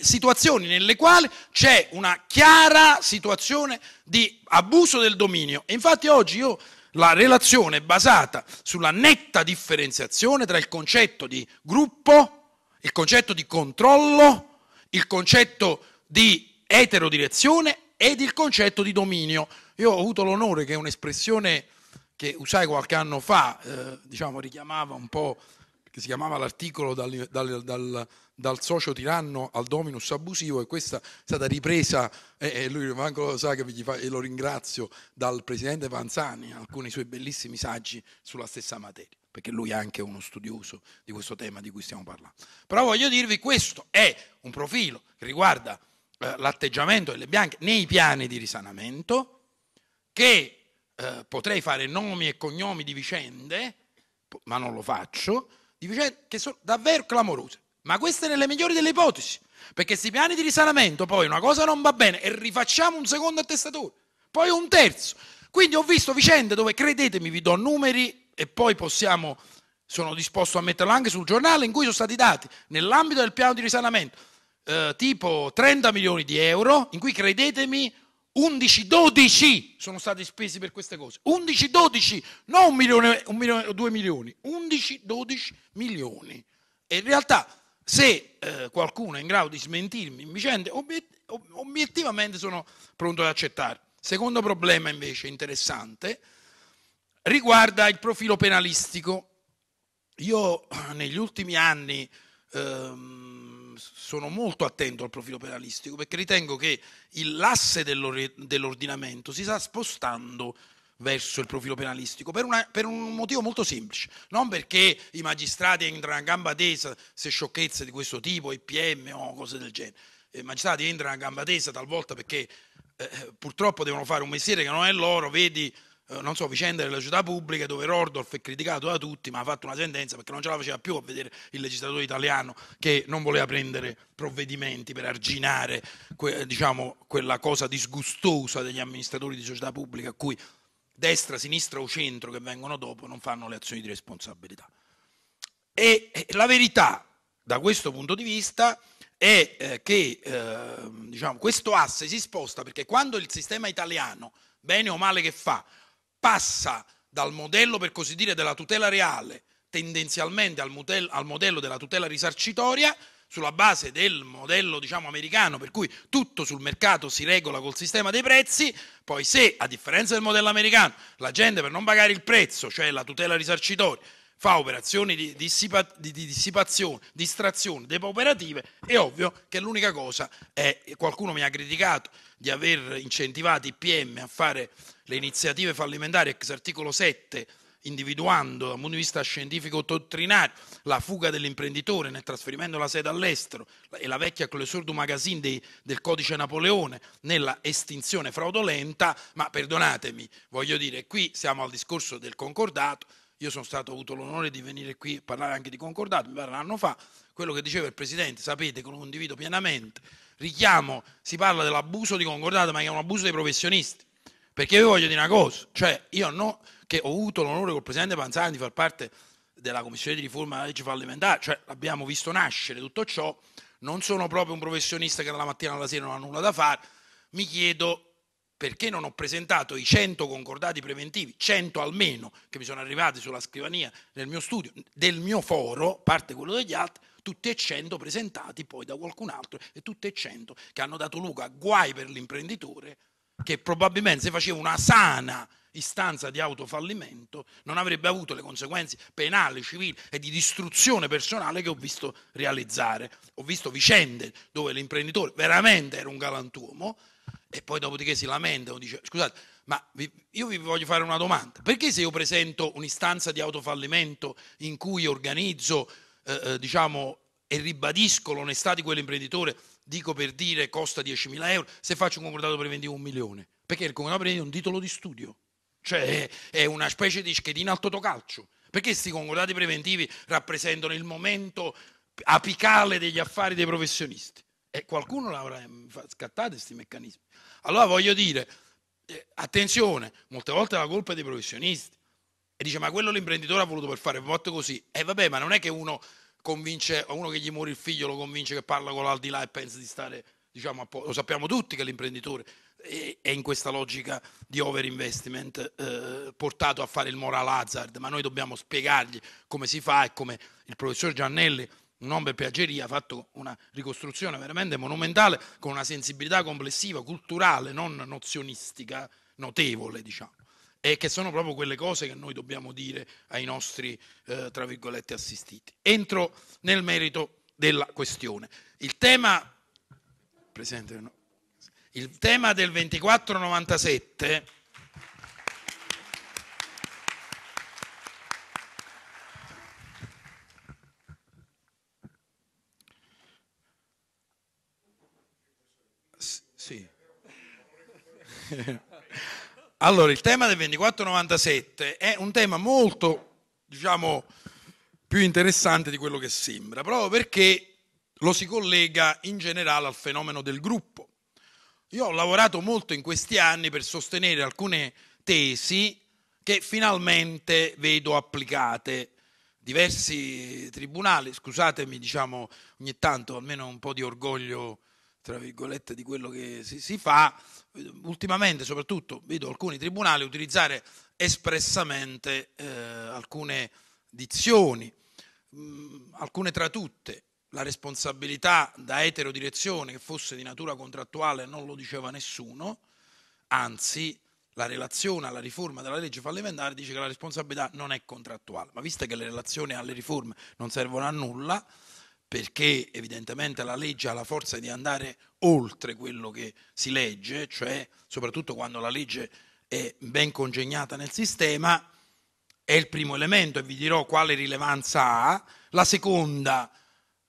situazioni nelle quali c'è una chiara situazione di abuso del dominio. E infatti oggi io la relazione è basata sulla netta differenziazione tra il concetto di gruppo, il concetto di controllo, il concetto di eterodirezione ed il concetto di dominio. Io ho avuto l'onore che un'espressione che usai qualche anno fa, eh, diciamo, richiamava un po' che si chiamava l'articolo dal, dal, dal, dal, socio tiranno al dominus abusivo e questa è stata ripresa, e, e lui manco lo sa che gli fa, e lo ringrazio, dal presidente Panzani, alcuni suoi bellissimi saggi sulla stessa materia, perché lui è anche uno studioso di questo tema di cui stiamo parlando. Però voglio dirvi questo è un profilo che riguarda eh, l'atteggiamento delle bianche nei piani di risanamento, che eh, potrei fare nomi e cognomi di vicende, ma non lo faccio, di vicende che sono davvero clamorose. Ma queste nelle migliori delle ipotesi, perché se i piani di risanamento poi una cosa non va bene e rifacciamo un secondo attestatore, poi un terzo. Quindi ho visto vicende dove, credetemi, vi do numeri e poi possiamo, sono disposto a metterlo anche sul giornale, in cui sono stati dati nell'ambito del piano di risanamento eh, tipo 30 milioni di euro, in cui, credetemi, 11-12 sono stati spesi per queste cose. 11-12, non un milione, o due milioni, 11-12 milioni. E in realtà, se eh, qualcuno è in grado di smentirmi in vicende, obiet- obiettivamente sono pronto ad accettare. Secondo problema invece interessante riguarda il profilo penalistico. Io negli ultimi anni... Ehm, sono molto attento al profilo penalistico perché ritengo che l'asse dell'ordinamento si sta spostando verso il profilo penalistico per, una, per, un motivo molto semplice, non perché i magistrati entrano a gamba tesa se sciocchezze di questo tipo, IPM o cose del genere. Eh, I magistrati entrano a gamba tesa talvolta perché eh, purtroppo devono fare un mestiere che non è loro, vedi eh, non so, vicende della società pubblica dove Rordolf è criticato da tutti ma ha fatto una sentenza perché non ce la faceva più a vedere il legislatore italiano che non voleva prendere provvedimenti per arginare que, eh, diciamo, quella cosa disgustosa degli amministratori di società pubbliche a cui destra, sinistra o centro che vengono dopo non fanno le azioni di responsabilità. E, la verità da questo punto di vista è eh, che eh, diciamo, questo asse si sposta perché quando il sistema italiano, bene o male che fa, passa dal modello, per così dire, della tutela reale, tendenzialmente al, modello, al modello della tutela risarcitoria, sulla base del modello diciamo, americano, per cui tutto sul mercato si regola col sistema dei prezzi, poi se a differenza del modello americano la gente per non pagare il prezzo, cioè la tutela risarcitoria, fa operazioni di, dissipa, di, di dissipazione, distrazione, depauperative, è ovvio che l'unica cosa è, qualcuno mi ha criticato di aver incentivato i PM a fare le iniziative fallimentari ex articolo 7 individuando dal punto di vista scientifico dottrinario la fuga dell'imprenditore nel trasferimento della sede all'estero e la vecchia closure du magazine dei, del codice Napoleone nella estinzione fraudolenta, ma perdonatemi, voglio dire, qui siamo al discorso del concordato, io sono stato ho avuto l'onore di venire qui e parlare anche di concordato, mi pare un anno fa, quello che diceva il Presidente, sapete che lo condivido pienamente, richiamo, si parla dell'abuso di concordato, ma è un abuso dei professionisti perché io voglio dire una cosa, cioè io no, che ho avuto l'onore col Presidente Panzani di far parte della Commissione di riforma della legge fallimentare, cioè l'abbiamo visto nascere tutto ciò, non sono proprio un professionista che dalla mattina alla sera non ha nulla da fare, mi chiedo perché non ho presentato i 100 concordati preventivi, 100 almeno, che mi sono arrivati sulla scrivania nel mio studio, del mio foro, parte quello degli altri, tutti e 100 presentati poi da qualcun altro e tutti e 100 che hanno dato luogo a guai per l'imprenditore che probabilmente se faceva una sana istanza di autofallimento non avrebbe avuto le conseguenze penali, civili e di distruzione personale che ho visto realizzare. Ho visto vicende dove l'imprenditore veramente era un galantuomo e poi dopodiché si lamenta o dice scusate, ma io vi voglio fare una domanda, perché se io presento un'istanza di autofallimento in cui organizzo, eh, eh diciamo, e ribadisco l'onestà di quell'imprenditore dico per dire costa 10.000 euro, se faccio un concordato preventivo un milione, perché il concordato preventivo è un titolo di studio, cioè è una specie di schedina al totocalcio, perché questi concordati preventivi rappresentano il momento apicale degli affari dei professionisti e qualcuno l'avrà eh, scattato questi meccanismi. Allora voglio dire, eh, attenzione, molte volte la colpa è dei professionisti. E dice, ma quello l'imprenditore ha voluto per fare è fatto così. E vabbè, ma non è che uno convince uno che gli muore il figlio, lo convince che parla con l'aldilà e pensa di stare, diciamo, a po- lo sappiamo tutti che l'imprenditore è in questa logica di overinvestment eh, portato a fare il moral hazard, ma noi dobbiamo spiegargli come si fa e come il professor Giannelli, un uomo per piaceria, ha fatto una ricostruzione veramente monumentale con una sensibilità complessiva, culturale, non nozionistica, notevole, diciamo e che sono proprio quelle cose che noi dobbiamo dire ai nostri, eh, tra virgolette, assistiti. Entro nel merito della questione. Il tema, Presidente, no, il tema del 2497 sì. Allora, il tema del 2497 è un tema molto, diciamo, più interessante di quello che sembra, proprio perché lo si collega in generale al fenomeno del gruppo. Io ho lavorato molto in questi anni per sostenere alcune tesi che finalmente vedo applicate. Diversi tribunali, scusatemi, diciamo ogni tanto almeno un po' di orgoglio tra virgolette, di quello che si, si, fa, ultimamente soprattutto vedo alcuni tribunali utilizzare espressamente eh, alcune dizioni, mh, mm, alcune tra tutte. La responsabilità da eterodirezione che fosse di natura contrattuale non lo diceva nessuno, anzi la relazione alla riforma della legge fallimentare dice che la responsabilità non è contrattuale, ma visto che le relazioni alle riforme non servono a nulla, perché evidentemente la legge ha la forza di andare oltre quello che si legge, cioè soprattutto quando la legge è ben congegnata nel sistema, è il primo elemento e vi dirò quale rilevanza ha. La seconda,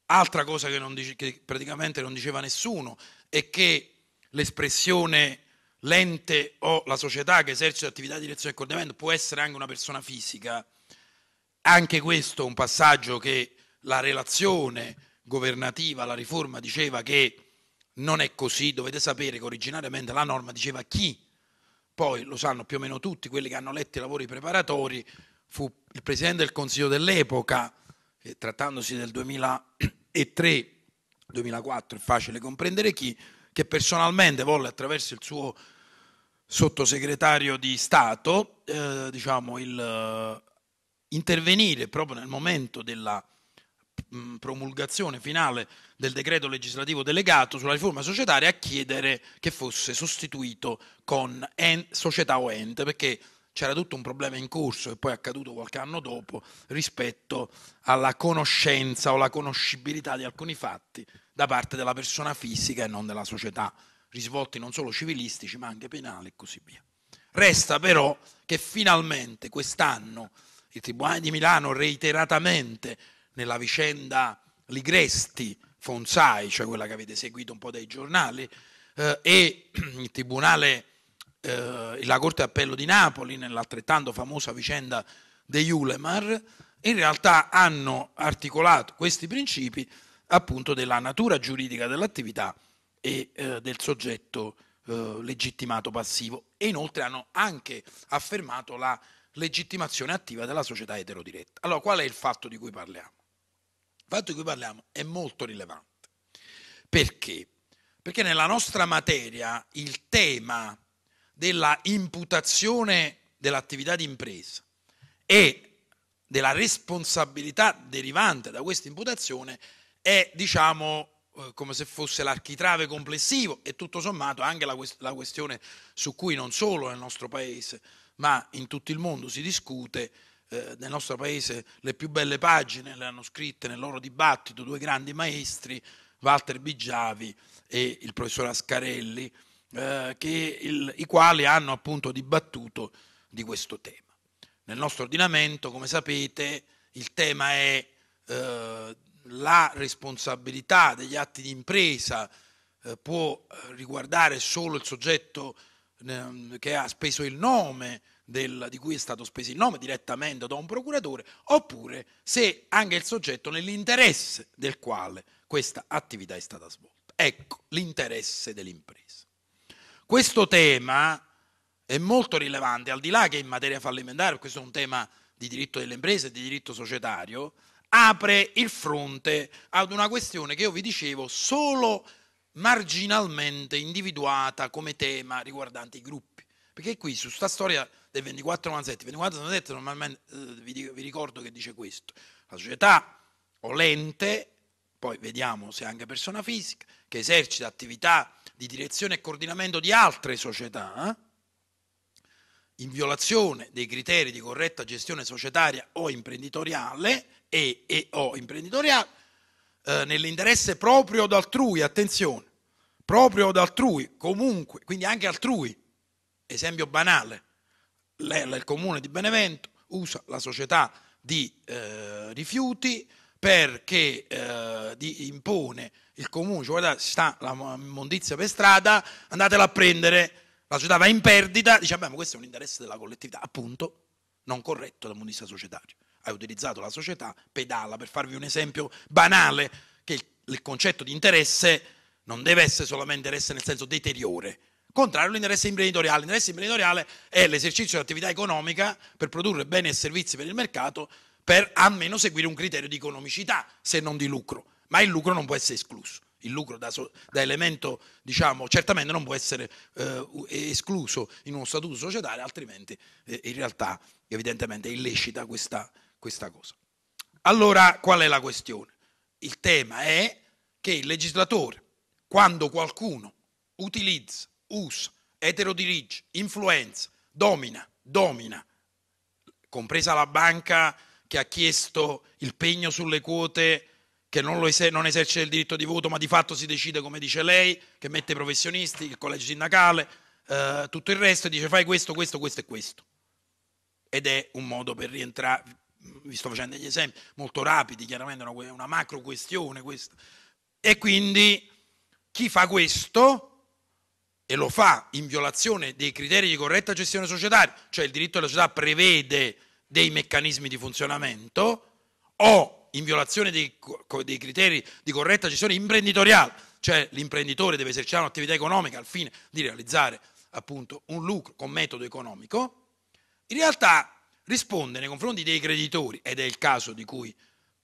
altra cosa che, non dice, che praticamente non diceva nessuno, è che l'espressione l'ente o la società che esercita attività di direzione e coordinamento può essere anche una persona fisica. Anche questo è un passaggio che la relazione governativa, la riforma diceva che non è così, dovete sapere che originariamente la norma diceva chi, poi lo sanno più o meno tutti quelli che hanno letto i lavori preparatori, fu il Presidente del Consiglio dell'epoca, eh, trattandosi del 2003, 2004 è facile comprendere chi, che personalmente volle attraverso il suo sottosegretario di Stato eh, diciamo il, eh, intervenire proprio nel momento della Mm, promulgazione finale del decreto legislativo delegato sulla riforma societaria a chiedere che fosse sostituito con en- società o ente, perché c'era tutto un problema in corso e poi è accaduto qualche anno dopo rispetto alla conoscenza o la conoscibilità di alcuni fatti da parte della persona fisica e non della società, risvolti non solo civilistici ma anche penali e così via. Resta però che finalmente quest'anno il Tribunale di Milano reiteratamente nella vicenda Ligresti Fonsai, cioè quella che avete seguito un po' dai giornali, eh, e il Tribunale, eh, la Corte d'Appello di Napoli, nell'altrettanto famosa vicenda degli Ulemar, in realtà hanno articolato questi principi appunto della natura giuridica dell'attività e eh, del soggetto eh, legittimato passivo e inoltre hanno anche affermato la legittimazione attiva della società eterodiretta. Allora qual è il fatto di cui parliamo? Il fatto di cui parliamo è molto rilevante. Perché? Perché nella nostra materia il tema della imputazione dell'attività di impresa e della responsabilità derivante da questa imputazione è, diciamo, eh, come se fosse l'architrave complessivo e tutto sommato anche la, quest- la questione su cui non solo nel nostro paese ma in tutto il mondo si discute eh, nel nostro paese le più belle pagine le hanno scritte nel loro dibattito due grandi maestri, Walter Bigiavi e il professor Ascarelli, eh, il, i quali hanno appunto dibattuto di questo tema. Nel nostro ordinamento, come sapete, il tema è eh, la responsabilità degli atti di impresa eh, può riguardare solo il soggetto ehm, che ha speso il nome del, di cui è stato speso il nome direttamente da un procuratore, oppure se anche il soggetto nell'interesse del quale questa attività è stata svolta. Ecco l'interesse dell'impresa. Questo tema è molto rilevante, al di là che in materia fallimentare, questo è un tema di diritto delle imprese e di diritto societario, apre il fronte ad una questione che io vi dicevo solo marginalmente individuata come tema riguardante i gruppi. Perché qui su sta storia del 2497. 2497 normalmente eh, vi, vi ricordo che dice questo. La società o l'ente, poi vediamo se è anche persona fisica, che esercita attività di direzione e coordinamento di altre società, eh, in violazione dei criteri di corretta gestione societaria o imprenditoriale e, e o imprenditoriale, eh, nell'interesse proprio o altrui, attenzione, proprio o altrui, comunque, quindi anche altrui, esempio banale, il comune di Benevento usa la società di eh, rifiuti perché eh, di, impone il comune, cioè guardate, sta la immondizia per strada, andatela a prendere, la società va in perdita, dice beh, ma questo è un interesse della collettività, appunto non corretto dal punto di vista societario. Hai utilizzato la società, pedala, per farvi un esempio banale, che il, il concetto di interesse non deve essere solamente interesse nel senso deteriore, Contrario all'interesse imprenditoriale. L'interesse imprenditoriale è l'esercizio di attività economica per produrre beni e servizi per il mercato per almeno seguire un criterio di economicità, se non di lucro. Ma il lucro non può essere escluso. Il lucro da, da elemento, diciamo, certamente non può essere eh, escluso in uno statuto societario, altrimenti eh, in realtà evidentemente è illecita questa, questa cosa. Allora, qual è la questione? Il tema è che il legislatore, quando qualcuno utilizza usa, eterodirige, influenza, domina, domina, compresa la banca che ha chiesto il pegno sulle quote, che non, eser- non, esercita il diritto di voto, ma di fatto si decide come dice lei, che mette i professionisti, il collegio sindacale, eh, tutto il resto e dice fai questo, questo, questo e questo. Ed è un modo per rientrare, vi sto facendo degli esempi molto rapidi, chiaramente è una, una macro questione questa. E quindi chi fa questo e lo fa in violazione dei criteri di corretta gestione societaria, cioè il diritto della società prevede dei meccanismi di funzionamento, o in violazione dei, dei criteri di corretta gestione imprenditoriale, cioè l'imprenditore deve esercitare un'attività economica al fine di realizzare appunto un lucro con metodo economico, in realtà risponde nei confronti dei creditori, ed è il caso di cui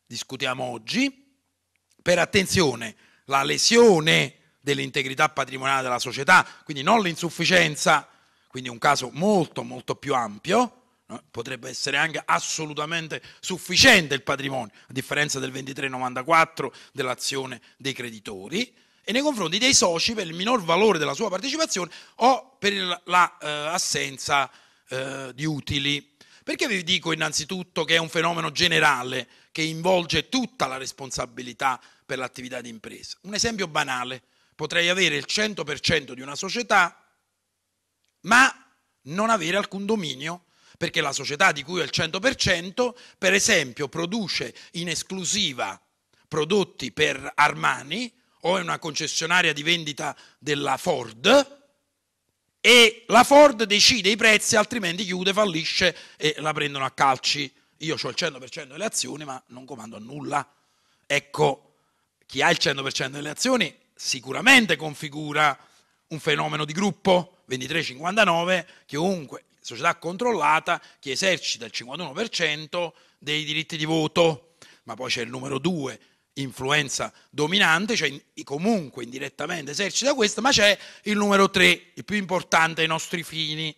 discutiamo oggi, per attenzione, la lesione dell'integrità patrimoniale della società, quindi non l'insufficienza, quindi un caso molto molto più ampio, no? potrebbe essere anche assolutamente sufficiente il patrimonio, a differenza del 2394 dell'azione dei creditori, e nei confronti dei soci per il minor valore della sua partecipazione o per l'assenza la, eh, eh, di utili. Perché vi dico innanzitutto che è un fenomeno generale che involge tutta la responsabilità per l'attività di impresa? Un esempio banale Potrei avere il 100% di una società, ma non avere alcun dominio, perché la società di cui ho il 100%, per esempio, produce in esclusiva prodotti per Armani o è una concessionaria di vendita della Ford e la Ford decide i prezzi, altrimenti chiude, fallisce e la prendono a calci. Io ho il 100% delle azioni, ma non comando a nulla. Ecco, chi ha il 100% delle azioni sicuramente configura un fenomeno di gruppo 23-59 che comunque società controllata che esercita il 51% dei diritti di voto, ma poi c'è il numero 2 influenza dominante, cioè comunque indirettamente esercita questo, ma c'è il numero 3, il più importante ai nostri fini.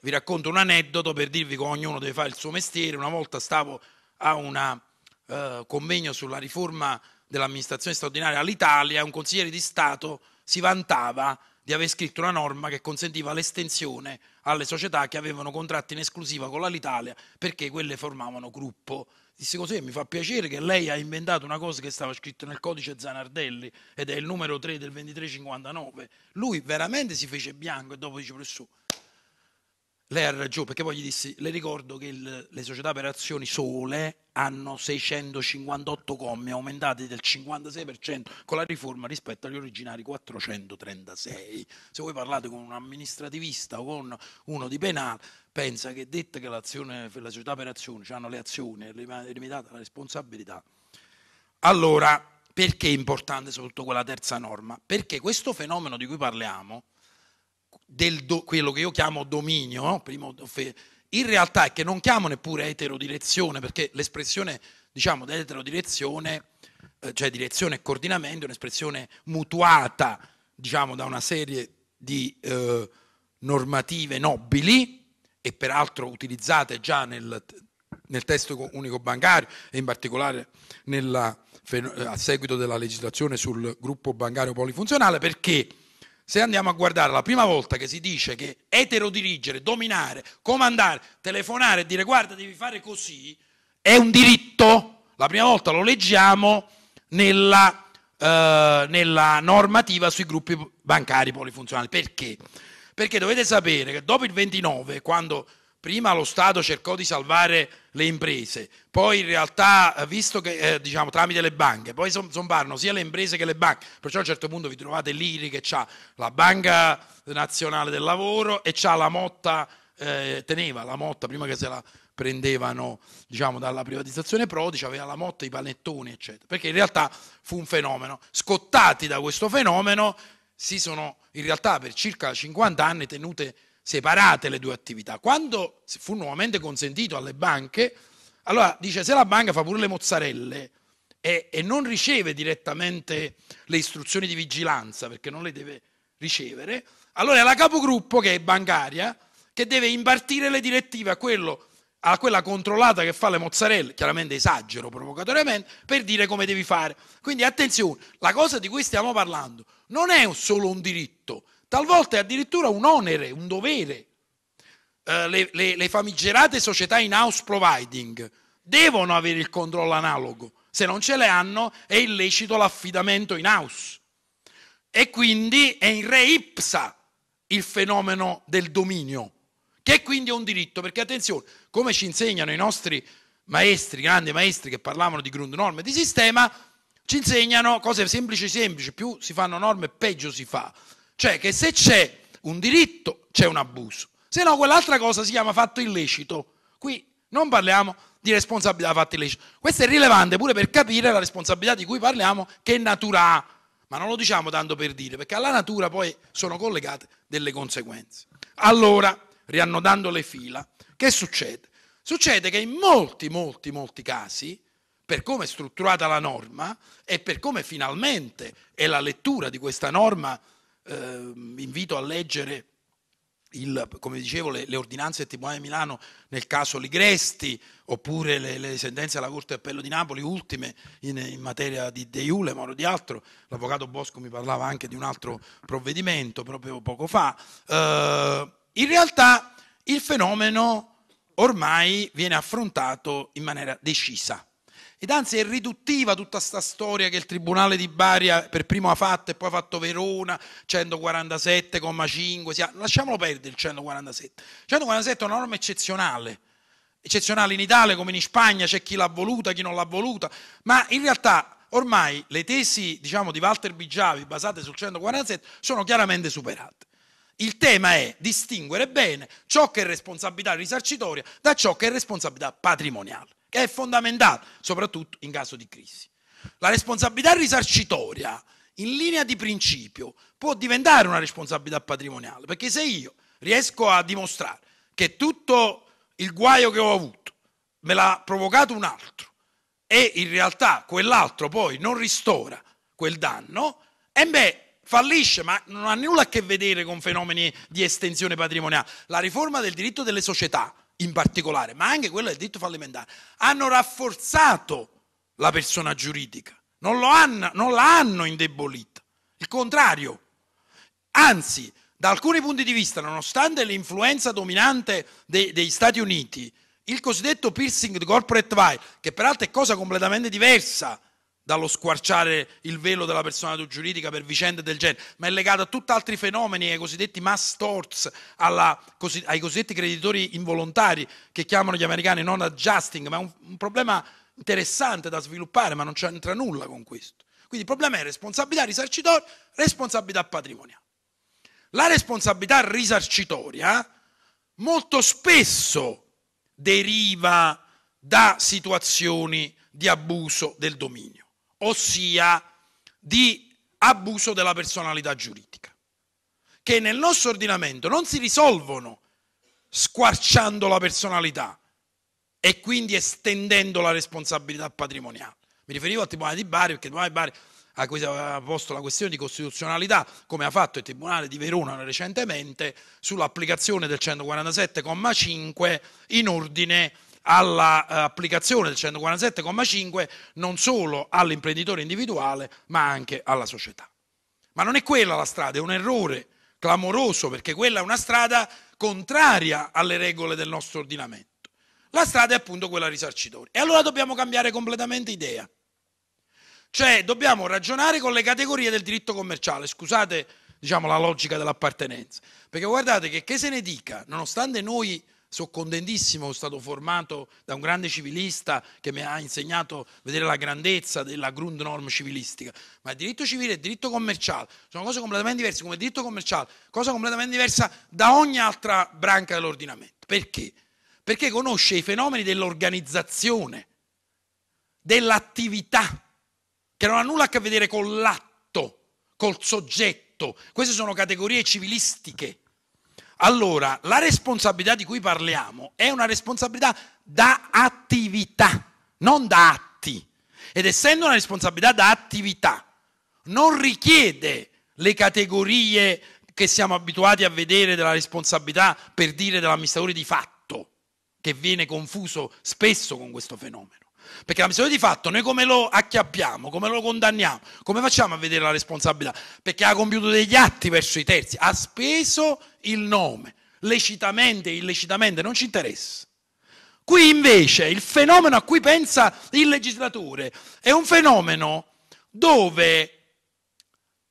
Vi racconto un aneddoto per dirvi che ognuno deve fare il suo mestiere. Una volta stavo a un eh, convegno sulla riforma dell'amministrazione straordinaria all'Italia, un consigliere di Stato si vantava di aver scritto una norma che consentiva l'estensione alle società che avevano contratti in esclusiva con l'Alitalia perché quelle formavano gruppo. Disse così, mi fa piacere che lei ha inventato una cosa che stava scritta nel codice Zanardelli ed è il numero 3 del 2359. Lui veramente si fece bianco e dopo dice, professore, lei ha ragione, perché poi gli dissi, le ricordo che il, le società per azioni sole hanno 658 commi aumentati del 56% con la riforma rispetto agli originari 436. Se voi parlate con un amministrativista o con uno di penale, pensa che detta che l'azione, la società per azioni cioè hanno le azioni, è limitata la responsabilità. Allora, perché è importante soprattutto quella terza norma? Perché questo fenomeno di cui parliamo del do, quello che io chiamo dominio, no? Primo, in realtà è che non chiamo neppure eterodirezione, perché l'espressione, diciamo, dell'eterodirezione, eh, cioè direzione e coordinamento, è un'espressione mutuata, diciamo, da una serie di eh, normative nobili e peraltro utilizzate già nel, nel testo unico bancario e in particolare nella, a seguito della legislazione sul gruppo bancario polifunzionale, perché se andiamo a guardare la prima volta che si dice che eterodirigere, dominare, comandare, telefonare e dire guarda devi fare così, è un diritto, la prima volta lo leggiamo nella, eh, nella normativa sui gruppi bancari polifunzionali. Perché? Perché dovete sapere che dopo il 29, quando prima lo Stato cercò di salvare le imprese, poi in realtà, eh, visto che eh, diciamo tramite le banche, poi sombarono sia le imprese che le banche, perciò a un certo punto vi trovate l'IRI che ha la Banca Nazionale del Lavoro e c'ha la Motta, eh, teneva la Motta prima che se la prendevano diciamo, dalla privatizzazione Prodice, aveva la motta, i panettoni, eccetera, perché in realtà fu un fenomeno. Scottati da questo fenomeno si sono in realtà per circa 50 anni tenute separate le due attività. Quando fu nuovamente consentito alle banche, allora dice se la banca fa pure le mozzarelle e, e non riceve direttamente le istruzioni di vigilanza perché non le deve ricevere, allora è la capogruppo che è bancaria che deve impartire le direttive a quello a quella controllata che fa le mozzarelle, chiaramente esagero provocatoriamente, per dire come devi fare. Quindi attenzione, la cosa di cui stiamo parlando non è solo un diritto, talvolta è addirittura un onere, un dovere. Eh, le, le, le famigerate società in house providing devono avere il controllo analogo, se non ce le hanno è illecito l'affidamento in house. E quindi è in re ipsa il fenomeno del dominio, che quindi è un diritto, perché attenzione, come ci insegnano i nostri maestri, grandi maestri che parlavano di grund norme di sistema, ci insegnano cose semplici semplici, più si fanno norme peggio si fa. Cioè che se c'è un diritto c'è un abuso, se no quell'altra cosa si chiama fatto illecito. Qui non parliamo di responsabilità fatti illeciti. Questo è rilevante pure per capire la responsabilità di cui parliamo, che natura ha, ma non lo diciamo tanto per dire, perché alla natura poi sono collegate delle conseguenze. Allora, riannodando le fila, che succede? Succede che in molti, molti, molti casi, per come è strutturata la norma e per come finalmente è la lettura di questa norma eh, invito a leggere, il, come dicevo, le, le ordinanze del Tribunale di Milano nel caso Ligresti, oppure le, le sentenze della Corte d'Appello di Napoli, ultime in, in materia di De Iule, ma di altro. L'avvocato Bosco mi parlava anche di un altro provvedimento proprio poco fa. Eh, in realtà il fenomeno ormai viene affrontato in maniera decisa ed anzi è riduttiva tutta questa storia che il Tribunale di Bari per primo ha fatto e poi ha fatto Verona, 147,5, lasciamolo perdere il 147. Il 147 è una norma eccezionale, eccezionale in Italia come in Spagna, c'è chi l'ha voluta, chi non l'ha voluta, ma in realtà ormai le tesi diciamo, di Walter Bigiavi basate sul 147 sono chiaramente superate. Il tema è distinguere bene ciò che è responsabilità risarcitoria da ciò che è responsabilità patrimoniale che è fondamentale, soprattutto in caso di crisi. La responsabilità risarcitoria, in linea di principio, può diventare una responsabilità patrimoniale, perché se io riesco a dimostrare che tutto il guaio che ho avuto me l'ha provocato un altro e in realtà quell'altro poi non ristora quel danno, e beh, fallisce, ma non ha nulla a che vedere con fenomeni di estensione patrimoniale. La riforma del diritto delle società in particolare, ma anche quello del diritto fallimentare, hanno rafforzato la persona giuridica, non, hanno, non la hanno indebolita, il contrario. Anzi, da alcuni punti di vista, nonostante l'influenza dominante dei, degli Stati Uniti, il cosiddetto piercing di corporate vile, che peraltro è cosa completamente diversa dallo squarciare il velo della persona giuridica per vicende del genere, ma è legato a tutt'altri fenomeni, ai cosiddetti mass torts, alla, ai cosiddetti creditori involontari che chiamano gli americani non adjusting, ma è un, un problema interessante da sviluppare, ma non c'entra nulla con questo. Quindi il problema è responsabilità risarcitoria, responsabilità patrimoniale. La responsabilità risarcitoria molto spesso deriva da situazioni di abuso del dominio ossia di abuso della personalità giuridica, che nel nostro ordinamento non si risolvono squarciando la personalità e quindi estendendo la responsabilità patrimoniale. Mi riferivo al Tribunale di Bari perché il Tribunale di Bari ha posto la questione di costituzionalità, come ha fatto il Tribunale di Verona recentemente, sull'applicazione del 147,5 in ordine all'applicazione eh, del 147,5 non solo all'imprenditore individuale ma anche alla società. Ma non è quella la strada, è un errore clamoroso perché quella è una strada contraria alle regole del nostro ordinamento. La strada è appunto quella risarcitoria. E allora dobbiamo cambiare completamente idea. Cioè dobbiamo ragionare con le categorie del diritto commerciale, scusate diciamo la logica dell'appartenenza, perché guardate che che se ne dica, nonostante noi sono contentissimo, sono stato formato da un grande civilista che mi ha insegnato a vedere la grandezza della Grundnorm civilistica, ma il diritto civile e il diritto commerciale sono cose completamente diverse, come il diritto commerciale, cosa completamente diversa da ogni altra branca dell'ordinamento. Perché? Perché conosce i fenomeni dell'organizzazione, dell'attività, che non ha nulla a che vedere con l'atto, col soggetto. Queste sono categorie civilistiche allora, la responsabilità di cui parliamo è una responsabilità da attività, non da atti. Ed essendo una responsabilità da attività, non richiede le categorie che siamo abituati a vedere della responsabilità per dire dell'amministratore di fatto, che viene confuso spesso con questo fenomeno. Perché la misura di fatto noi come lo acchiappiamo, come lo condanniamo, come facciamo a vedere la responsabilità? Perché ha compiuto degli atti verso i terzi, ha speso il nome, lecitamente, illecitamente, non ci interessa. Qui invece il fenomeno a cui pensa il legislatore è un fenomeno dove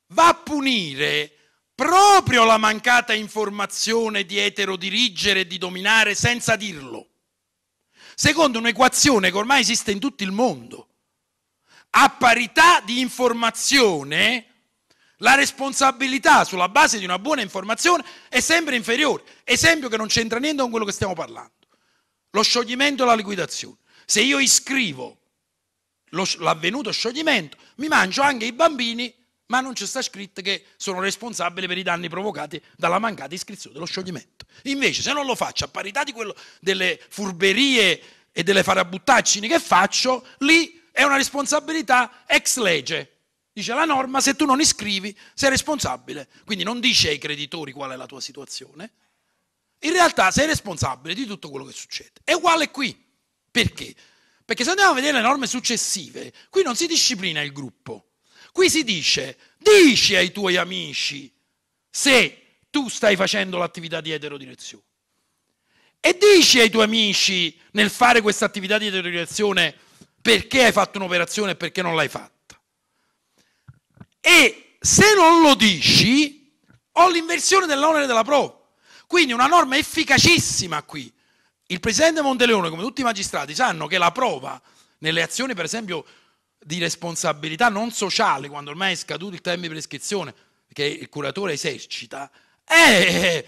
va a punire proprio la mancata informazione di eterodirigere e di dominare senza dirlo secondo un'equazione che ormai esiste in tutto il mondo. A parità di informazione, la responsabilità sulla base di una buona informazione è sempre inferiore. Esempio che non c'entra niente con quello che stiamo parlando. Lo scioglimento e la liquidazione. Se io iscrivo l'avvenuto scioglimento, mi mangio anche i bambini ma non c'è sta scritto che sono responsabile per i danni provocati dalla mancata iscrizione dello scioglimento. Invece se non lo faccio, a parità di quello delle furberie e delle farabuttaccini che faccio, lì è una responsabilità ex legge. Dice la norma, se tu non iscrivi sei responsabile. Quindi non dice ai creditori qual è la tua situazione. In realtà sei responsabile di tutto quello che succede. È uguale qui. Perché? Perché se andiamo a vedere le norme successive, qui non si disciplina il gruppo Qui si dice, dici ai tuoi amici se tu stai facendo l'attività di eterodirezione. E dici ai tuoi amici nel fare questa attività di eterodirezione perché hai fatto un'operazione e perché non l'hai fatta. E se non lo dici, ho l'inversione dell'onere della prova. Quindi una norma efficacissima qui. Il presidente Monteleone, come tutti i magistrati, sanno che la prova nelle azioni, per esempio, di responsabilità non sociale, quando ormai è scaduto il termine di prescrizione, che il curatore esercita, è,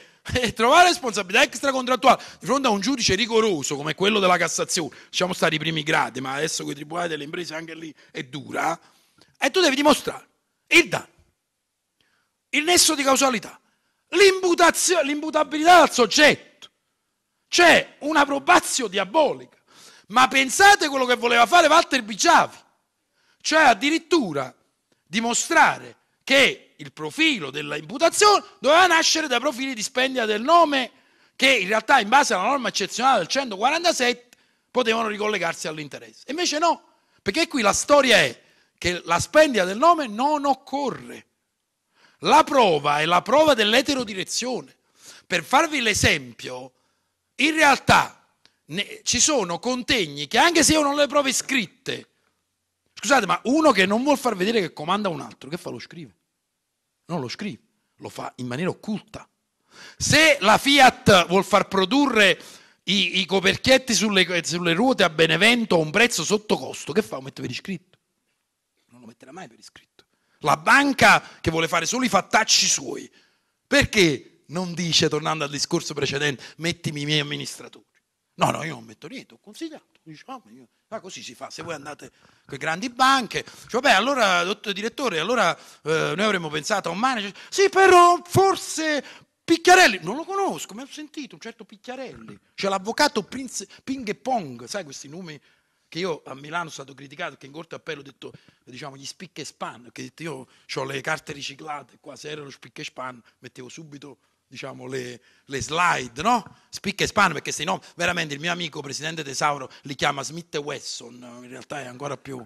trovare responsabilità extracontrattuale di fronte a un giudice rigoroso come quello della Cassazione, siamo stati i primi gradi, ma adesso con i tribunali delle imprese anche lì è dura, e eh, tu devi dimostrare il danno, il nesso di causalità, l'imputabilità al soggetto. C'è una probazio diabolica. Ma pensate quello che voleva fare Walter Bigiavi cioè addirittura dimostrare che il profilo della imputazione doveva nascere dai profili di spendita del nome che in realtà in base alla norma eccezionale del 147 potevano ricollegarsi all'interesse. Invece no, perché qui la storia è che la spendita del nome non occorre. La prova è la prova dell'eterodirezione. Per farvi l'esempio, in realtà ne, ci sono contegni che anche se io non le prove scritte, Scusate, ma uno che non vuol far vedere che comanda un altro, che fa? Lo scrive. Non lo scrive, lo fa in maniera occulta. Se la Fiat vuol far produrre i, i coperchietti sulle, sulle, ruote a Benevento a un prezzo sotto costo, che fa? Lo mette per iscritto. Non lo metterà mai per iscritto. La banca che vuole fare solo i fattacci suoi, perché non dice, tornando al discorso precedente, mettimi i miei amministratori? No, no, io non metto niente, ho consigliato. Diciamo, io ma così si fa, se voi andate con le grandi banche, cioè, beh, allora, dottore direttore, allora eh, noi avremmo pensato a un manager, sì, però forse Picchiarelli, non lo conosco, ma ho sentito un certo Picchiarelli, c'è cioè, l'avvocato Prince, Ping e Pong, sai questi nomi che io a Milano sono stato criticato, che in corte appello ho detto, diciamo, gli spicche e span, che io ho le carte riciclate, qua se erano spicche e span mettevo subito diciamo, le, le slide, no? Spicca e spanne, perché se no veramente il mio amico presidente Tesauro li chiama Smith e Wesson, in realtà è ancora più...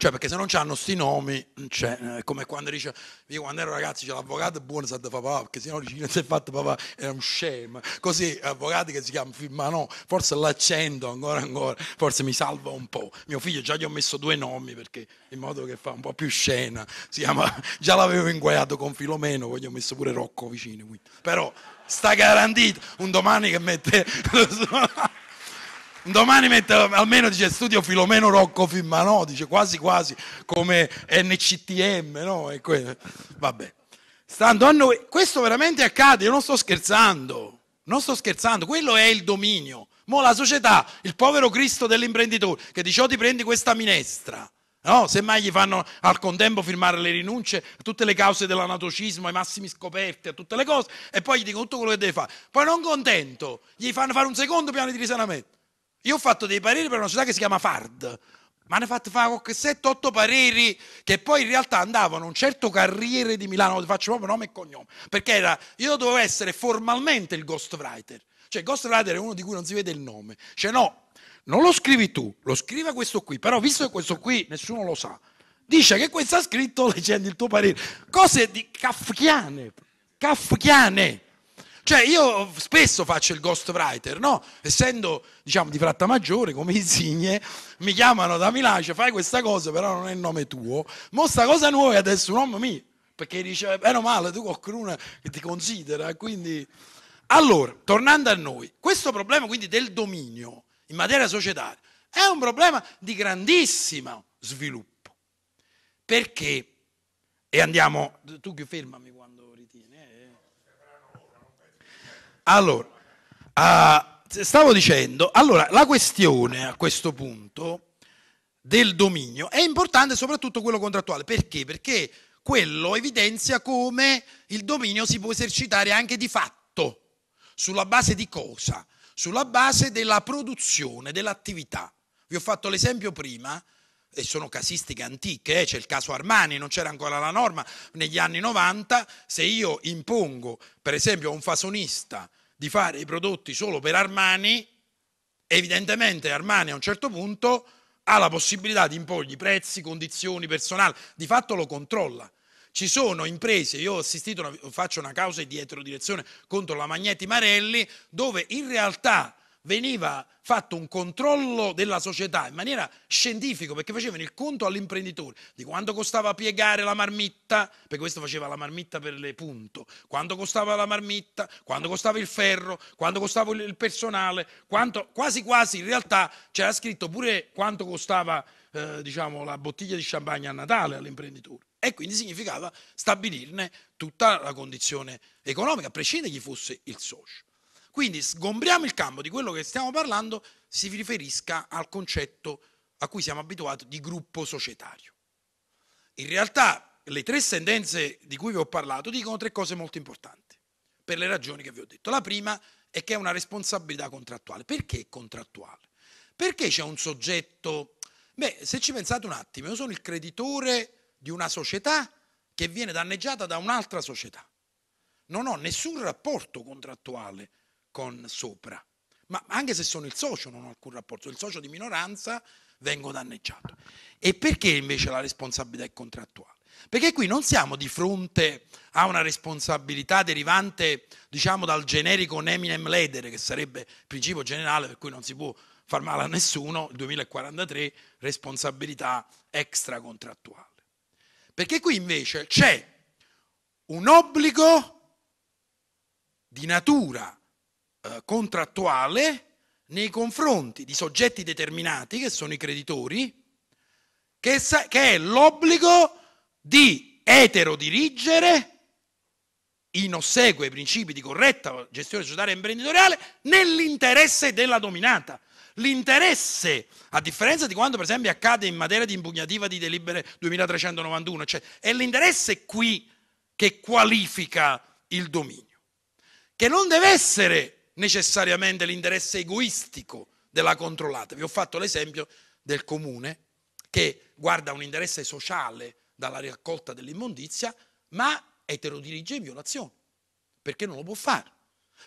Cioè, perché se non hanno sti nomi, cioè, come quando dice, io quando ero ragazzo c'è l'avvocato buono sa da papà, perché se no dice non si è fatto papà, è un scemo. Così avvocati che si chiamano, ma no, forse l'accento ancora ancora, forse mi salva un po'. Mio figlio già gli ho messo due nomi perché in modo che fa un po' più scena, si chiama, già l'avevo inguaiato con Filomeno, poi gli ho messo pure Rocco vicino. Quindi. Però sta garantito. Un domani che mette... Un domani mette, almeno dice studio Filomeno Rocco no? dice quasi quasi come NCTM, no? E Vabbè. Stando a noi, questo veramente accade, io non sto scherzando, non sto scherzando, quello è il dominio. Mo la società, il povero Cristo dell'imprenditore, che dice oh, ti prendi questa minestra, No, semmai gli fanno al contempo firmare le rinunce a tutte le cause dell'anatocismo, ai massimi scoperti, a tutte le cose, e poi gli dicono tutto quello che deve fare. Poi non contento, gli fanno fare un secondo piano di risanamento. Io ho fatto dei pareri per una società che si chiama FARD, ma ne ho fatto fare 7-8 pareri che poi in realtà andavano a un certo carriere di Milano, faccio proprio nome e cognome, perché era, io dovevo essere formalmente il ghostwriter. Cioè, ghostwriter è uno di cui non si vede il nome. Cioè, no, non lo scrivi tu, lo scrive questo qui, però visto che questo qui nessuno lo sa, dice che questo ha scritto leggendo il tuo parere, cose di kafkiane, kafkiane. Cioè io spesso faccio il ghostwriter, no? Essendo, diciamo, di fratta maggiore, come insigne, mi chiamano da Milano, fai questa cosa, però non è il nome tuo. Ma sta cosa nuova è adesso un nome mio, perché dice, bene o male, tu qualcuno che ti considera, quindi... Allora, tornando a noi, questo problema quindi del dominio, in materia societaria, è un problema di grandissimo sviluppo. Perché? E andiamo, tu che fermami quando ritieni. Eh. Allora, uh, stavo dicendo, allora la questione a questo punto del dominio è importante soprattutto quello contrattuale. Perché? Perché quello evidenzia come il dominio si può esercitare anche di fatto, sulla base di cosa? sulla base della produzione, dell'attività. Vi ho fatto l'esempio prima, e sono casistiche antiche, eh? c'è il caso Armani, non c'era ancora la norma, negli anni 90, se io impongo per esempio a un fasonista di fare i prodotti solo per Armani, evidentemente Armani a un certo punto ha la possibilità di imporgli prezzi, condizioni, personale, di fatto lo controlla. Ci sono imprese, io ho assistito, una, faccio una causa di dietro direzione contro la Magneti Marelli, dove in realtà veniva fatto un controllo della società in maniera scientifica perché facevano il conto all'imprenditore di quanto costava piegare la marmitta, perché questo faceva la marmitta per le punto, quanto costava la marmitta, quanto costava il ferro, quanto costava il personale, quanto, quasi quasi in realtà c'era scritto pure quanto costava eh, diciamo, la bottiglia di champagne a Natale all'imprenditore. E quindi significava stabilirne tutta la condizione economica, a prescindere chi fosse il socio. Quindi sgombriamo il campo di quello che stiamo parlando, si riferisca al concetto a cui siamo abituati di gruppo societario. In realtà le tre sentenze di cui vi ho parlato dicono tre cose molto importanti, per le ragioni che vi ho detto. La prima è che è una responsabilità contrattuale. Perché è contrattuale? Perché c'è un soggetto... Beh, se ci pensate un attimo, io sono il creditore di una società che viene danneggiata da un'altra società. Non ho nessun rapporto contrattuale con sopra, ma anche se sono il socio non ho alcun rapporto, il socio di minoranza vengo danneggiato. E perché invece la responsabilità è contrattuale? Perché qui non siamo di fronte a una responsabilità derivante, diciamo, dal generico neminem ledere, che sarebbe il principio generale per cui non si può far male a nessuno, il 2043, responsabilità extracontrattuale. Perché qui invece c'è un obbligo di natura eh, contrattuale nei confronti di soggetti determinati, che sono i creditori, che, che è l'obbligo di eterodirigere in ossequio ai principi di corretta gestione societaria e imprenditoriale nell'interesse della dominata l'interesse, a differenza di quanto per esempio accade in materia di impugnativa di delibere 2391, cioè è l'interesse qui che qualifica il dominio, che non deve essere necessariamente l'interesse egoistico della controllata. Vi ho fatto l'esempio del comune che guarda un interesse sociale dalla raccolta dell'immondizia, ma eterodirige in violazione, perché non lo può fare,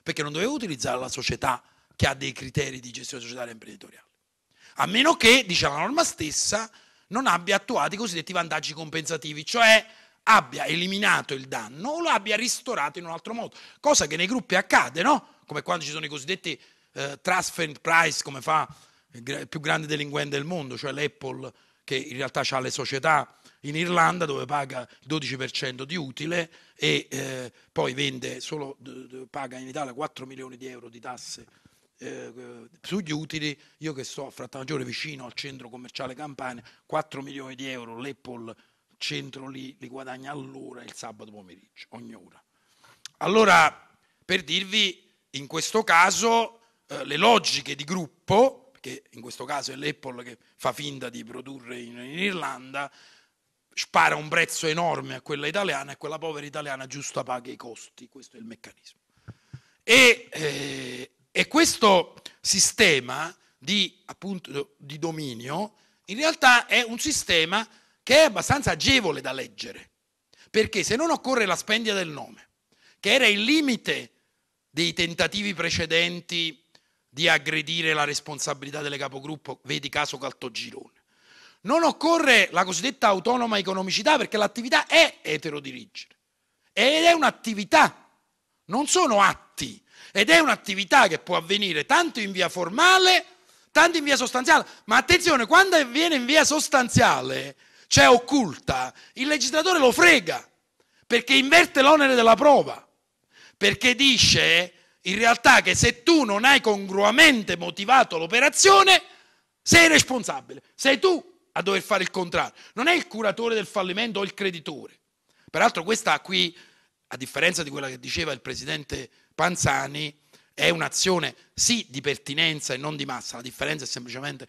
perché non doveva utilizzare la società che ha dei criteri di gestione societaria imprenditoriale. A meno che, dice diciamo, la norma stessa, non abbia attuato i cosiddetti vantaggi compensativi, cioè abbia eliminato il danno o lo abbia ristorato in un altro modo, cosa che nei gruppi accade, no? Come quando ci sono i cosiddetti eh, transfer price, come fa il più grande delinquente del mondo, cioè l'Apple, che in realtà ha le società in Irlanda dove paga il 12% di utile e eh, poi vende solo, paga in Italia 4 milioni di euro di tasse eh, sugli utili, io che sto a Frattamaggiore vicino al centro commerciale Campania, 4 milioni di euro l'Apple centro lì li guadagna all'ora il sabato pomeriggio, ogni ora. Allora, per dirvi, in questo caso eh, le logiche di gruppo, perché in questo caso è l'Apple che fa finta di produrre in, in Irlanda, spara un prezzo enorme a quella italiana e quella povera italiana giusta paga i costi, questo è il meccanismo. E eh, e questo sistema di, appunto, di dominio in realtà è un sistema che è abbastanza agevole da leggere, perché se non occorre la spendia del nome, che era il limite dei tentativi precedenti di aggredire la responsabilità delle capogruppo, vedi caso Caltogirone. Non occorre la cosiddetta autonoma economicità perché l'attività è eterodirigere ed è un'attività, non sono atti, ed è un'attività che può avvenire tanto in via formale, tanto in via sostanziale. Ma attenzione, quando avviene in via sostanziale, cioè occulta, il legislatore lo frega, perché inverte l'onere della prova, perché dice in realtà che se tu non hai congruamente motivato l'operazione, sei responsabile, sei tu a dover fare il contrario, non è il curatore del fallimento o il creditore. Peraltro questa qui, a differenza di quella che diceva il presidente Panzani è un'azione sì di pertinenza e non di massa, la differenza è semplicemente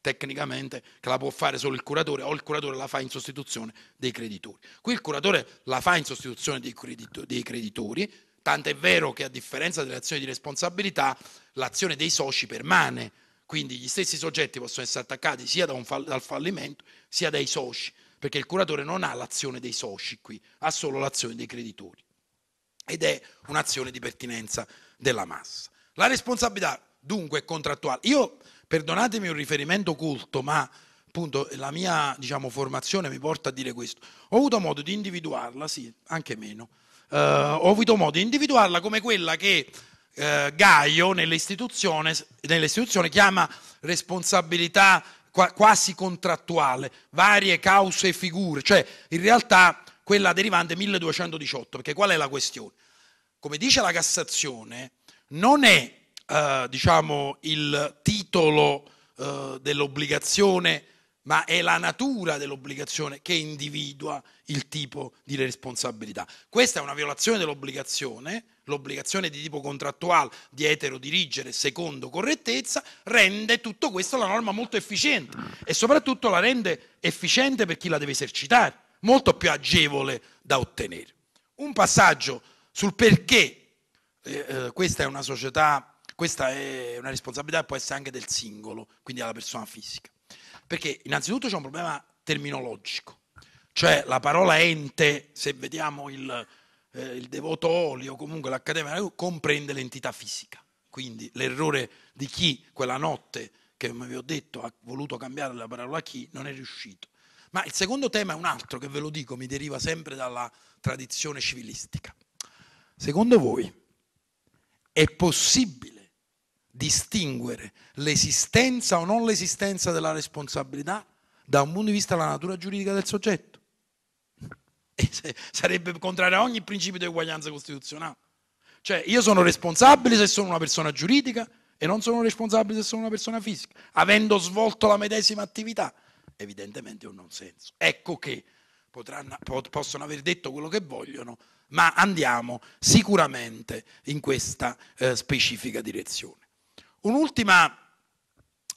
tecnicamente che la può fare solo il curatore o il curatore la fa in sostituzione dei creditori. Qui il curatore la fa in sostituzione dei, credito- dei creditori, tant'è vero che a differenza delle azioni di responsabilità l'azione dei soci permane, quindi gli stessi soggetti possono essere attaccati sia da fall- dal fallimento sia dai soci, perché il curatore non ha l'azione dei soci qui, ha solo l'azione dei creditori ed è un'azione di pertinenza della massa. La responsabilità dunque è contrattuale. Io, perdonatemi un riferimento culto, ma appunto la mia diciamo, formazione mi porta a dire questo. Ho avuto modo di individuarla, sì, anche meno. Eh, ho avuto modo di individuarla come quella che eh, Gaio nell'istituzione, nell'istituzione chiama responsabilità quasi contrattuale, varie cause e figure, cioè in realtà quella derivante 1218, perché qual è la questione? Come dice la Cassazione, non è eh, diciamo, il titolo eh, dell'obbligazione, ma è la natura dell'obbligazione che individua il tipo di responsabilità. Questa è una violazione dell'obbligazione, l'obbligazione di tipo contrattuale di etero dirigere secondo correttezza rende tutto questo la norma molto efficiente e soprattutto la rende efficiente per chi la deve esercitare molto più agevole da ottenere. Un passaggio sul perché eh, eh questa è una società, questa è una responsabilità che può essere anche del singolo, quindi della persona fisica. Perché innanzitutto c'è un problema terminologico, cioè la parola ente, se vediamo il, eh, il devoto olio, comunque l'accademia, comprende l'entità fisica. Quindi l'errore di chi quella notte, che come vi ho detto, ha voluto cambiare la parola chi, non è riuscito ma il secondo tema è un altro che ve lo dico, mi deriva sempre dalla tradizione civilistica. Secondo voi è possibile distinguere l'esistenza o non l'esistenza della responsabilità da un punto di vista della natura giuridica del soggetto? E sarebbe contrario a ogni principio di uguaglianza costituzionale. Cioè io sono responsabile se sono una persona giuridica e non sono responsabile se sono una persona fisica, avendo svolto la medesima attività evidentemente è un non senso. Ecco che potranno, possono aver detto quello che vogliono, ma andiamo sicuramente in questa eh, specifica direzione. Un'ultima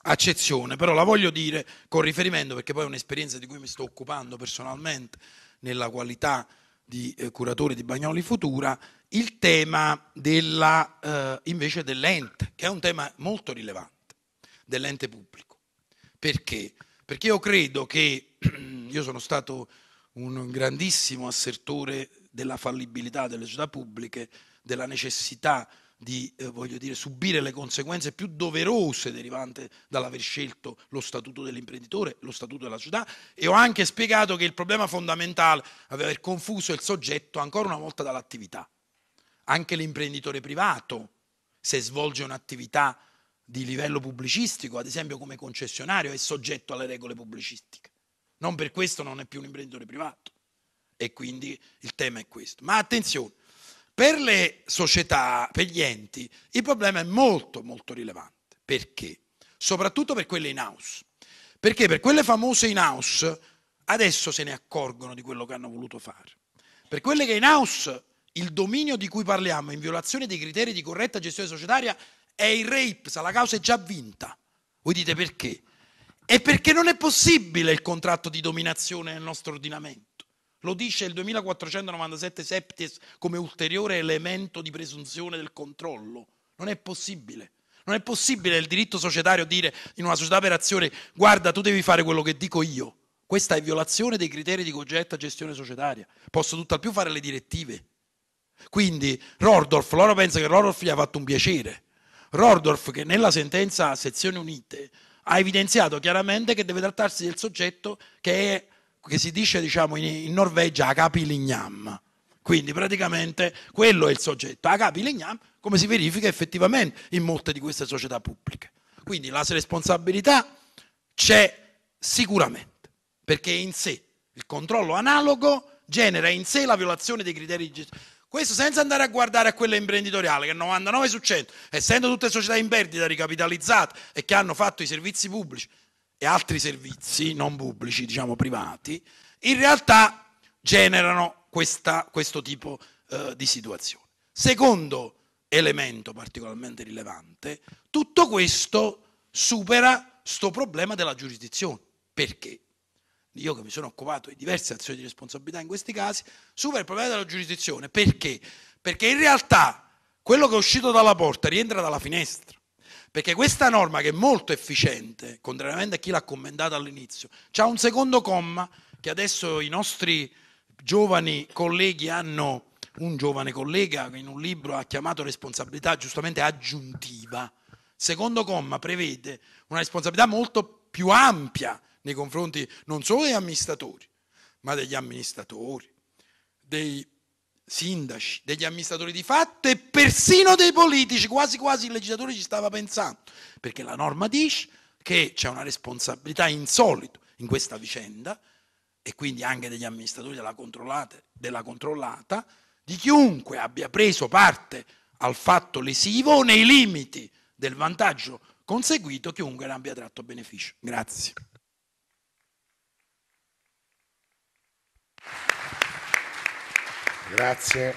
accezione, però la voglio dire con riferimento, perché poi è un'esperienza di cui mi sto occupando personalmente nella qualità di eh, curatore di Bagnoli Futura, il tema della, eh, invece dell'ente, che è un tema molto rilevante, dell'ente pubblico. Perché? Perché io credo che io sono stato un grandissimo assertore della fallibilità delle società pubbliche, della necessità di eh, voglio dire, subire le conseguenze più doverose derivanti dall'aver scelto lo statuto dell'imprenditore, lo statuto della società e ho anche spiegato che il problema fondamentale aveva aver confuso il soggetto ancora una volta dall'attività. Anche l'imprenditore privato, se svolge un'attività di livello pubblicistico, ad esempio come concessionario, è soggetto alle regole pubblicistiche. Non per questo non è più un imprenditore privato. E quindi il tema è questo. Ma attenzione, per le società, per gli enti, il problema è molto molto rilevante. Perché? Soprattutto per quelle in house. Perché per quelle famose in house adesso se ne accorgono di quello che hanno voluto fare. Per quelle che in house il dominio di cui parliamo in violazione dei criteri di corretta gestione societaria è il rapes, la causa è già vinta. Voi dite perché? È perché non è possibile il contratto di dominazione nel nostro ordinamento. Lo dice il 2497 septies come ulteriore elemento di presunzione del controllo. Non è possibile. Non è possibile il diritto societario dire in una società per azione guarda tu devi fare quello che dico io. Questa è violazione dei criteri di cogetta gestione societaria. Posso tutt'al più fare le direttive. Quindi Rordorf, loro pensano che Rordorf gli ha fatto un piacere. Rordorf, che nella sentenza sezione unite ha evidenziato chiaramente che deve trattarsi del soggetto che, è, che si dice diciamo, in, in Norvegia Agapi Lignam. Quindi praticamente quello è il soggetto. Agapi Lignam, come si verifica effettivamente in molte di queste società pubbliche. Quindi la responsabilità c'è sicuramente, perché in sé il controllo analogo genera in sé la violazione dei criteri di gestione questo senza andare a guardare a quella imprenditoriale che 99 su 100, essendo tutte società in perdita ricapitalizzate e che hanno fatto i servizi pubblici e altri servizi non pubblici, diciamo privati, in realtà generano questa, questo tipo eh, di situazione. Secondo elemento particolarmente rilevante, tutto questo supera sto problema della giurisdizione. Perché? io che mi sono occupato di diverse azioni di responsabilità in questi casi, supera il problema della giurisdizione. Perché? Perché in realtà quello che è uscito dalla porta rientra dalla finestra. Perché questa norma, che è molto efficiente, contrariamente a chi l'ha commentata all'inizio, ha un secondo comma che adesso i nostri giovani colleghi hanno, un giovane collega in un libro ha chiamato responsabilità giustamente aggiuntiva. Secondo comma prevede una responsabilità molto più ampia nei confronti non solo degli amministratori, ma degli amministratori, dei sindaci, degli amministratori di fatto e persino dei politici, quasi quasi il legislatore ci stava pensando, perché la norma dice che c'è una responsabilità insolita in questa vicenda e quindi anche degli amministratori della, della controllata, di chiunque abbia preso parte al fatto lesivo nei limiti del vantaggio conseguito, chiunque ne abbia tratto beneficio. Grazie. Grazie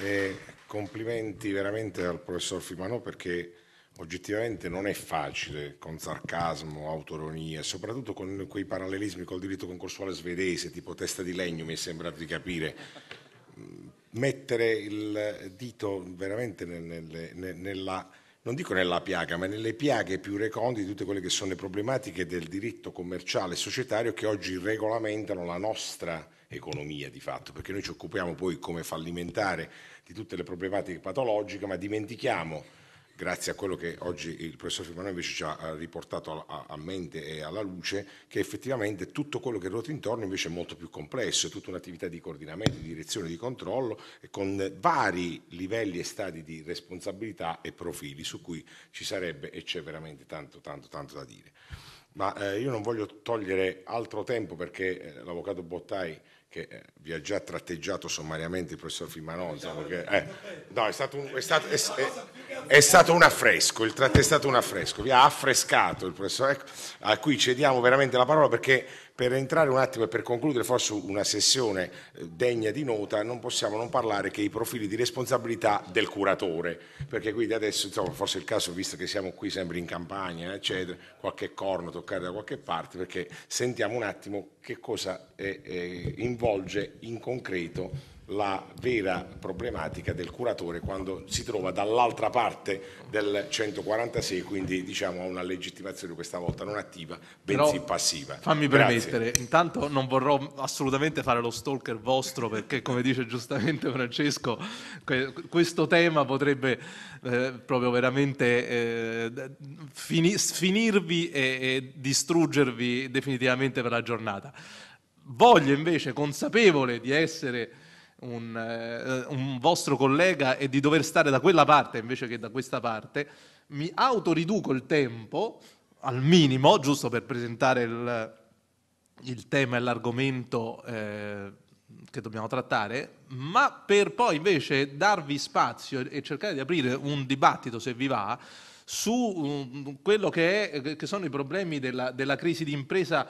e complimenti veramente al professor Fimano perché oggettivamente non è facile con sarcasmo, autoronia, soprattutto con quei parallelismi col diritto concorsuale svedese, tipo testa di legno mi è sembrato di capire, mm, mettere il dito veramente nelle, nella, non dico nella piaga, ma nelle piaghe più recondite di tutte quelle che sono le problematiche del diritto commerciale e societario che oggi regolamentano la nostra economia di fatto, perché noi ci occupiamo poi come fallimentare di tutte le problematiche patologiche, ma dimentichiamo grazie a quello che oggi il professor Firmano invece ci ha riportato a, a, mente e alla luce, che effettivamente tutto quello che ruota intorno invece è molto più complesso, è tutta un'attività di coordinamento, di direzione, di controllo, e con vari livelli e stadi di responsabilità e profili su cui ci sarebbe e c'è veramente tanto, tanto, tanto da dire. Ma eh, io non voglio togliere altro tempo perché eh, l'avvocato Bottai che eh, vi ha già tratteggiato sommariamente il professor Fimanosa. Diciamo perché, eh, no, è stato, un, è, stato, è, è stato, un, affresco, il tratto è stato un affresco, vi ha affrescato il professor, ecco, a cui cediamo veramente la parola perché per entrare un attimo e per concludere forse una sessione eh, degna di nota, non possiamo non parlare che i profili di responsabilità del curatore, perché quindi adesso insomma, forse è il caso, visto che siamo qui sempre in campagna, eccetera, qualche corno toccare da qualche parte, perché sentiamo un attimo che cosa eh, eh, involge in concreto la vera problematica del curatore quando si trova dall'altra parte del 146, quindi diciamo ha una legittimazione questa volta non attiva, bensì Però, passiva. Fammi Grazie. permettere, intanto non vorrò assolutamente fare lo stalker vostro perché come dice giustamente Francesco, questo tema potrebbe eh, proprio veramente eh, fini finirvi e, e distruggervi definitivamente per la giornata. Voglio invece, consapevole di essere un, eh, un, vostro collega e di dover stare da quella parte invece che da questa parte, mi autoriduco il tempo al minimo, giusto per presentare il, il tema e l'argomento eh, che dobbiamo trattare, ma per poi invece darvi spazio e cercare di aprire un dibattito, se vi va, su mm, quello che, è, che, sono i problemi della, della crisi di impresa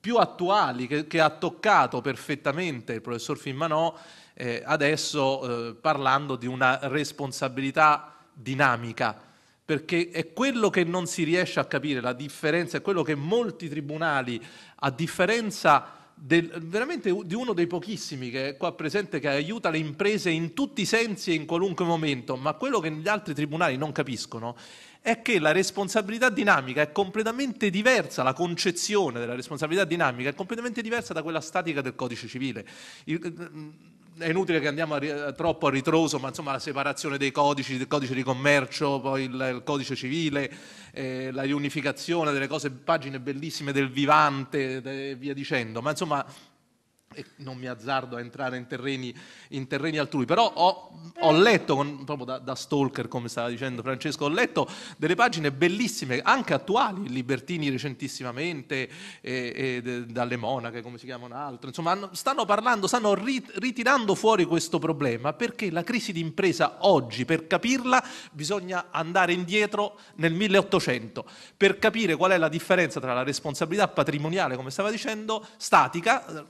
più attuali che, che, ha toccato perfettamente il professor Fimmanò eh, adesso eh, parlando di una responsabilità dinamica, perché è quello che non si riesce a capire, la differenza è quello che molti tribunali, a differenza del, veramente di uno dei pochissimi che è qua presente che aiuta le imprese in tutti i sensi e in qualunque momento, ma quello che gli altri tribunali non capiscono è che la responsabilità dinamica è completamente diversa, la concezione della responsabilità dinamica è completamente diversa da quella statica del codice civile. Il, eh, è inutile che andiamo a, troppo a ritroso, ma insomma la separazione dei codici, del codice di commercio, poi il, il codice civile, eh, la riunificazione delle cose, pagine bellissime del Vivante e via dicendo, ma insomma e non mi azzardo a entrare in terreni, in terreni altrui, però ho, ho eh. letto, con, proprio da, da, stalker come stava dicendo Francesco, ho letto delle pagine bellissime, anche attuali, Libertini recentissimamente, e, e dalle monache, come si chiamano altro, insomma hanno, stanno parlando, stanno rit, ritirando fuori questo problema perché la crisi d'impresa oggi, per capirla, bisogna andare indietro nel 1800, per capire qual è la differenza tra la responsabilità patrimoniale, come stava dicendo, statica,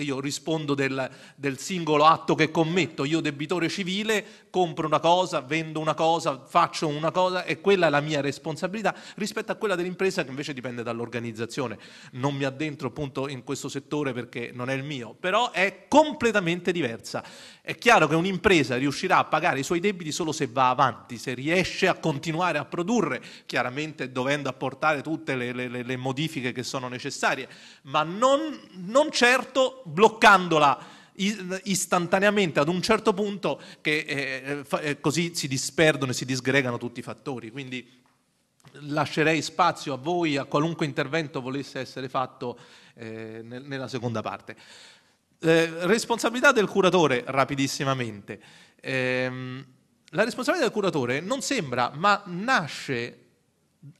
io rispondo del, del, singolo atto che commetto, io debitore civile compro una cosa, vendo una cosa, faccio una cosa e quella è la mia responsabilità rispetto a quella dell'impresa che invece dipende dall'organizzazione. Non mi addentro appunto in questo settore perché non è il mio, però è completamente diversa è chiaro che un'impresa riuscirà a pagare i suoi debiti solo se va avanti, se riesce a continuare a produrre, chiaramente dovendo apportare tutte le, le, le modifiche che sono necessarie, ma non, non, certo bloccandola istantaneamente ad un certo punto che eh, eh, così si disperdono e si disgregano tutti i fattori. Quindi lascerei spazio a voi, a qualunque intervento volesse essere fatto eh, nella seconda parte. Eh, responsabilità del curatore, rapidissimamente. Eh, la responsabilità del curatore non sembra, ma nasce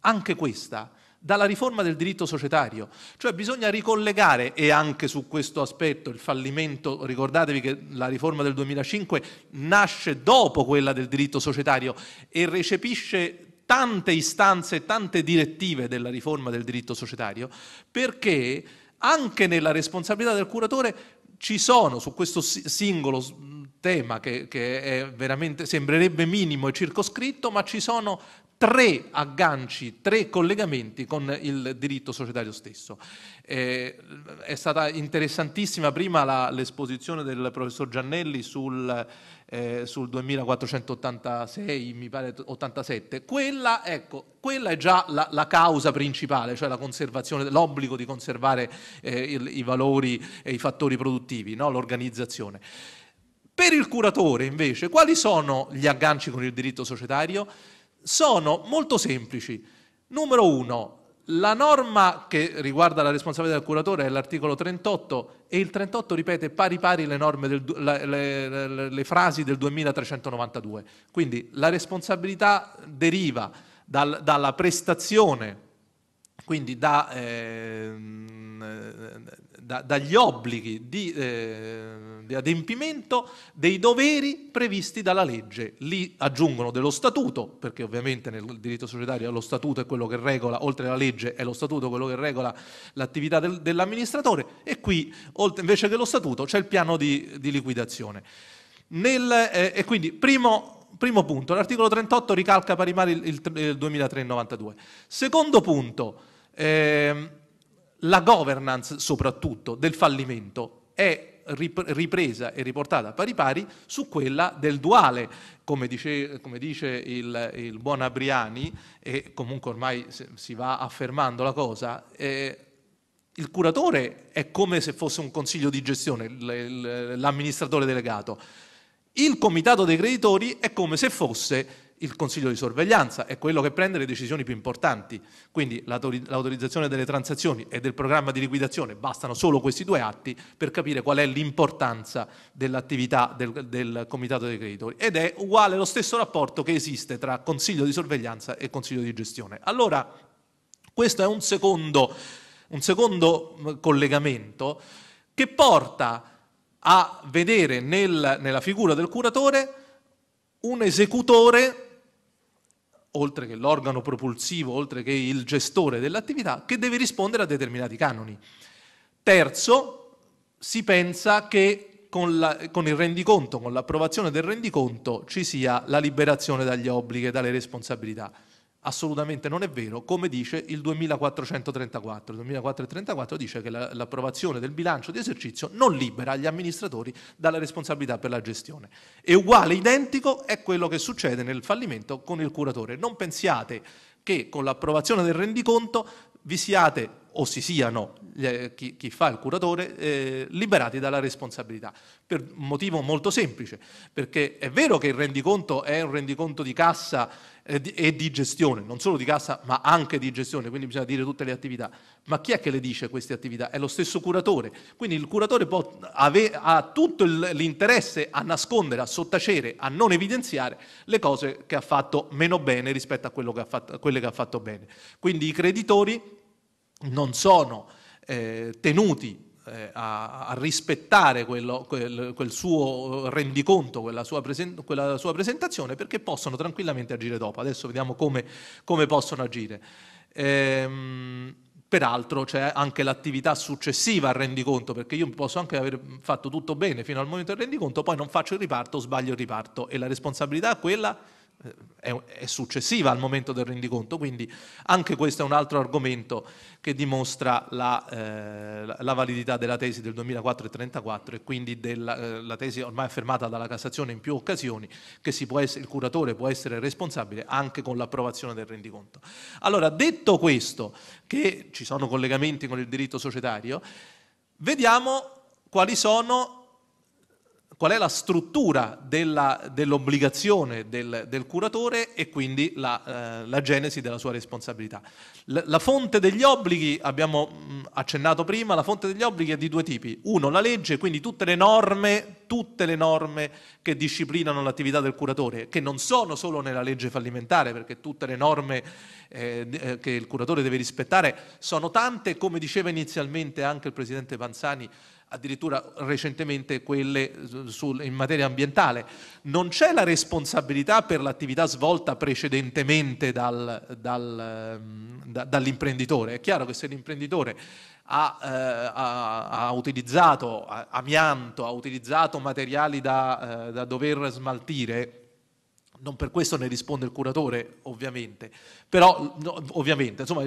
anche questa dalla riforma del diritto societario, cioè bisogna ricollegare e anche su questo aspetto il fallimento, ricordatevi che la riforma del 2005 nasce dopo quella del diritto societario e recepisce tante istanze tante direttive della riforma del diritto societario, perché anche nella responsabilità del curatore ci sono su questo singolo tema che, che sembrerebbe minimo e circoscritto, ma ci sono tre agganci, tre collegamenti con il diritto societario stesso. Eh, è stata interessantissima prima la, l'esposizione del professor Giannelli sul eh, sul 2486, mi pare 87, quella, ecco, quella è già la, la, causa principale, cioè la conservazione, l'obbligo di conservare eh, il, i valori e i fattori produttivi, no? l'organizzazione. Per il curatore invece, quali sono gli agganci con il diritto societario? Sono molto semplici. Numero uno, la norma che riguarda la responsabilità del curatore è l'articolo 38 e il 38 ripete pari pari le, del, le, le, le frasi del 2392. Quindi la responsabilità deriva dal, dalla prestazione, quindi da... Eh, da, dagli obblighi di, eh, di, adempimento dei doveri previsti dalla legge. Lì aggiungono dello statuto, perché ovviamente nel diritto societario lo statuto è quello che regola, oltre alla legge è lo statuto quello che regola l'attività del, dell'amministratore e qui oltre, invece che lo statuto c'è il piano di, di liquidazione. Nel, eh, e quindi primo primo punto, l'articolo 38 ricalca pari mari il, il, il 2392. Secondo punto, ehm, la governance soprattutto del fallimento è ripresa e riportata pari pari su quella del duale, come dice, come dice il, il, buon Abriani, e comunque ormai si va affermando la cosa, eh, il curatore è come se fosse un consiglio di gestione, l'amministratore delegato, il comitato dei creditori è come se fosse il Consiglio di sorveglianza è quello che prende le decisioni più importanti, quindi l'autorizzazione delle transazioni e del programma di liquidazione, bastano solo questi due atti per capire qual è l'importanza dell'attività del, del, Comitato dei Creditori ed è uguale lo stesso rapporto che esiste tra Consiglio di sorveglianza e Consiglio di gestione. Allora, questo è un secondo, un secondo collegamento che porta a vedere nel, nella figura del curatore un esecutore oltre che l'organo propulsivo, oltre che il gestore dell'attività, che deve rispondere a determinati canoni. Terzo, si pensa che con, la, con il rendiconto, con l'approvazione del rendiconto, ci sia la liberazione dagli obblighi e dalle responsabilità. Assolutamente non è vero, come dice il 2434. Il 2434 dice che l'approvazione del bilancio di esercizio non libera gli amministratori dalla responsabilità per la gestione. E uguale, identico è quello che succede nel fallimento con il curatore. Non pensiate che con l'approvazione del rendiconto vi siate o si siano eh, chi, chi, fa il curatore eh, liberati dalla responsabilità per un motivo molto semplice perché è vero che il rendiconto è un rendiconto di cassa eh, e di gestione non solo di cassa ma anche di gestione quindi bisogna dire tutte le attività ma chi è che le dice queste attività è lo stesso curatore quindi il curatore può ave, ha tutto l'interesse a nascondere a sottacere a non evidenziare le cose che ha fatto meno bene rispetto a, che fatto, a quelle che ha fatto bene quindi i creditori non sono eh, tenuti eh, a, a, rispettare quello, quel, quel, suo rendiconto, quella sua, presen- quella sua, presentazione, perché possono tranquillamente agire dopo. Adesso vediamo come, come possono agire. Ehm, peraltro c'è anche l'attività successiva al rendiconto, perché io posso anche aver fatto tutto bene fino al momento del rendiconto, poi non faccio il riparto, sbaglio il riparto e la responsabilità è quella è, successiva al momento del rendiconto, quindi anche questo è un altro argomento che dimostra la, eh, la validità della tesi del 2004 e 34 e quindi della, eh, la tesi ormai affermata dalla Cassazione in più occasioni che essere, il curatore può essere responsabile anche con l'approvazione del rendiconto. Allora, detto questo, che ci sono collegamenti con il diritto societario, vediamo quali sono qual è la struttura della, dell'obbligazione del, del, curatore e quindi la, eh, la genesi della sua responsabilità. L- la fonte degli obblighi, abbiamo mh, mm, accennato prima, la fonte degli obblighi è di due tipi. Uno, la legge, quindi tutte le norme, tutte le norme che disciplinano l'attività del curatore, che non sono solo nella legge fallimentare, perché tutte le norme eh, eh che il curatore deve rispettare sono tante, come diceva inizialmente anche il Presidente Panzani, addirittura recentemente quelle sul, in materia ambientale. Non c'è la responsabilità per l'attività svolta precedentemente dal, dal, ehm, da, dall'imprenditore. È chiaro che se l'imprenditore ha, eh, ha, ha, utilizzato amianto, ha utilizzato materiali da, eh, da dover smaltire, non per questo ne risponde il curatore, ovviamente, però no, ovviamente, insomma,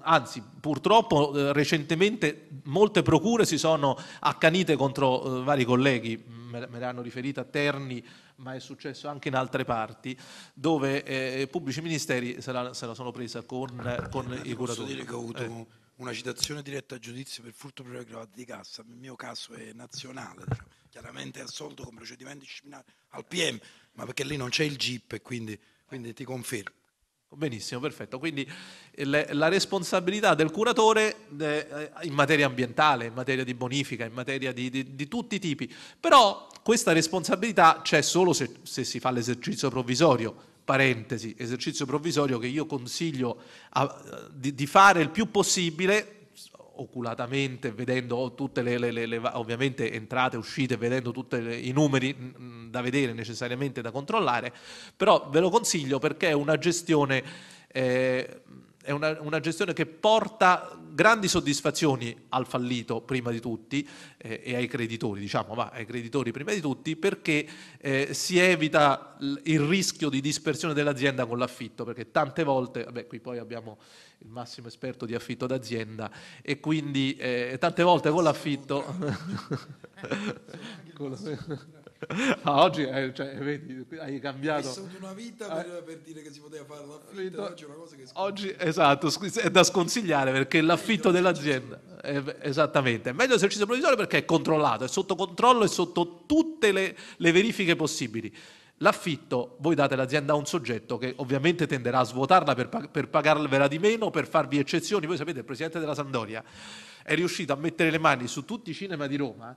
anzi, purtroppo eh, recentemente molte procure si sono accanite contro eh, vari colleghi, me, le hanno riferite a Terni, ma è successo anche in altre parti, dove eh, pubblici ministeri se la, se la sono presa con, con i curatori. Posso dire che ho avuto... Eh una citazione diretta a giudizio per furto previo di cassa, nel mio caso è nazionale, diciamo. chiaramente è assolto con procedimenti disciplinari al PM, ma perché lì non c'è il GIP e quindi, quindi ti confermo. Benissimo, perfetto. Quindi eh, le, la responsabilità del curatore eh, eh, in materia ambientale, in materia di bonifica, in materia di, di, di tutti i tipi, però questa responsabilità c'è solo se, se si fa l'esercizio provvisorio parentesi, esercizio provvisorio che io consiglio a, di, di, fare il più possibile oculatamente vedendo tutte le, le, le, le ovviamente entrate, uscite, vedendo tutti i numeri mh, da vedere necessariamente da controllare, però ve lo consiglio perché è una gestione eh, è una, una, gestione che porta grandi soddisfazioni al fallito prima di tutti eh, e ai creditori, diciamo, ma ai creditori prima di tutti perché eh, si evita il rischio di dispersione dell'azienda con l'affitto, perché tante volte, vabbè qui poi abbiamo il massimo esperto di affitto d'azienda e quindi eh, tante volte con l'affitto... Ah, oggi eh, cioè, vedi, hai cambiato. Hai vissuto una vita per, eh. per, dire che si poteva fare l'affitto. Oggi è una cosa che Oggi, esatto, è da sconsigliare perché l'affitto dell'azienda. È, esattamente. È meglio l'esercizio provvisorio perché è controllato, è sotto controllo e sotto tutte le, le verifiche possibili. L'affitto voi date l'azienda a un soggetto che ovviamente tenderà a svuotarla per, pag- per pagarvela di meno, per farvi eccezioni. Voi sapete, il presidente della Sandoria è riuscito a mettere le mani su tutti i cinema di Roma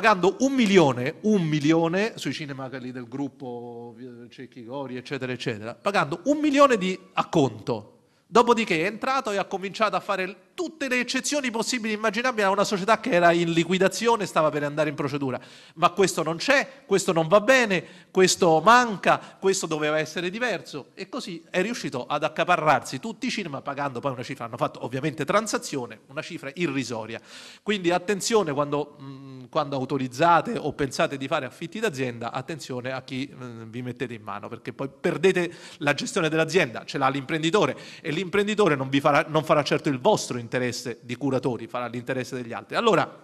pagando un milione, un milione sui cinema del gruppo eh, Cecchi Gori, eccetera, eccetera, pagando un milione di acconto. Dopodiché è entrato e ha cominciato a fare tutte le eccezioni possibili e immaginabili a una società che era in liquidazione, stava per andare in procedura. Ma questo non c'è, questo non va bene, questo manca, questo doveva essere diverso. E così è riuscito ad accaparrarsi tutti i cinema pagando poi una cifra, hanno fatto ovviamente transazione, una cifra irrisoria. Quindi attenzione quando, mh, quando autorizzate o pensate di fare affitti d'azienda, attenzione a chi mh, vi mettete in mano, perché poi perdete la gestione dell'azienda, ce l'ha l'imprenditore e l'imprenditore non, farà, non farà certo il vostro interesse l'interesse di curatori, farà l'interesse degli altri. Allora,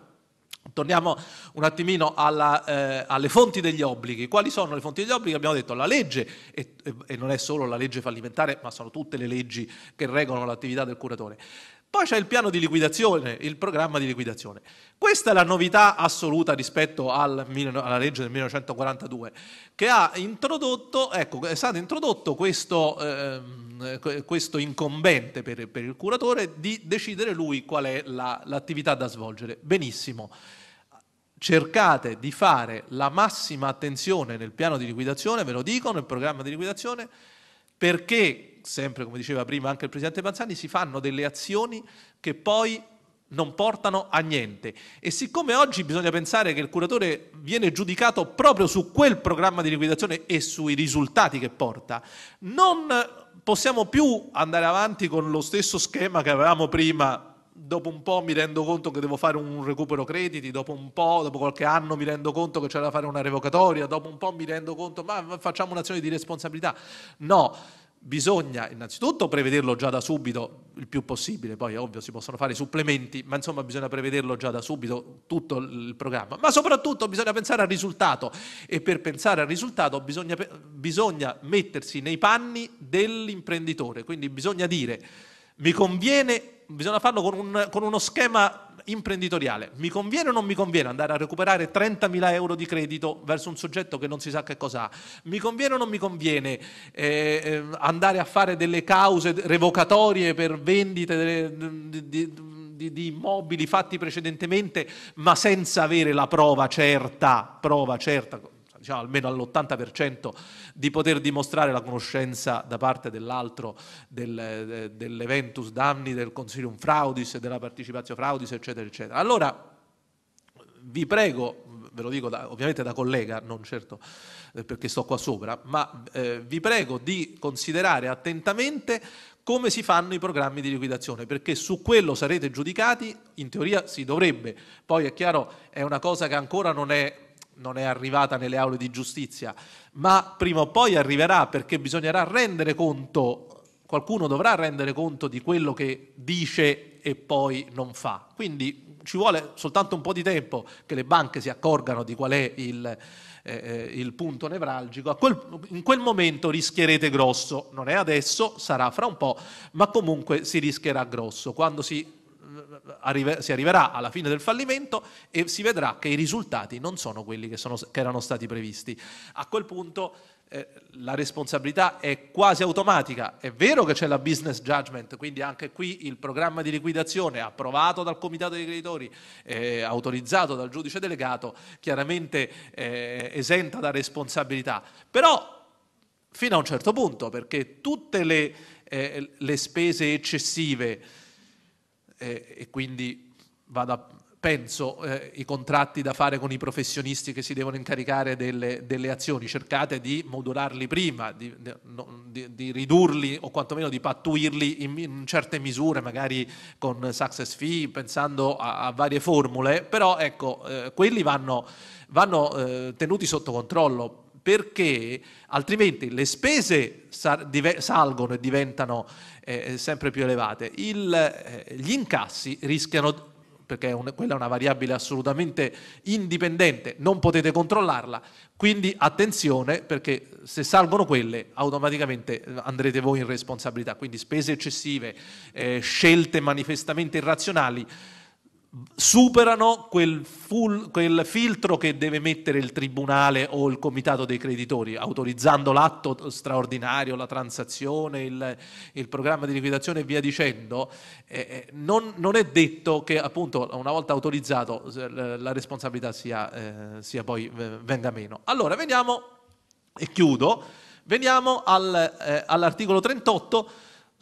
Torniamo un attimino alla, eh, alle fonti degli obblighi. Quali sono le fonti degli obblighi? Abbiamo detto la legge, e, e non è solo la legge fallimentare, ma sono tutte le leggi che regolano l'attività del curatore. Poi c'è il piano di liquidazione, il programma di liquidazione. Questa è la novità assoluta rispetto al, alla legge del 1942, che ha introdotto, ecco, è stato introdotto questo, eh, questo incombente per, per, il curatore di decidere lui qual è la, l'attività da svolgere. Benissimo. Cercate di fare la massima attenzione nel piano di liquidazione, ve lo dico, nel programma di liquidazione, perché sempre come diceva prima anche il Presidente Panzani, si fanno delle azioni che poi non portano a niente. E siccome oggi bisogna pensare che il curatore viene giudicato proprio su quel programma di liquidazione e sui risultati che porta, non possiamo più andare avanti con lo stesso schema che avevamo prima. Dopo un po' mi rendo conto che devo fare un recupero crediti, dopo un po', dopo qualche anno mi rendo conto che c'è da fare una revocatoria, dopo un po' mi rendo conto, ma facciamo un'azione di responsabilità. No, bisogna innanzitutto prevederlo già da subito, il più possibile, poi ovvio si possono fare supplementi, ma insomma bisogna prevederlo già da subito tutto il programma, ma soprattutto bisogna pensare al risultato e per pensare al risultato bisogna, bisogna mettersi nei panni dell'imprenditore, quindi bisogna dire mi conviene, bisogna farlo con, un, con uno schema imprenditoriale. Mi conviene o non mi conviene andare a recuperare 30.000 euro di credito verso un soggetto che non si sa che cosa ha? Mi conviene o non mi conviene eh, eh andare a fare delle cause revocatorie per vendite di, di, di, di, immobili fatti precedentemente, ma senza avere la prova certa, prova certa diciamo, almeno all'80% di poter dimostrare la conoscenza da parte dell'altro del, eh, dell'eventus danni, del consilium fraudis, della partecipazio fraudis, eccetera, eccetera. Allora, vi prego, ve lo dico da, ovviamente da collega, non certo eh, perché sto qua sopra, ma eh, vi prego di considerare attentamente come si fanno i programmi di liquidazione, perché su quello sarete giudicati, in teoria si dovrebbe, poi è chiaro è una cosa che ancora non è non è arrivata nelle aule di giustizia, ma prima o poi arriverà perché bisognerà rendere conto, qualcuno dovrà rendere conto di quello che dice e poi non fa. Quindi ci vuole soltanto un po' di tempo che le banche si accorgano di qual è il, eh, eh il punto nevralgico. Quel, in quel momento rischierete grosso, non è adesso, sarà fra un po', ma comunque si rischierà grosso. Quando si arriva, si arriverà alla fine del fallimento e si vedrà che i risultati non sono quelli che, sono, che erano stati previsti. A quel punto eh, la responsabilità è quasi automatica. È vero che c'è la business judgment, quindi anche qui il programma di liquidazione approvato dal comitato dei creditori, eh, autorizzato dal giudice delegato, chiaramente eh, esenta da responsabilità. Però fino a un certo punto, perché tutte le, eh, le spese eccessive eh, e quindi vada, penso eh, i contratti da fare con i professionisti che si devono incaricare delle, delle azioni, cercate di modularli prima, di, di, di, ridurli o quantomeno di pattuirli in, in certe misure, magari con success fee, pensando a, a varie formule, però ecco, eh, quelli vanno, vanno eh, tenuti sotto controllo perché altrimenti le spese salgono e diventano eh, eh, sempre più elevate, Il, eh, gli incassi rischiano perché un, quella è una variabile assolutamente indipendente, non potete controllarla, quindi attenzione perché se salgono quelle automaticamente eh, andrete voi in responsabilità, quindi spese eccessive, eh, scelte manifestamente irrazionali superano quel, full, quel, filtro che deve mettere il tribunale o il comitato dei creditori, autorizzando l'atto straordinario, la transazione, il, il programma di liquidazione e via dicendo, eh, eh non, non, è detto che appunto una volta autorizzato la responsabilità sia, eh, sia poi venga meno. Allora veniamo, e chiudo, veniamo al, eh, all'articolo 38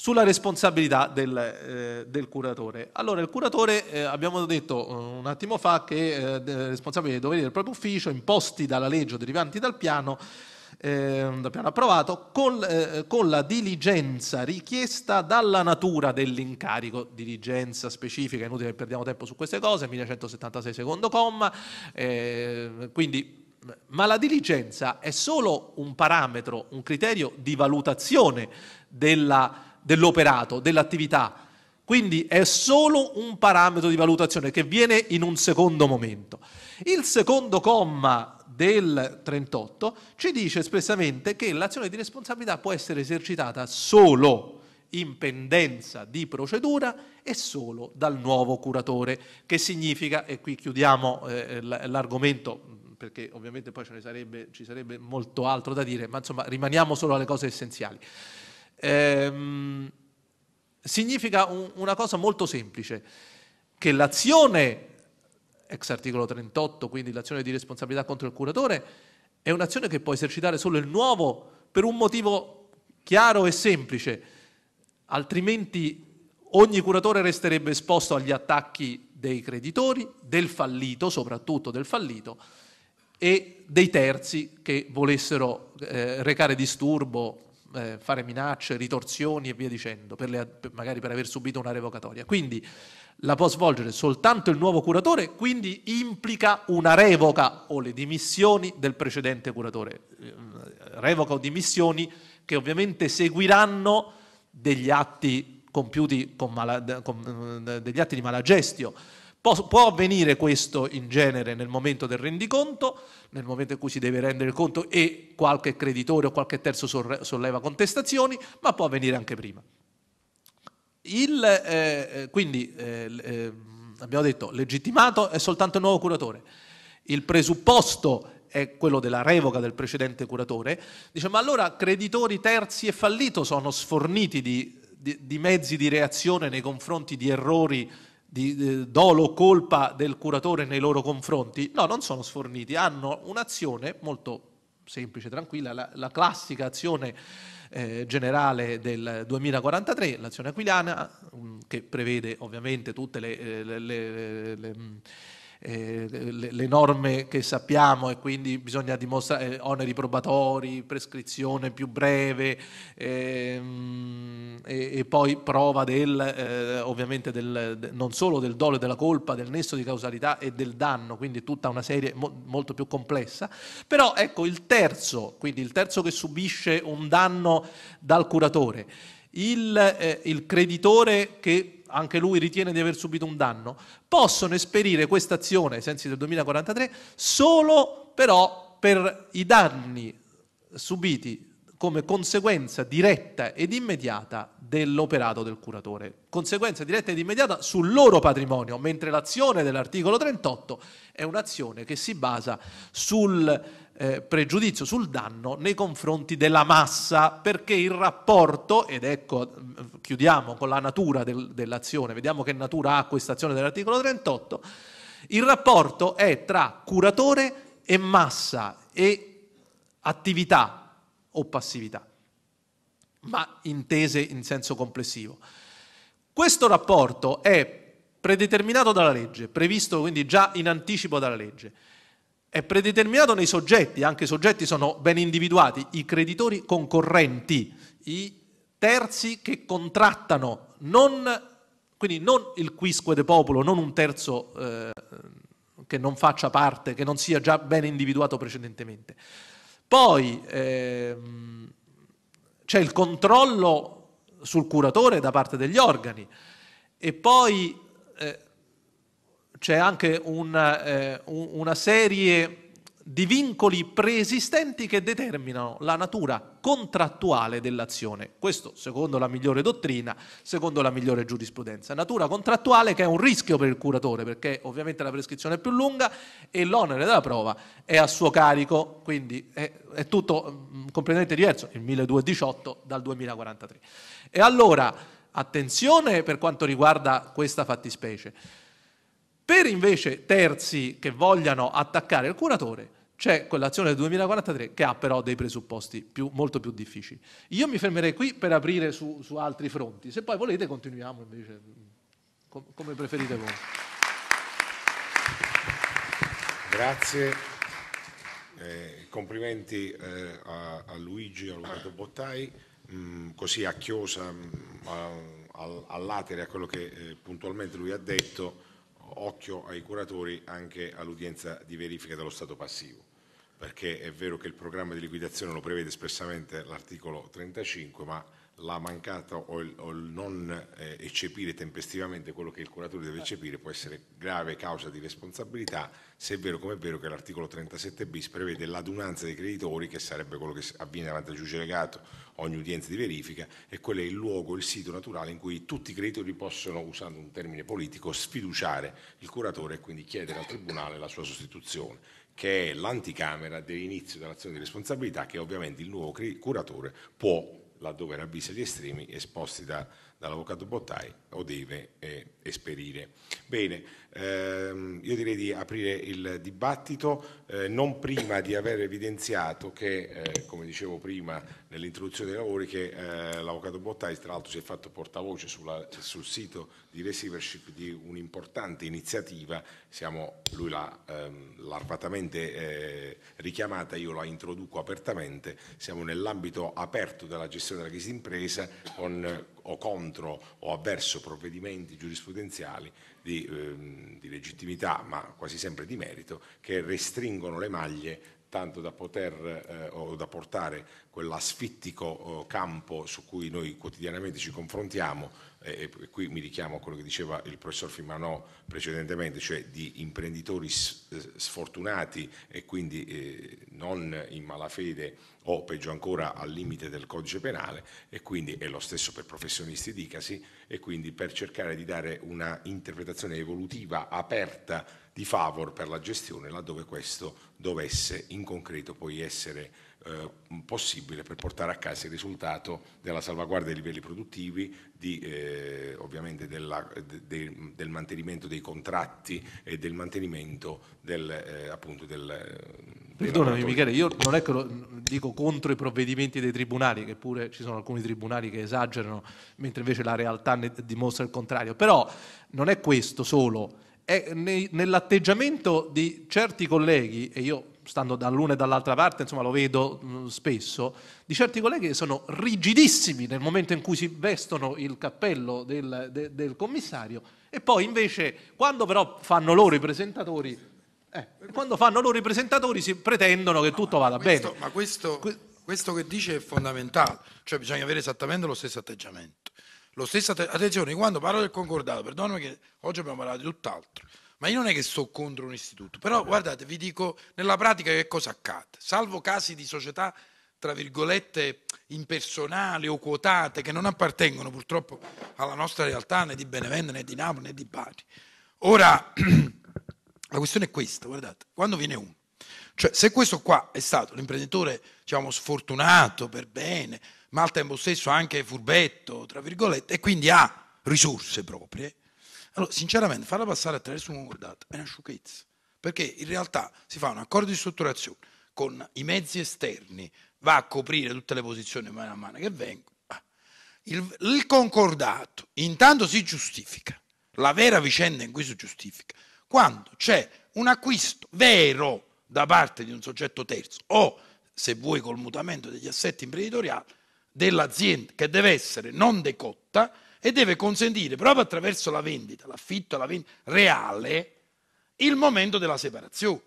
sulla responsabilità del, eh, del, curatore. Allora, il curatore, eh, abbiamo detto eh, un attimo fa, che è eh, responsabile dei doveri del proprio ufficio, imposti dalla legge o derivanti dal piano, eh, dal piano approvato, col, eh, con la diligenza richiesta dalla natura dell'incarico, diligenza specifica, è inutile che perdiamo tempo su queste cose, 1176 secondo comma, quindi ma la diligenza è solo un parametro, un criterio di valutazione della dell'operato, dell'attività. Quindi è solo un parametro di valutazione che viene in un secondo momento. Il secondo comma del 38 ci dice espressamente che l'azione di responsabilità può essere esercitata solo in pendenza di procedura e solo dal nuovo curatore, che significa, e qui chiudiamo eh, l'argomento perché ovviamente poi sarebbe, ci sarebbe molto altro da dire, ma insomma rimaniamo solo alle cose essenziali ehm, significa un, una cosa molto semplice, che l'azione, ex articolo 38, quindi l'azione di responsabilità contro il curatore, è un'azione che può esercitare solo il nuovo per un motivo chiaro e semplice, altrimenti ogni curatore resterebbe esposto agli attacchi dei creditori, del fallito, soprattutto del fallito, e dei terzi che volessero eh, recare disturbo eh, fare minacce, ritorsioni e via dicendo, per le, per, magari per aver subito una revocatoria. Quindi la può svolgere soltanto il nuovo curatore, quindi implica una revoca o le dimissioni del precedente curatore. Eh, revoca o dimissioni che ovviamente seguiranno degli atti compiuti con, mala, con eh, degli atti di malagestio Può, può, avvenire questo in genere nel momento del rendiconto, nel momento in cui si deve rendere conto e qualche creditore o qualche terzo solleva contestazioni, ma può avvenire anche prima. Il, eh, eh quindi eh, eh, abbiamo detto legittimato è soltanto il nuovo curatore. Il presupposto è quello della revoca del precedente curatore, dice ma allora creditori terzi e fallito sono sforniti di, di, di mezzi di reazione nei confronti di errori di eh, dolo o colpa del curatore nei loro confronti, no, non sono sforniti, hanno un'azione molto semplice, tranquilla, la, la classica azione eh, generale del 2043, l'azione aquiliana, mm, che prevede ovviamente tutte le, eh, le, le, le mm, eh, le, le, norme che sappiamo e quindi bisogna dimostrare eh, oneri probatori, prescrizione più breve ehm, e, e, poi prova del, eh, ovviamente del, de, non solo del dolo e della colpa, del nesso di causalità e del danno, quindi tutta una serie mo, molto più complessa. Però ecco il terzo, quindi il terzo che subisce un danno dal curatore. Il, eh, il, creditore che anche lui ritiene di aver subito un danno, possono esperire questa azione ai sensi del 2043 solo però per i danni subiti come conseguenza diretta ed immediata dell'operato del curatore. Conseguenza diretta ed immediata sul loro patrimonio, mentre l'azione dell'articolo 38 è un'azione che si basa sul eh, pregiudizio, sul danno nei confronti della massa, perché il rapporto, ed ecco mm, chiudiamo con la natura del, dell'azione, vediamo che natura ha questa azione dell'articolo 38, il rapporto è tra curatore e massa e attività o passività, ma intese in senso complessivo. Questo rapporto è predeterminato dalla legge, previsto quindi già in anticipo dalla legge è predeterminato nei soggetti, anche i soggetti sono ben individuati, i creditori concorrenti, i terzi che contrattano, non, quindi non il quisquede popolo, non un terzo eh, che non faccia parte, che non sia già ben individuato precedentemente. Poi ehm, c'è il controllo sul curatore da parte degli organi e poi c'è anche una, eh, una serie di vincoli preesistenti che determinano la natura contrattuale dell'azione. Questo secondo la migliore dottrina, secondo la migliore giurisprudenza. Natura contrattuale che è un rischio per il curatore, perché ovviamente la prescrizione è più lunga e l'onere della prova è a suo carico, quindi è, è tutto mm, completamente diverso, il 1218 dal 2043. E allora, attenzione per quanto riguarda questa fattispecie per invece terzi che vogliano attaccare il curatore, c'è quell'azione del 2043 che ha però dei presupposti più, molto più difficili. Io mi fermerei qui per aprire su, su altri fronti, se poi volete continuiamo invece mm, com come preferite voi. Grazie, eh, complimenti eh, a, a, Luigi, a Roberto Bottai, mh, mm, così mm, a Chiosa, mh, a, all'atere a quello che eh, puntualmente lui ha detto occhio ai curatori anche all'udienza di verifica dello stato passivo, perché è vero che il programma di liquidazione lo prevede espressamente l'articolo 35, ma la mancata o il, o il non eh, eccepire tempestivamente quello che il curatore deve eccepire può essere grave causa di responsabilità, se è vero come è vero che l'articolo 37 bis prevede l'adunanza dei creditori, che sarebbe quello che avviene davanti al giudice legato ogni udienza di verifica, e quello è il luogo, il sito naturale in cui tutti i creditori possono, usando un termine politico, sfiduciare il curatore e quindi chiedere al Tribunale la sua sostituzione che è l'anticamera dell'inizio dell'azione di responsabilità che ovviamente il nuovo curatore può laddove era avvisa gli estremi esposti da, dall'avvocato Bottai o deve eh, esperire. Bene, ehm, io direi di aprire il dibattito eh, non prima di aver evidenziato che, eh, come dicevo prima, nell'introduzione dei lavori che eh, l'Avvocato Bottais tra l'altro si è fatto portavoce sulla, sul sito di receivership di un'importante iniziativa, Siamo, lui l'ha ehm, larvatamente eh, richiamata, io la introduco apertamente, siamo nell'ambito aperto della gestione della crisi d'impresa con, o contro o avverso provvedimenti giurisprudenziali di, ehm, di legittimità ma quasi sempre di merito che restringono le maglie tanto da poter eh, o da portare quell'asfittico eh, campo su cui noi quotidianamente ci confrontiamo eh, e qui mi richiamo a quello che diceva il professor Fimanò precedentemente, cioè di imprenditori eh, sfortunati e quindi eh, non in malafede o peggio ancora al limite del codice penale e quindi è lo stesso per professionisti dicasi e quindi per cercare di dare una interpretazione evolutiva aperta di favor per la gestione laddove questo dovesse in concreto poi essere eh, possibile per portare a casa il risultato della salvaguardia dei livelli produttivi, di, eh, ovviamente della, de, de, del mantenimento dei contratti e del mantenimento del, eh, appunto del... Eh, Perdonami Michele, io non è che lo dico contro i provvedimenti dei tribunali, che pure ci sono alcuni tribunali che esagerano, mentre invece la realtà ne dimostra il contrario, però non è questo solo è nei, nell'atteggiamento di certi colleghi, e io stando dall'una e dall'altra parte, insomma lo vedo mh, mm, spesso, di certi colleghi che sono rigidissimi nel momento in cui si vestono il cappello del, de, del commissario e poi invece quando però fanno loro i presentatori eh, quando fanno loro i presentatori si pretendono che no, tutto vada questo, bene. Ma questo, questo, che dice è fondamentale, cioè bisogna avere esattamente lo stesso atteggiamento. Lo stesso attenzione, quando parlo del concordato, perdonami che oggi abbiamo parlato di tutt'altro, ma io non è che sto contro un istituto, però guardate, vi dico nella pratica che cosa accade, salvo casi di società tra virgolette impersonali o quotate che non appartengono purtroppo alla nostra realtà né di Benevento né di Napoli né di Bari. Ora la questione è questa, guardate, quando viene uno, cioè se questo qua è stato l'imprenditore diciamo sfortunato per bene, ma al tempo stesso anche furbetto, tra virgolette, e quindi ha risorse proprie, allora sinceramente farla passare attraverso un concordato è una sciocchezza, perché in realtà si fa un accordo di strutturazione con i mezzi esterni, va a coprire tutte le posizioni mano a mano che vengono. Il, il concordato intanto si giustifica, la vera vicenda in cui si giustifica, quando c'è un acquisto vero da parte di un soggetto terzo o se vuoi col mutamento degli assetti imprenditoriali dell'azienda che deve essere non decotta e deve consentire proprio attraverso la vendita, l'affitto, la vendita reale, il momento della separazione.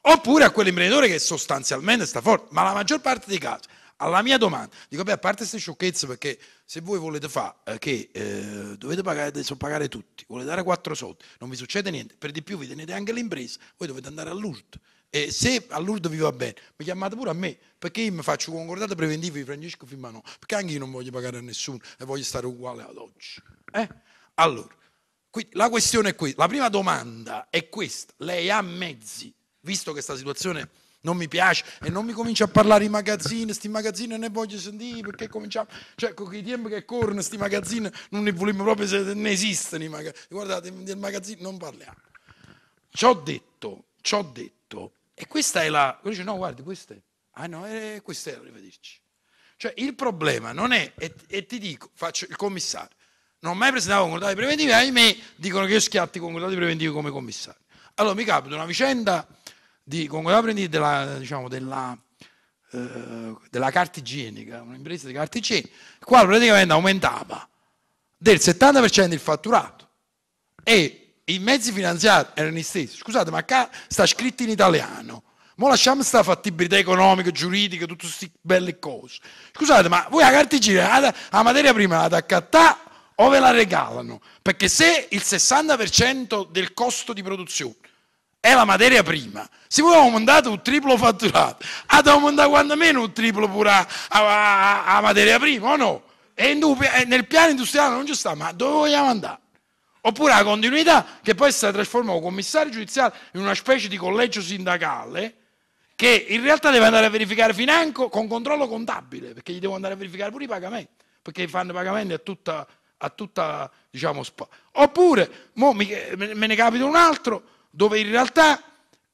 Oppure a quell'imprenditore che sostanzialmente sta forte, ma la maggior parte dei casi, alla mia domanda, dico beh, a parte queste sciocchezze perché se voi volete fare eh, che eh, dovete pagare, adesso pagare tutti, volete dare quattro soldi, non vi succede niente, per di più vi tenete anche l'impresa, voi dovete andare all'urto. E se a Lourdes vi va bene, mi chiamate pure a me, perché io mi faccio concordato preventivo di Francesco Fimano, perché anche io non voglio pagare a nessuno e voglio stare uguale ad oggi. Eh? Allora, qui, la questione è questa, la prima domanda è questa, lei ha mezzi, visto che sta situazione non mi piace e non mi comincia a parlare i magazzini, sti magazzini ne voglio sentire perché cominciamo, cioè con i tempi che corrono sti magazzini non ne vogliamo proprio, se ne esistono i magazzini, guardate del magazzino non parliamo. Ci ho detto, ci ho detto e questa è la... Lui dice, no, guardi, questa è... Ah no, è, eh, questa è, arrivederci. Cioè il problema non è, e, e, ti dico, faccio il commissario, non ho mai presentato concordati preventivi, ahimè dicono che io schiatti concordati preventivi come commissario. Allora mi capita una vicenda di concordati preventivi della, diciamo, della, eh, della carta igienica, un'impresa di carta igienica, il quale praticamente aumentava del 70% il fatturato e i mezzi finanziari erano gli stessi. Scusate, ma qua sta scritto in italiano. Ma lasciamo sta fattibilità economica, giuridica, tutte queste belle cose. Scusate, ma voi la carta girata, la materia prima la accattà o ve la regalano? Perché se il 60% del costo di produzione è la materia prima. Se voi aumentate un triplo fatturato, ad aumentare quando meno un triplo pure a, a, a, a materia prima, o no? E nel piano industriale non ci sta, ma dove vogliamo andare? Oppure la continuità che poi si un commissario giudiziario in una specie di collegio sindacale che in realtà deve andare a verificare financo con controllo contabile, perché gli devo andare a verificare pure i pagamenti, perché fanno i pagamenti a tutta, a tutta diciamo, spa. Oppure, mi, me ne capita un altro, dove in realtà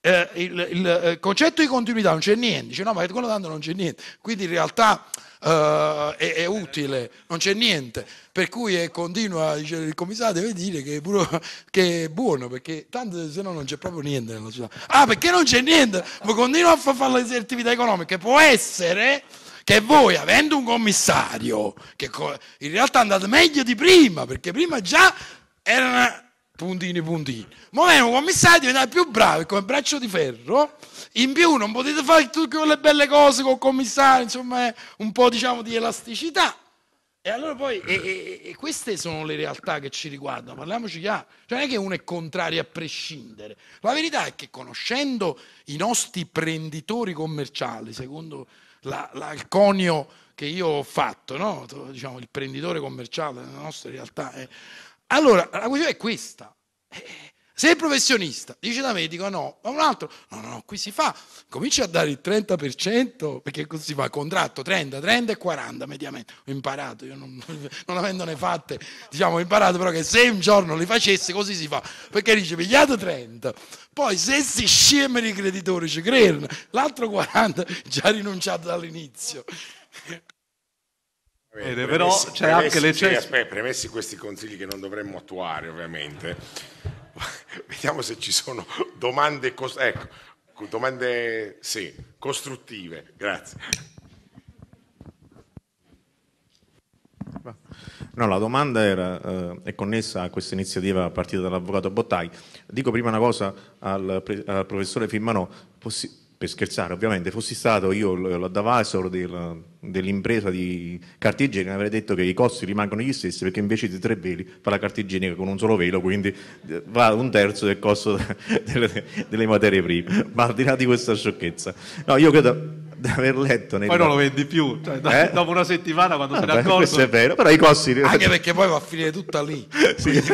eh, il, il, eh, concetto di continuità non c'è niente, dice no, ma quello tanto non c'è niente, quindi in realtà eh, è, è, utile, non c'è niente. Per cui è continua, dice, il commissario deve dire che è, puro, che è, buono, perché tanto se no non c'è proprio niente nella società. Ah, perché non c'è niente? Ma continua a far fare le attività economiche. Può essere che voi avendo un commissario che in realtà andate meglio di prima, perché prima già era Una, puntini puntini. Ma meno commissario sai diventare più bravi come braccio di ferro. In più non potete fare tutte quelle belle cose con il commissario, insomma, eh, un po' diciamo di elasticità. E allora poi, e, e, e queste sono le realtà che ci riguardano, parliamoci chiaro, cioè non è che uno è contrario a prescindere, la verità è che conoscendo i nostri prenditori commerciali, secondo la, la, il conio che io ho fatto, no? diciamo, il prenditore commerciale nella nostra realtà è eh, allora, la questione è questa. Eh, se il professionista dice da medico no, ma un altro, no, no, no, qui si fa, comincia a dare il 30%, perché così si fa, contratto 30, 30 e 40 mediamente, ho imparato, io non, non avendone fatte, diciamo, ho imparato però che se un giorno li facesse così si fa, perché dice pigliate 30, poi se si scema i creditori ci credono, l'altro 40 già rinunciato dall'inizio. Bene, però c'è anche le sì, aspetta, eh, premessi questi consigli che non dovremmo attuare, ovviamente. Vediamo se ci sono domande, ecco, domande sì, costruttive. Grazie. No, la domanda era, eh, è connessa a questa iniziativa partita dall'avvocato Bottai. Dico prima una cosa al, al professore Firmanò. Possi- per scherzare ovviamente, fossi stato io l'advisor del, dell'impresa di carta igienica avrei detto che i costi rimangono gli stessi perché invece di tre veli fa la carta igienica con un solo velo, quindi eh, va un terzo del costo delle, delle materie prime, ma al di là di questa sciocchezza. No, io credo di aver letto. Nel... Poi non lo vendi più, cioè, eh? dopo una settimana quando ah, se ne accorgo. Questo è vero, però i costi... Anche perché poi va a finire tutta lì. sì.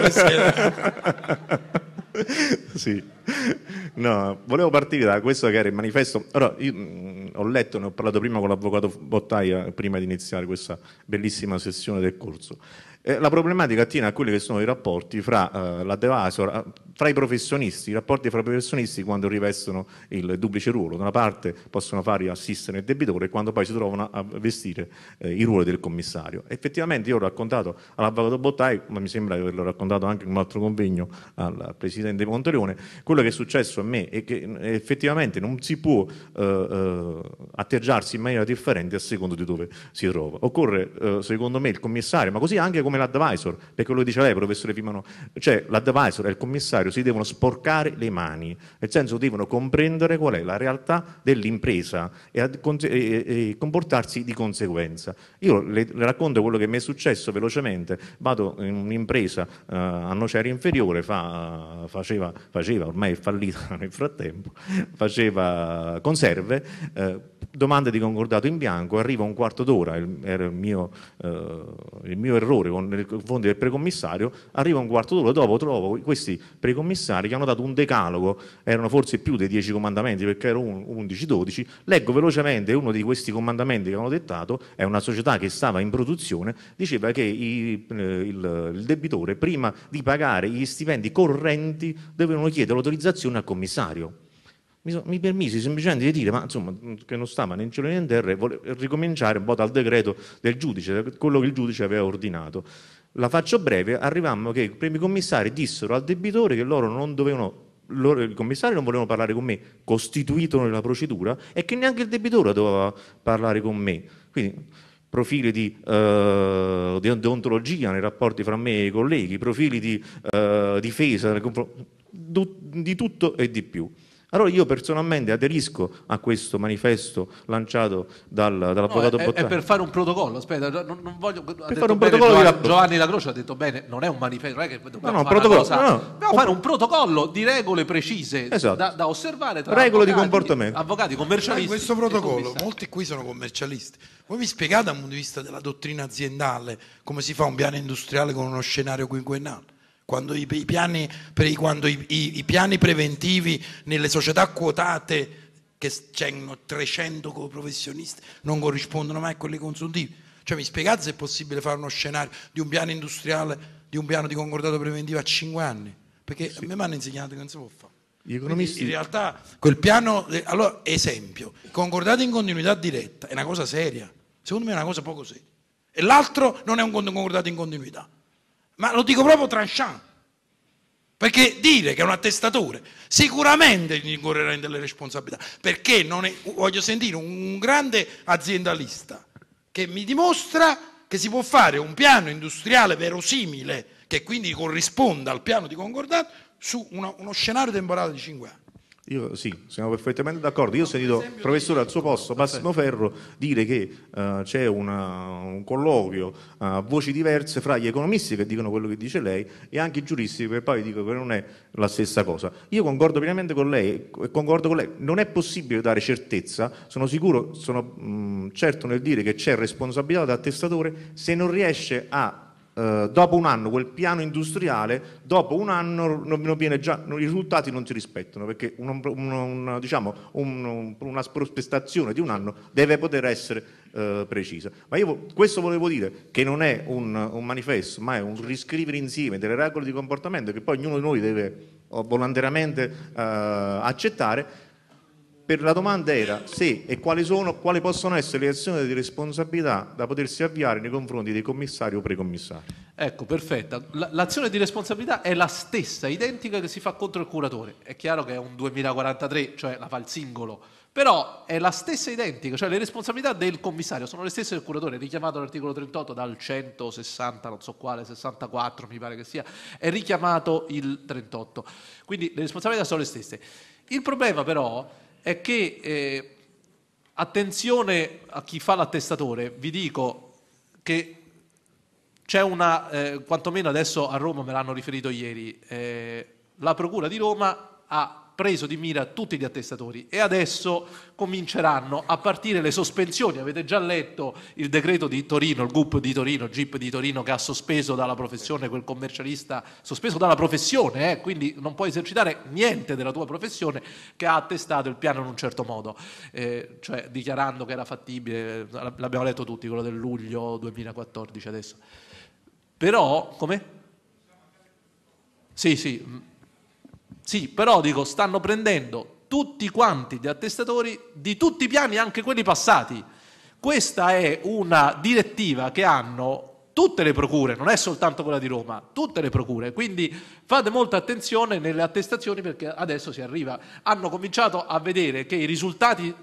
sì. No, volevo partire da questo che era il manifesto. Allora, io mh, mm, ho letto, ne ho parlato prima con l'avvocato Bottaia, prima di iniziare questa bellissima sessione del corso. Eh, la problematica attiene a quelli che sono i rapporti fra eh, la Devasor, eh, fra i professionisti, i rapporti fra i professionisti quando rivestono il duplice ruolo. Da una parte possono fare assistere il debitore e quando poi si trovano a vestire eh, i ruoli del commissario. Effettivamente io ho raccontato all'avvocato Bottai, ma mi sembra di averlo raccontato anche in un altro convegno al presidente Monteleone, quello quello che è successo a me è che eh, effettivamente non si può eh, eh, atteggiarsi in maniera differente a secondo di dove si trova. Occorre, eh, secondo me, il commissario, ma così anche come l'advisor, perché lo dice lei, professore Fimano, cioè l'advisor e il commissario si devono sporcare le mani, nel senso devono comprendere qual è la realtà dell'impresa e, e, e comportarsi di conseguenza. Io le, le, racconto quello che mi è successo velocemente, vado in un'impresa eh, a Nocera Inferiore, fa, faceva, faceva ormai ormai è fallita nel frattempo, faceva conserve, eh, domande di concordato in bianco, arriva un quarto d'ora, era il mio, eh, il mio errore con il fondo del precommissario, arriva un quarto d'ora dopo trovo questi precommissari che hanno dato un decalogo, erano forse più dei dieci comandamenti perché erano 11-12, leggo velocemente uno di questi comandamenti che hanno dettato, è una società che stava in produzione, diceva che eh, il, il debitore prima di pagare gli stipendi correnti dovevano chiedere l'autorizzazione al commissario mi, so, mi, permisi semplicemente di dire, ma insomma, mm, che non stava né in cielo né in terra, e vole, ricominciare un po' dal decreto del giudice, quello che il giudice aveva ordinato. La faccio breve, arrivammo che i primi commissari dissero al debitore che loro non dovevano loro, i commissari non volevano parlare con me, costituito nella procedura, e che neanche il debitore doveva parlare con me. Quindi profili di, eh, di nei rapporti fra me e i colleghi, profili di eh, difesa, di tutto e di più. Allora io personalmente aderisco a questo manifesto lanciato dal, dall'avvocato no, è, Bottani. È per fare un protocollo, aspetta, non, non voglio... Per fare un protocollo bene, Giovanni, Giovanni La Croce ha detto bene, non è un manifesto, non è che dobbiamo no, no, fare protocollo, cosa, no, dobbiamo un... fare un protocollo di regole precise esatto. da, da, osservare tra regole avvocati, di comportamento. avvocati eh, commercialisti. Ma questo protocollo, molti qui sono commercialisti. Voi mi spiegate dal punto di vista della dottrina aziendale come si fa un piano industriale con uno scenario quinquennale? quando i, i, piani, quando i, i piani preventivi nelle società quotate che hanno 300 professionisti non corrispondono mai a quelli consultivi. Cioè mi spiegate se è possibile fare uno scenario di un piano industriale, di un piano di concordato preventivo a 5 anni? Perché sì. a me mi hanno insegnato che non si può fare. Gli economisti... Quindi in realtà quel piano, eh, allora esempio, concordato in continuità diretta è una cosa seria, secondo me è una cosa poco seria. E l'altro non è un concordato in continuità ma lo dico proprio Tranchant, perché dire che è un attestatore sicuramente gli incorrerà in delle responsabilità, perché è, voglio sentire un grande aziendalista che mi dimostra che si può fare un piano industriale verosimile, che quindi corrisponda al piano di concordato, su una, uno scenario temporale di 5 anni. Io, sì, siamo perfettamente d'accordo. Io ho sentito il professore al suo posto, Massimo Ferro, dire che uh, c'è una, un colloquio a uh, eh, voci diverse fra gli economisti che dicono quello che dice lei e anche i giuristi che poi dicono che non è la stessa cosa. Io concordo pienamente con lei e concordo con lei. Non è possibile dare certezza, sono sicuro, sono mh, mm, certo nel dire che c'è responsabilità da attestatore se non riesce a eh, dopo un anno quel piano industriale, dopo un anno non, non già, non, i risultati non si rispettano perché un, un, un, diciamo, una prospettazione di un anno deve poter essere eh, precisa. Ma io questo volevo dire che non è un, manifesto, ma è un riscrivere insieme delle regole di comportamento che poi ognuno di noi deve eh, volontariamente eh, accettare per la domanda era se e quali, sono, quali possono essere le azioni di responsabilità da potersi avviare nei confronti dei commissari o precommissari. Ecco, perfetta. L'azione di responsabilità è la stessa, identica che si fa contro il curatore. È chiaro che è un 2043, cioè la fa il singolo, però è la stessa identica, cioè le responsabilità del commissario sono le stesse del curatore, richiamato l'articolo 38 dal 160, non so quale, 64 mi pare che sia, è richiamato il 38. Quindi le responsabilità sono le stesse. Il problema però è che eh, attenzione a chi fa l'attestatore, vi dico che c'è una, eh, quantomeno adesso a Roma me l'hanno riferito ieri, eh, la Procura di Roma ha preso di mira tutti gli attestatori e adesso cominceranno a partire le sospensioni. Avete già letto il decreto di Torino, il GUP di Torino, il GIP di Torino che ha sospeso dalla professione quel commercialista, sospeso dalla professione, eh, quindi non puoi esercitare niente della tua professione che ha attestato il piano in un certo modo, eh, cioè dichiarando che era fattibile, eh, l'abbiamo letto tutti, quello del luglio 2014 adesso. Però, come? Sì, sì, mm, sì, però dico, stanno prendendo tutti quanti gli attestatori di tutti i piani, anche quelli passati. Questa è una direttiva che hanno tutte le procure, non è soltanto quella di Roma, tutte le procure. Quindi fate molta attenzione nelle attestazioni perché adesso si arriva. Hanno cominciato a vedere che i risultati eh,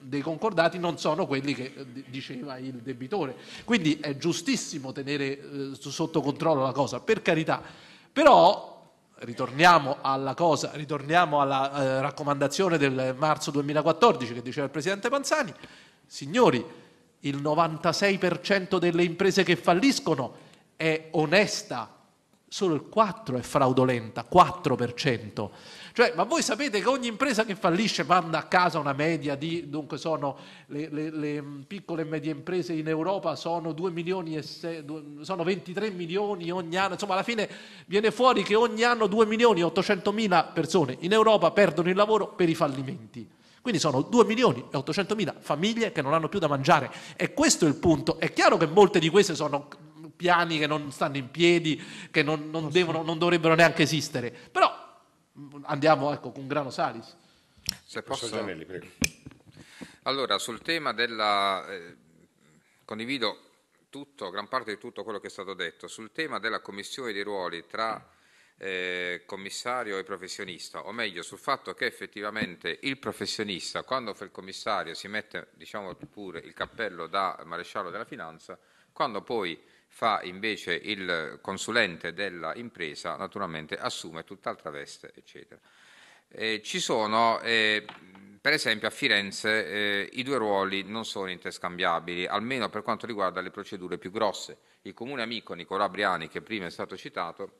dei concordati non sono quelli che eh, diceva il debitore. Quindi è giustissimo tenere eh, sotto controllo la cosa, per carità. Però ritorniamo alla cosa, ritorniamo alla eh, raccomandazione del marzo 2014 che diceva il presidente Panzani, signori, il 96% delle imprese che falliscono è onesta, solo il 4% è fraudolenta, 4%. Cioè, ma voi sapete che ogni impresa che fallisce manda a casa una media di, dunque sono le, le, le mm, piccole e medie imprese in Europa sono 2 milioni e 6, 2, sono 23 milioni ogni anno, insomma alla fine viene fuori che ogni anno 2 milioni e 800 mila persone in Europa perdono il lavoro per i fallimenti. Quindi sono 2 milioni e 800 mila famiglie che non hanno più da mangiare e questo è il punto. È chiaro che molte di queste sono piani che non stanno in piedi, che non, non, devono, non dovrebbero neanche esistere, però Andiamo ecco, con Grano Salis. Se posso... Gianelli, prego. Allora, sul tema della... Eh, condivido tutto, gran parte di tutto quello che è stato detto. Sul tema della commissione dei ruoli tra eh, commissario e professionista, o meglio sul fatto che effettivamente il professionista, quando fa il commissario, si mette diciamo pure il cappello da maresciallo della finanza, quando poi fa invece il consulente dell'impresa, naturalmente assume tutt'altra veste, eccetera. Eh, ci sono, eh, per esempio a Firenze, eh, i due ruoli non sono interscambiabili, almeno per quanto riguarda le procedure più grosse. Il comune amico Nicolò Briani, che prima è stato citato,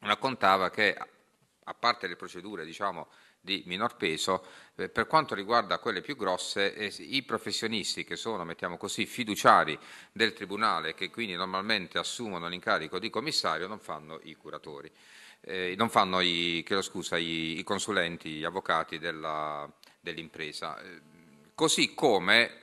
raccontava che, a parte le procedure diciamo, di minor peso. Eh, per quanto riguarda quelle più grosse, eh, i professionisti che sono, mettiamo così, fiduciari del Tribunale, che quindi normalmente assumono l'incarico di commissario, non fanno i curatori, eh, non fanno i, scusa, i, i, consulenti, gli avvocati dell'impresa. Eh, così come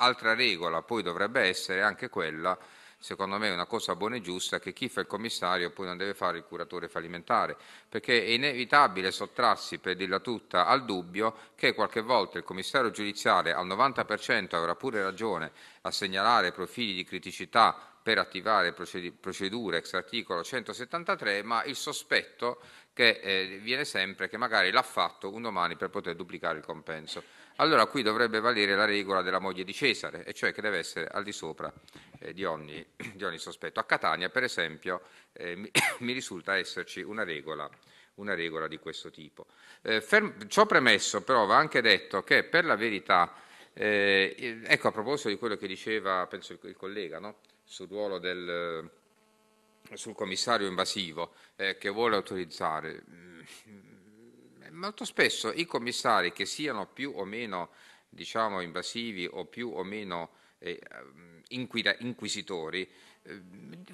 altra regola poi dovrebbe essere anche quella secondo me è una cosa buona e giusta che chi fa il commissario poi non deve fare il curatore fallimentare, perché è inevitabile sottrarsi, per dirla tutta, al dubbio che qualche volta il commissario giudiziale al 90% avrà pure ragione a segnalare profili di criticità per attivare procedure ex articolo 173, ma il sospetto che eh, viene sempre che magari l'ha fatto un domani per poter duplicare il compenso allora qui dovrebbe valere la regola della moglie di Cesare, e cioè che deve essere al di sopra eh, di, ogni, di, ogni, sospetto. A Catania, per esempio, eh, mi, mi, risulta esserci una regola, una regola di questo tipo. Eh, ferm, ciò premesso, però, va anche detto che per la verità, eh, ecco a proposito di quello che diceva, penso, il, il collega, no? sul ruolo del sul commissario invasivo eh, che vuole autorizzare. Mm, molto spesso i commissari, che siano più o meno diciamo, invasivi o più o meno eh, ehm, inquira, inquisitori, eh,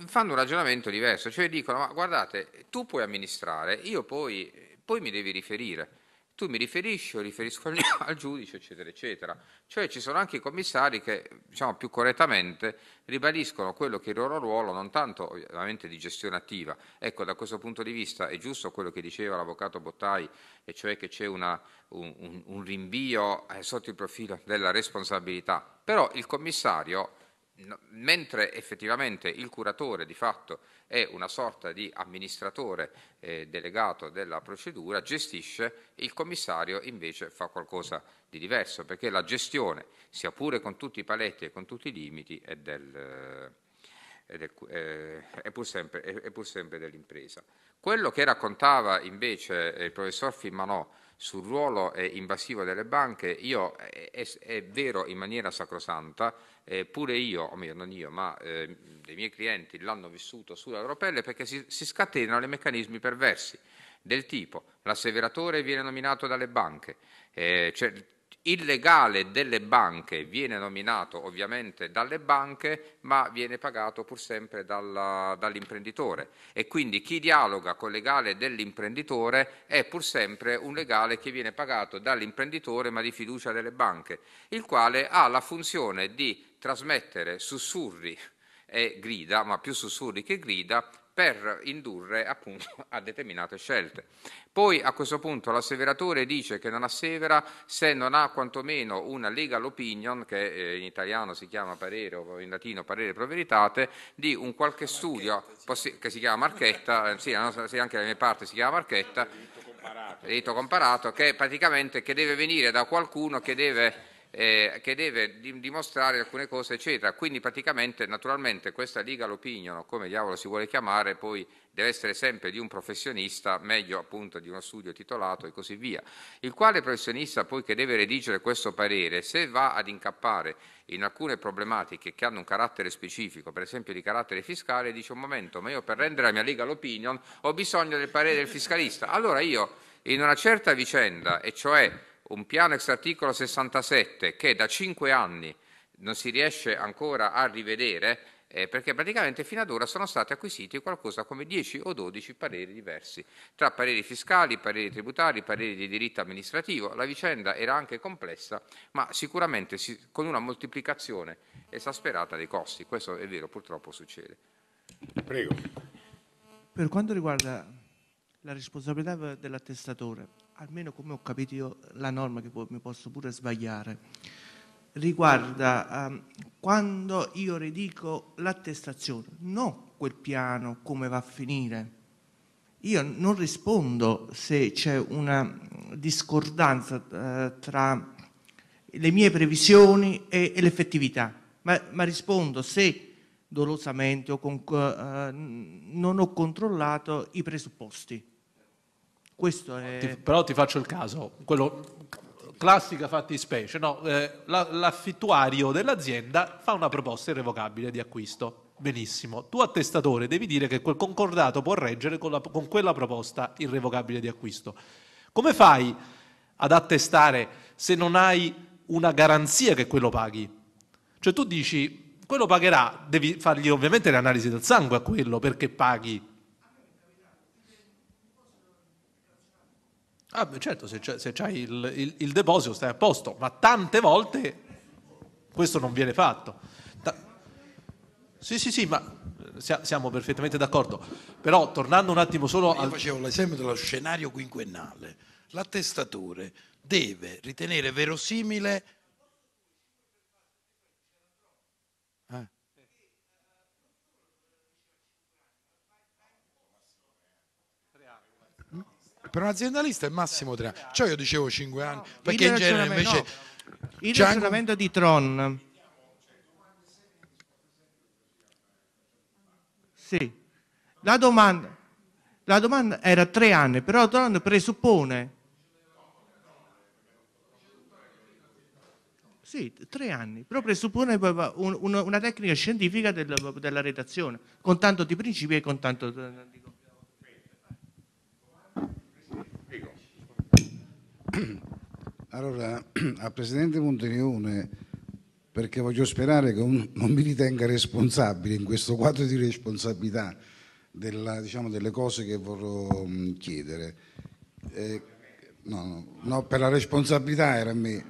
fanno un ragionamento diverso, cioè dicono ma guardate, tu puoi amministrare, io poi, poi mi devi riferire tu mi riferisci, o riferisco al, al, giudice, eccetera, eccetera. Cioè ci sono anche i commissari che, diciamo più correttamente, ribadiscono quello che è il loro ruolo, non tanto ovviamente di gestione attiva. Ecco, da questo punto di vista è giusto quello che diceva l'avvocato Bottai, e cioè che c'è una, un, un, un, rinvio eh, sotto il profilo della responsabilità. Però il commissario no, mentre effettivamente il curatore di fatto è una sorta di amministratore eh, delegato della procedura, gestisce, il commissario invece fa qualcosa di diverso, perché la gestione, sia pure con tutti i paletti e con tutti i limiti, è, del, eh, è, del, eh, è, pur, sempre, è pur, sempre, dell'impresa. Quello che raccontava invece eh, il professor Filmanò sul ruolo eh, invasivo delle banche, io, è vero in maniera sacrosanta, eh, pure io, o meglio non io, ma eh, dei miei clienti l'hanno vissuto sulla loro pelle perché si, si scatenano dei meccanismi perversi del tipo l'asseveratore viene nominato dalle banche, eh, cioè, il legale delle banche viene nominato ovviamente dalle banche, ma viene pagato pur sempre dalla, dall'imprenditore. E quindi chi dialoga con il legale dell'imprenditore è pur sempre un legale che viene pagato dall'imprenditore, ma di fiducia delle banche, il quale ha la funzione di trasmettere sussurri e grida, ma più sussurri che grida, per indurre appunto a determinate scelte. Poi a questo punto l'asseveratore dice che non assevera se non ha quantomeno una legal opinion, che eh, in italiano si chiama parere o in latino parere pro veritate, di un qualche studio sì. che si chiama Marchetta, eh, sì, anche la mia parte si chiama Marchetta, diritto comparato, diritto comparato che praticamente che deve venire da qualcuno che deve eh, che deve dimostrare alcune cose, eccetera. Quindi praticamente, naturalmente, questa legal opinion, come diavolo si vuole chiamare, poi deve essere sempre di un professionista, meglio appunto di uno studio titolato e così via. Il quale professionista poi che deve redigere questo parere, se va ad incappare in alcune problematiche che hanno un carattere specifico, per esempio di carattere fiscale, dice un momento, ma io per rendere la mia legal opinion ho bisogno del parere del fiscalista. Allora io in una certa vicenda, e cioè un piano ex articolo 67 che da cinque anni non si riesce ancora a rivedere eh, perché praticamente fino ad ora sono stati acquisiti qualcosa come 10 o 12 pareri diversi, tra pareri fiscali, pareri tributari, pareri di diritto amministrativo. La vicenda era anche complessa, ma sicuramente si, con una moltiplicazione esasperata dei costi. Questo è vero, purtroppo succede. Prego. Per quanto riguarda la responsabilità dell'attestatore, almeno come ho capito io la norma, che mi posso pure sbagliare, riguarda um, quando io ridico l'attestazione, non quel piano come va a finire. Io non rispondo se c'è una discordanza uh, tra le mie previsioni e, e l'effettività, ma, ma, rispondo se dolosamente o con, uh, non ho controllato i presupposti. Questo è... Ti, però ti faccio il caso, quello classica fattispecie, no, eh, l'affittuario dell'azienda fa una proposta irrevocabile di acquisto. Benissimo, tu attestatore devi dire che quel concordato può reggere con, la, con quella proposta irrevocabile di acquisto. Come fai ad attestare se non hai una garanzia che quello paghi? Cioè tu dici, quello pagherà, devi fargli ovviamente le analisi del sangue a quello perché paghi Ah, beh, certo, se c'hai, se c'è il, il, il, deposito stai a posto, ma tante volte questo non viene fatto. Ta- sì, sì, sì, ma eh, siamo perfettamente d'accordo. Però tornando un attimo solo Io facevo l'esempio dello scenario quinquennale. L'attestatore deve ritenere verosimile per un aziendalista è massimo tre anni. Cioè io dicevo cinque anni, no, perché in genere invece... No. Il ragionamento anche... di Tron. Sì, la domanda, la domanda era tre anni, però Tron presuppone... Sì, tre anni, però presuppone una tecnica scientifica della redazione, con tanto di principi e con tanto Di... Allora, al Presidente Monteleone, perché voglio sperare che un, non mi ritenga responsabile in questo quadro di responsabilità della, diciamo, delle cose che vorrò mm, chiedere. Eh, no, no, no, per la responsabilità era a me.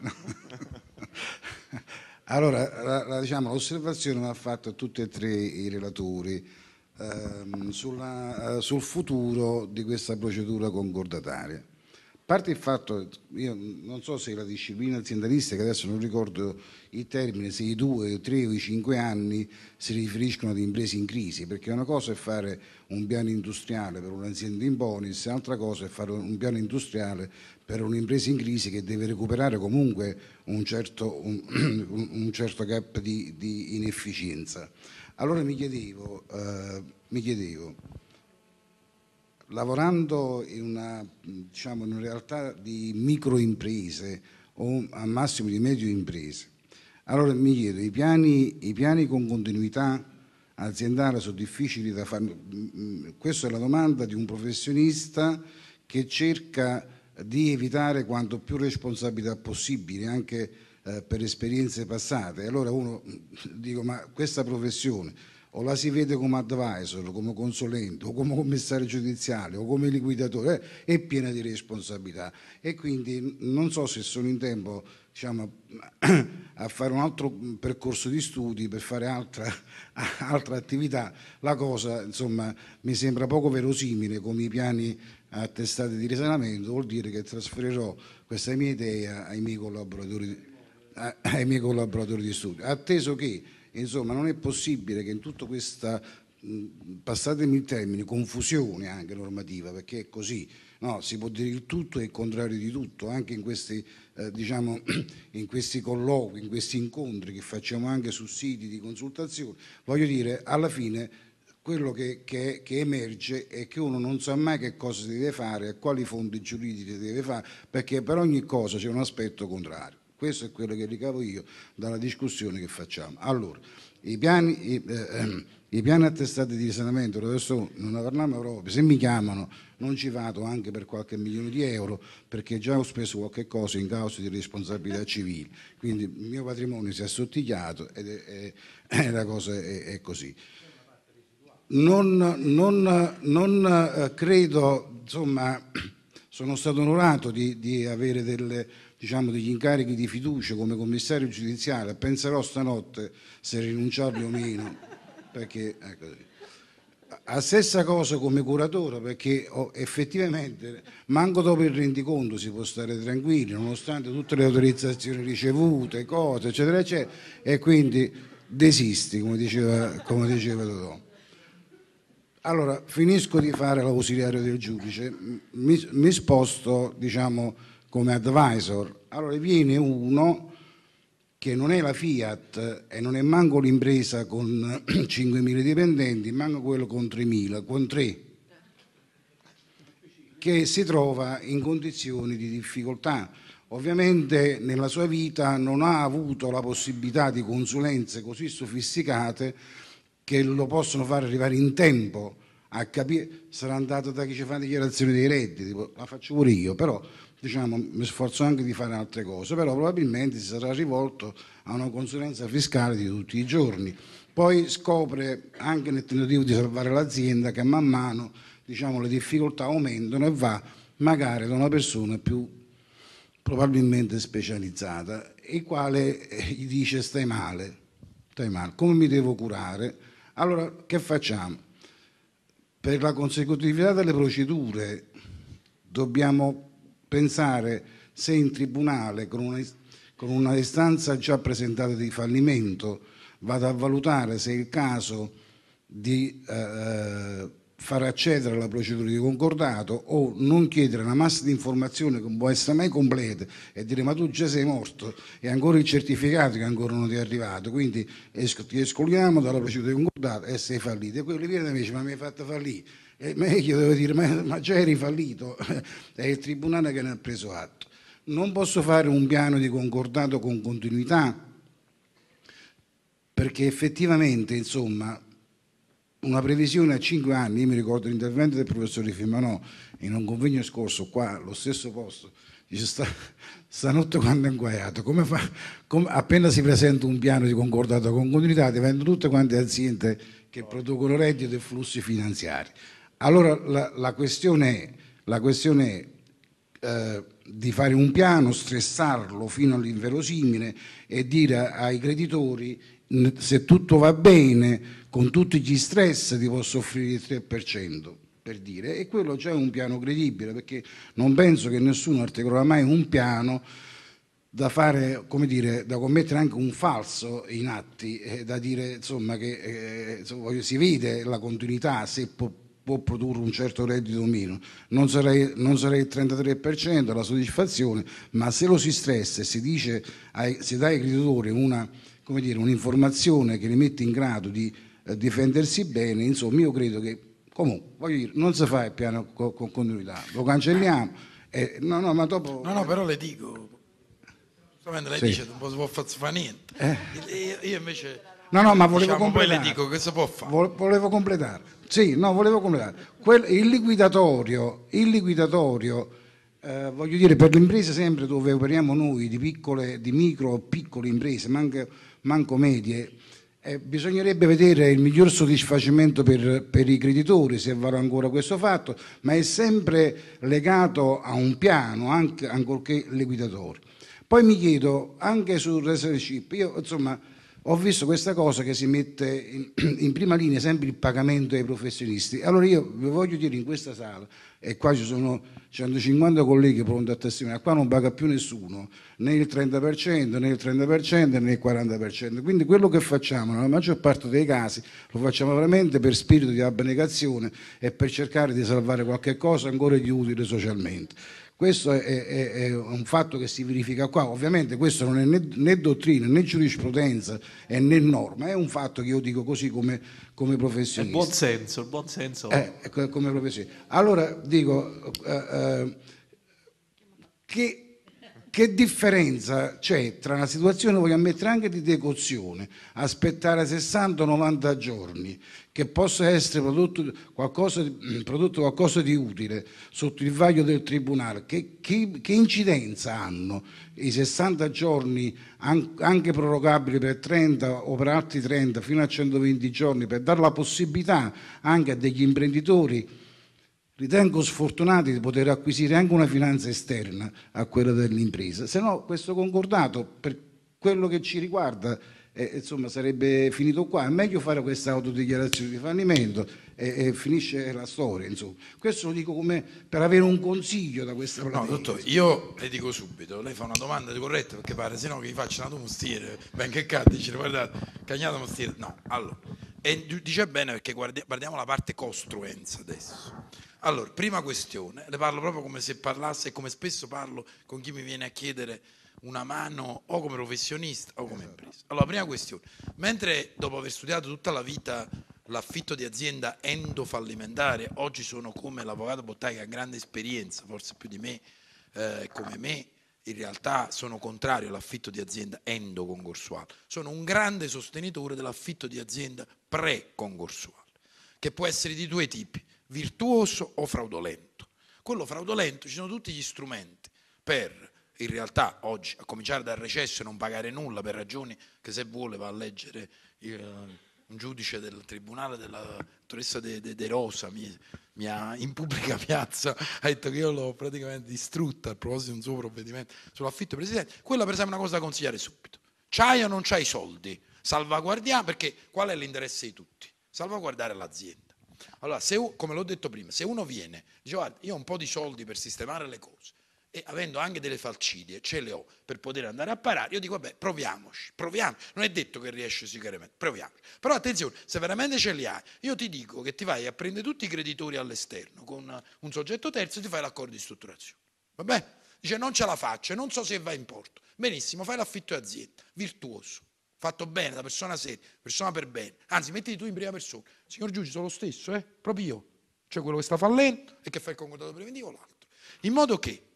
allora, la, la, diciamo, l'osservazione va fatta a tutti e tre i relatori ehm, sulla, eh, sul futuro di questa procedura concordataria parte il fatto, io non so se la disciplina aziendalista, che adesso non ricordo il termine, se i due, i tre o i cinque anni si riferiscono ad imprese in crisi, perché una cosa è fare un piano industriale per un'azienda in bonus, altra cosa è fare un piano industriale per un'impresa in crisi che deve recuperare comunque un certo, un, un certo gap di, di, inefficienza. Allora mi chiedevo, eh, mi chiedevo lavorando in una, diciamo, in una realtà di microimprese o al massimo di medio imprese, allora mi chiedo, i piani, i piani con continuità aziendale sono difficili da fare? Mm, questa è la domanda di un professionista che cerca di evitare quanto più responsabilità possibile, anche eh, per esperienze passate. Allora uno mm, dico, ma questa professione o la si vede come advisor, come consulente, o come commissario giudiziale, o come liquidatore, eh, è piena di responsabilità. E quindi non so se sono in tempo diciamo, a fare un altro mm, percorso di studi, per fare altra, altra attività. La cosa, insomma, mi sembra poco verosimile come i piani attestati di risanamento, vuol dire che trasferirò questa mia idea ai miei collaboratori, ai miei collaboratori di studio, atteso che Insomma, non è possibile che in tutta questa passatemi il termine, confusione anche normativa, perché è così, no, si può dire il tutto e il contrario di tutto, anche in questi, eh, diciamo, in questi colloqui, in questi incontri che facciamo anche su siti di consultazione, voglio dire, alla fine quello che, che, che, emerge è che uno non sa mai che cosa si deve fare, a quali fondi giuridici deve fare, perché per ogni cosa c'è un aspetto contrario. Questo è quello che ricavo io dalla discussione che facciamo. Allora, i piani, i, eh, ehm, i piani attestati di risanamento, adesso non parliamo proprio, se mi chiamano non ci vado anche per qualche milione di euro perché già ho speso qualche cosa in causa di responsabilità civile, quindi il mio patrimonio si è assottigliato e la cosa è, è così. Non, non, non, eh, credo, insomma, sono stato onorato di, di avere delle diciamo, degli incarichi di fiducia come commissario giudiziale, penserò stanotte se rinunciarli o meno, perché ecco, la stessa cosa come curatore, perché effettivamente manco dopo il rendiconto si può stare tranquilli, nonostante tutte le autorizzazioni ricevute, cose, eccetera, eccetera, e quindi desisti, come diceva, come diceva Dodò. Allora, finisco di fare l'ausiliario del giudice, mi, mi sposto, diciamo, come advisor. Allora viene uno che non è la Fiat e non è manco l'impresa con 5.000 dipendenti, manco quello con 3.000, con 3, che si trova in condizioni di difficoltà. Ovviamente nella sua vita non ha avuto la possibilità di consulenze così sofisticate che lo possono far arrivare in tempo a capire, sarà andato da chi ci fa dichiarazione dei redditi, la faccio pure io, però diciamo, mi sforzo anche di fare altre cose, però probabilmente si sarà rivolto a una consulenza fiscale di tutti i giorni. Poi scopre anche nel tentativo di salvare l'azienda che man mano diciamo, le difficoltà aumentano e va magari da una persona più probabilmente specializzata, il quale eh, gli dice stai male, stai male, come mi devo curare? Allora che facciamo? Per la consecutività delle procedure dobbiamo pensare se in tribunale, con una, con una istanza già presentata di fallimento, vada a valutare se è il caso di eh, eh far accedere alla procedura di concordato o non chiedere una massa di informazioni che non può essere mai completa e dire ma tu già sei morto e ancora il certificato che ancora non ti è arrivato quindi es ti escludiamo dalla procedura di concordato e sei fallito e quello viene e dice ma mi hai fatto fallire e meglio devo dire, ma, Mageri fallito, è il Tribunale che ne ha preso atto. Non posso fare un piano di concordato con continuità, perché effettivamente, insomma, una previsione a cinque anni, io mi ricordo l'intervento del professor Fimanò in un convegno scorso qua, allo stesso posto, dice sta, stanotte quando è inguaiato, come fa, come, appena si presenta un piano di concordato con continuità, diventano tutte quante aziende che producono reddito e flussi finanziari. Allora la, la questione è, la questione è eh, di fare un piano, stressarlo fino all'inverosimile e dire ai creditori se tutto va bene, con tutti gli stress ti posso offrire il 3%, per dire, e quello c'è un piano credibile, perché non penso che nessuno articolerà mai un piano da fare, come dire, da commettere anche un falso in atti, eh, da dire insomma che eh, si vede la continuità, se può può produrre un certo reddito o meno, non sarei, non sarei il 33% la soddisfazione, ma se lo si stressa e si, dice ai, si dà ai creditori una, dire, un'informazione che li mette in grado di eh, difendersi bene, insomma io credo che comunque voglio dire, non si fa il piano co- con continuità, lo cancelliamo, eh, no, no, ma dopo... No, no, però le dico, giustamente lei sì. dice non si può fare niente, eh. io, io invece... No, no, ma volevo diciamo, completare. Poi le dico che si può fare. Volevo completare. Sì, no, volevo comunicare. il liquidatorio, il liquidatorio eh, voglio dire, per le imprese sempre dove operiamo noi, di piccole, di micro o piccole imprese, manco, manco medie, eh, bisognerebbe vedere il miglior soddisfacimento per, per i creditori, se vale ancora questo fatto, ma è sempre legato a un piano, anche, ancorché liquidatorio. Poi mi chiedo, anche sul reserve ship, io insomma ho visto questa cosa che si mette in, in prima linea sempre il pagamento ai professionisti. Allora io vi voglio dire in questa sala, e qua ci sono 150 colleghi pronti a testimoniare, qua non paga più nessuno, né il 30%, né il 30%, né il 40%. Quindi quello che facciamo nella maggior parte dei casi lo facciamo veramente per spirito di abnegazione e per cercare di salvare qualche cosa ancora di utile socialmente. Questo è, è, è, un fatto che si verifica qua, ovviamente questo non è né, né, dottrina né giurisprudenza e né norma, è un fatto che io dico così come, come professionista. Il buon senso, il buon senso. Eh, come professionista. Allora dico eh, eh, che che differenza c'è tra una situazione, voglio ammettere, anche di decozione, aspettare 60-90 giorni, che possa essere prodotto qualcosa, mm, prodotto qualcosa, di utile sotto il vaglio del Tribunale, che, che, che incidenza hanno i 60 giorni, anche prorogabili per 30 o per altri 30, fino a 120 giorni, per dare la possibilità anche a degli imprenditori Ritengo sfortunati di poter acquisire anche una finanza esterna a quella dell'impresa, se no questo concordato per quello che ci riguarda eh, insomma, sarebbe finito qua. È meglio fare questa autodichiarazione di fallimento e, e finisce la storia. Insomma. Questo lo dico come per avere un consiglio da questa platea. No, dottore, io le dico subito, lei fa una domanda di corretta perché pare, se no che vi facciano tu ben che cadde, dice guardate, cagnato mostiere, no, allora, e dice bene perché guardia, guardiamo la parte costruenza adesso. Allora, prima questione, le parlo proprio come se parlasse e come spesso parlo con chi mi viene a chiedere una mano o come professionista o come esatto. impresa. Allora, prima questione, mentre dopo aver studiato tutta la vita l'affitto di azienda endofallimentare, oggi sono come l'avvocato Bottai che ha grande esperienza, forse più di me, eh, come me, in realtà sono contrario all'affitto di azienda endoconcorsuale, sono un grande sostenitore dell'affitto di azienda pre-concorsuale, che può essere di due tipi, virtuoso o fraudolento. Quello fraudolento ci sono tutti gli strumenti per, in realtà oggi, a cominciare dal recesso e non pagare nulla per ragioni che se vuole va a leggere il eh, un giudice del tribunale della dottoressa De, De, De Rosa mi, mi ha, in pubblica piazza ha detto che io l'ho praticamente distrutta a proposito di un suo provvedimento sull'affitto presidente. Quella per esempio è una cosa da consigliare subito. C'hai o non c'hai i soldi? Salvaguardiamo perché qual è l'interesse di tutti? Salvaguardare l'azienda. Allora, se, come l'ho detto prima, se uno viene, dice guarda, io ho un po' di soldi per sistemare le cose, e avendo anche delle falcidie, ce le ho per poter andare a parare, io dico vabbè proviamoci, proviamo, non è detto che riesci sicuramente, proviamoci. Però attenzione, se veramente ce li hai, io ti dico che ti vai a prendere tutti i creditori all'esterno con un soggetto terzo e ti fai l'accordo di strutturazione. Va bene? Dice non ce la faccio, non so se va in porto. Benissimo, fai l'affitto di azienda, virtuoso, fatto bene, da persona seria, persona per bene. Anzi, mettiti tu in prima persona. Signor Giudice, sono lo stesso, eh? proprio io. C'è cioè quello che sta fallendo e che fa il concordato preventivo, l'altro. In modo che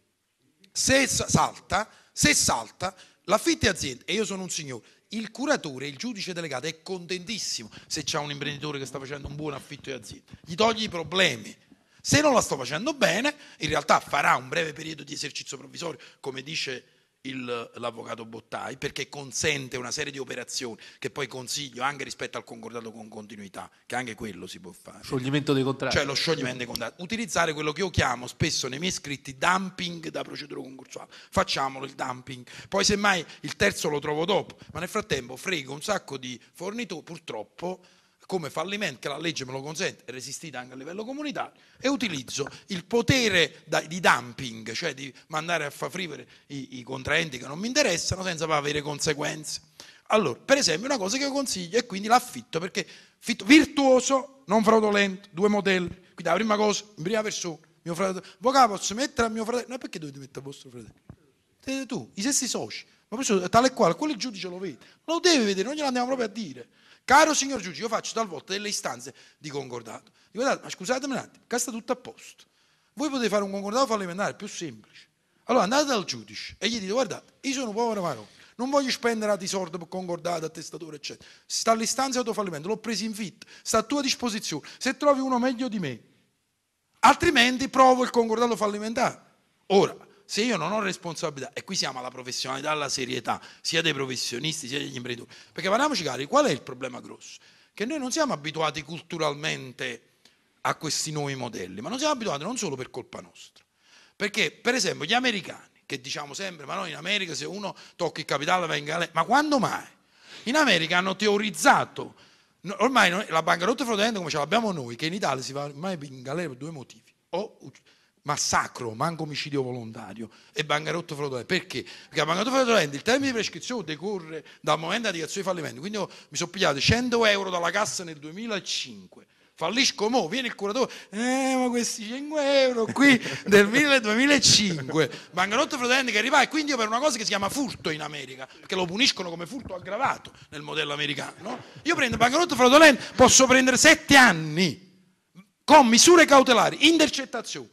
se salta, se salta l'affitti azienda e io sono un signore, il curatore, il giudice delegato è contentissimo se c'è un imprenditore che sta facendo un buon affitto di azienda, gli toglie i problemi. Se non la sto facendo bene, in realtà farà un breve periodo di esercizio provvisorio, come dice il, l'avvocato Bottai perché consente una serie di operazioni che poi consiglio anche rispetto al concordato con continuità, che anche quello si può fare. Scioglimento dei contratti. Cioè lo scioglimento dei contratti. Utilizzare quello che io chiamo spesso nei miei scritti dumping da procedura concorsuale. Facciamolo il dumping. Poi semmai il terzo lo trovo dopo, ma nel frattempo frego un sacco di fornitori, purtroppo come fallimento, che la legge me lo consente, è resistita anche a livello comunitario, e utilizzo il potere di dumping, cioè di mandare a far frivere i, i contraenti che non mi interessano senza avere conseguenze. Allora, per esempio, una cosa che io consiglio è quindi l'affitto, perché fitto, virtuoso, non fraudolento, due modelli. Quindi la prima cosa, in prima persona, mio fratello, voi posso mettere a mio fratello, ma perché dovete mettere a vostro fratello? Siete tu, i stessi soci, ma questo tale e quale, quello il giudice lo vede, lo deve vedere, non glielo andiamo proprio a dire. Caro signor Giudice, io faccio talvolta delle istanze di concordato. Dico, ma scusatemi un attimo, qua sta tutto a posto. Voi potete fare un concordato fallimentare, è più semplice. Allora andate dal giudice e gli dite, guardate, io sono un povero marocco, non voglio spendere a disordine per concordato, a eccetera. Sta all'istanza di autofallimento, l'ho preso in fit, sta a tua disposizione. Se trovi uno meglio di me, altrimenti provo il concordato fallimentare. Ora, se io non ho responsabilità, e qui siamo alla professionalità, alla serietà, sia dei professionisti sia degli imprenditori, perché parliamoci cari, qual è il problema grosso? Che noi non siamo abituati culturalmente a questi nuovi modelli, ma non siamo abituati non solo per colpa nostra, perché per esempio gli americani, che diciamo sempre, ma noi in America se uno tocca il capitale va in galera, ma quando mai? In America hanno teorizzato, ormai la bancarotta fraudolenta come ce l'abbiamo noi, che in Italia si va ormai in galera per due motivi, o massacro, manco omicidio volontario e bancarotto fraudolente. Perché? Perché la bancarotto fraudolento il termine di prescrizione decorre dal momento della dichiarazione di fallimento. Quindi io mi sono pigliato 100 euro dalla cassa nel 2005. Fallisco mo, viene il curatore, eh, ma questi 5 euro qui del 2005, bancarotto fraudolente che arriva e quindi io per una cosa che si chiama furto in America, perché lo puniscono come furto aggravato nel modello americano, io prendo bancarotto fraudolente, posso prendere 7 anni con misure cautelari, intercettazioni,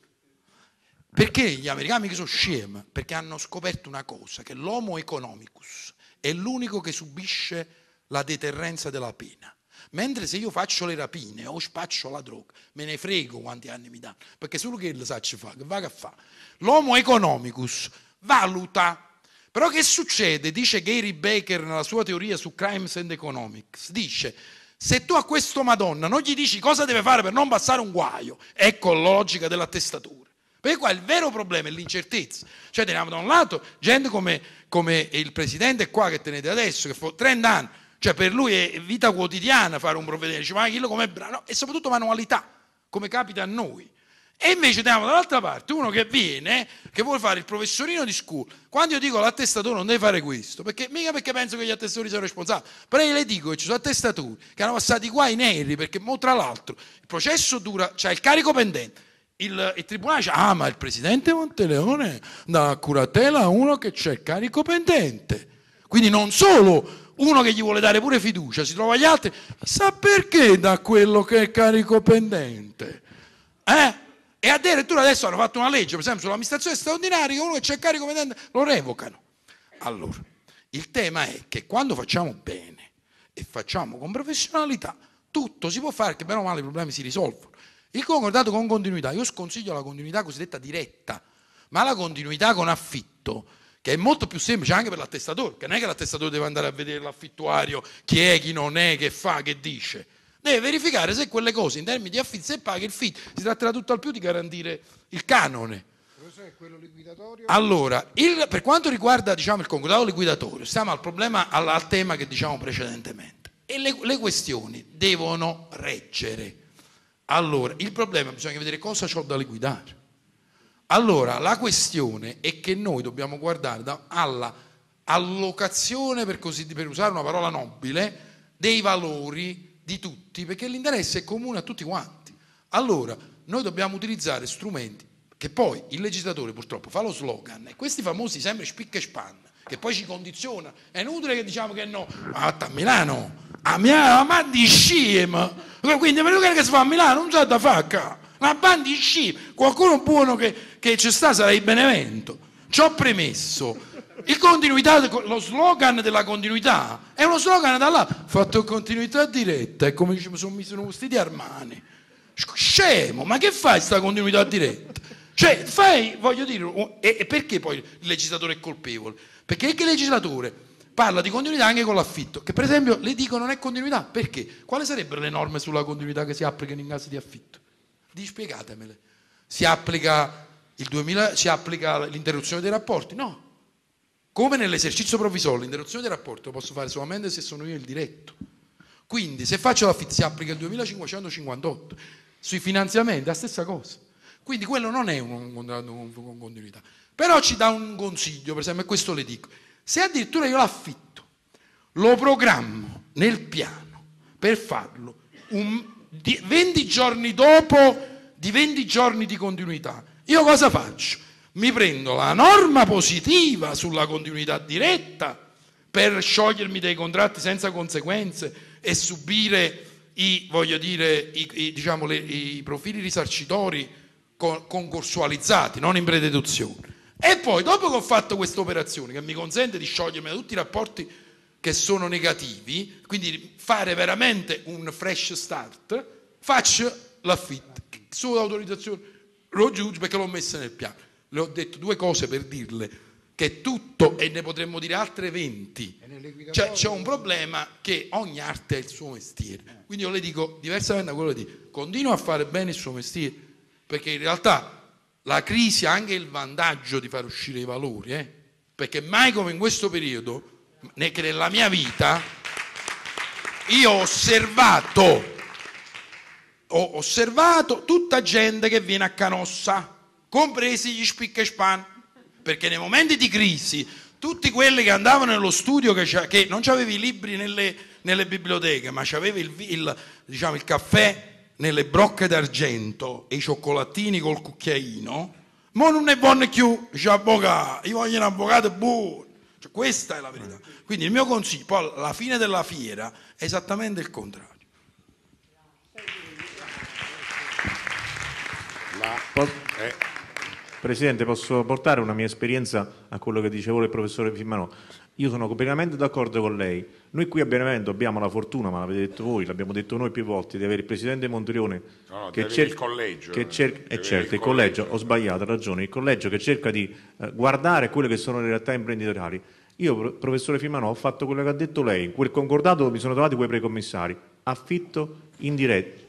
perché gli americani sono scemi? Perché hanno scoperto una cosa, che l'homo economicus è l'unico che subisce la deterrenza della pena. Mentre se io faccio le rapine o spaccio la droga, me ne frego quanti anni mi danno, perché solo che lo sa che fa, che va che fa. L'homo economicus valuta. Però che succede? Dice Gary Baker nella sua teoria su Crimes and Economics, dice se tu a questo Madonna non gli dici cosa deve fare per non passare un guaio, ecco la logica dell'attestatura. Perché qua il vero problema è l'incertezza. Cioè teniamo da un lato gente come, come il presidente qua che tenete adesso, che fa 30 anni, cioè per lui è vita quotidiana fare un provvedimento, ma ma chillo come brano, e soprattutto manualità, come capita a noi. E invece teniamo dall'altra parte uno che viene, che vuole fare il professorino di scuola. Quando io dico l'attestatore non deve fare questo, perché mica perché penso che gli attestatori siano responsabili, però io le dico che ci sono attestatori che hanno passato i guai neri, perché mo, tra l'altro il processo dura, c'è cioè il carico pendente, il, il, tribunale dice, ah ma il presidente Monteleone dà a curatela a uno che c'è il carico pendente. Quindi non solo uno che gli vuole dare pure fiducia, si trova gli altri, sa perché da quello che è il carico pendente? Eh? E addirittura adesso hanno fatto una legge, per esempio sull'amministrazione straordinaria, uno che c'è il carico pendente lo revocano. Allora, il tema è che quando facciamo bene e facciamo con professionalità, tutto si può fare che bene o male i problemi si risolvono. Il concordato con continuità, io sconsiglio la continuità cosiddetta diretta, ma la continuità con affitto, che è molto più semplice anche per l'attestatore, che non è che l'attestatore deve andare a vedere l'affittuario, chi è, chi non è, che fa, che dice. Deve verificare se quelle cose in termini di affitto, se paga il fit, si tratterà tutto al più di garantire il canone. Allora, il, per quanto riguarda diciamo, il concordato liquidatorio, stiamo al, problema, al, al tema che diciamo precedentemente. E le, le questioni devono reggere allora, il problema bisogna vedere cosa ho da liquidare. Allora, la questione è che noi dobbiamo guardare alla allocazione, per, così, per usare una parola nobile, dei valori di tutti, perché l'interesse è comune a tutti quanti. Allora, noi dobbiamo utilizzare strumenti che poi il legislatore purtroppo fa lo slogan e questi famosi sempre spicca e spanna che poi ci condiziona. È inutile che diciamo che no, ma a Milano, a Milano, ma di scema. Quindi per quello che si fa a Milano non c'è da fare, una banda di scema. Qualcuno buono che, che ci sta sarà il Benevento. Ci ho premesso. lo slogan della continuità è uno slogan da là, fatto continuità diretta, è come ci sono, messi sono vestiti armani. Scemo, ma che fai sta continuità diretta? Cioè, fai, voglio dire, e perché poi il legislatore è colpevole? Perché il legislatore parla di continuità anche con l'affitto, che per esempio le dico non è continuità, perché? Quali sarebbero le norme sulla continuità che si applicano in caso di affitto? Dispiegatemele. Si applica, 2000, si applica l'interruzione dei rapporti? No. Come nell'esercizio provvisorio, l'interruzione dei rapporti lo posso fare solamente se sono io il diretto. Quindi se faccio l'affitto si applica il 2558. Sui finanziamenti la stessa cosa. Quindi quello non è un contratto con continuità. Però ci dà un consiglio, per esempio, e questo le dico. Se addirittura io l'affitto, lo programmo nel piano per farlo un, di, 20 giorni dopo di 20 giorni di continuità, io cosa faccio? Mi prendo la norma positiva sulla continuità diretta per sciogliermi dei contratti senza conseguenze e subire i, dire, i, i, diciamo, le, i profili risarcitori concorsualizzati, non in prededuzione. E poi, dopo che ho fatto questa operazione, che mi consente di sciogliermi da tutti i rapporti che sono negativi, quindi fare veramente un fresh start, faccio l'affitto. Solo l'autorizzazione lo giudico perché l'ho messa nel piano. Le ho detto due cose per dirle che tutto e ne potremmo dire altre 20. Cioè, c'è un problema che ogni arte è il suo mestiere. Quindi io le dico diversamente da quello di continua a fare bene il suo mestiere, perché in realtà la crisi ha anche il vantaggio di far uscire i valori, eh? perché mai come in questo periodo, né che nella mia vita, io ho osservato, ho osservato tutta gente che viene a Canossa, compresi gli spicca e span, perché nei momenti di crisi tutti quelli che andavano nello studio, che, che non avevi i libri nelle, nelle biblioteche, ma avevi il, il, diciamo, il caffè nelle brocche d'argento e i cioccolatini col cucchiaino, ma non ne voglio più gli avvocati, io voglio un avvocato buono. Cioè, questa è la verità. Quindi il mio consiglio, poi alla fine della fiera, è esattamente il contrario. Eh, Presidente, posso portare una mia esperienza a quello che dicevo il professore Fimmano. Io Sono pienamente d'accordo con lei. Noi qui a Benevento abbiamo la fortuna, ma l'avete detto voi, l'abbiamo detto noi più volte, di avere il presidente Monturione no, no, che cerca il collegio. Che cer- eh, eh certo, il collegio, collegio, ho sbagliato, ha ragione, il collegio che cerca di eh, guardare quelle che sono le realtà imprenditoriali. Io, professore Fimano, ho fatto quello che ha detto lei. In quel concordato mi sono trovati quei precommissari. Affitto indiretto.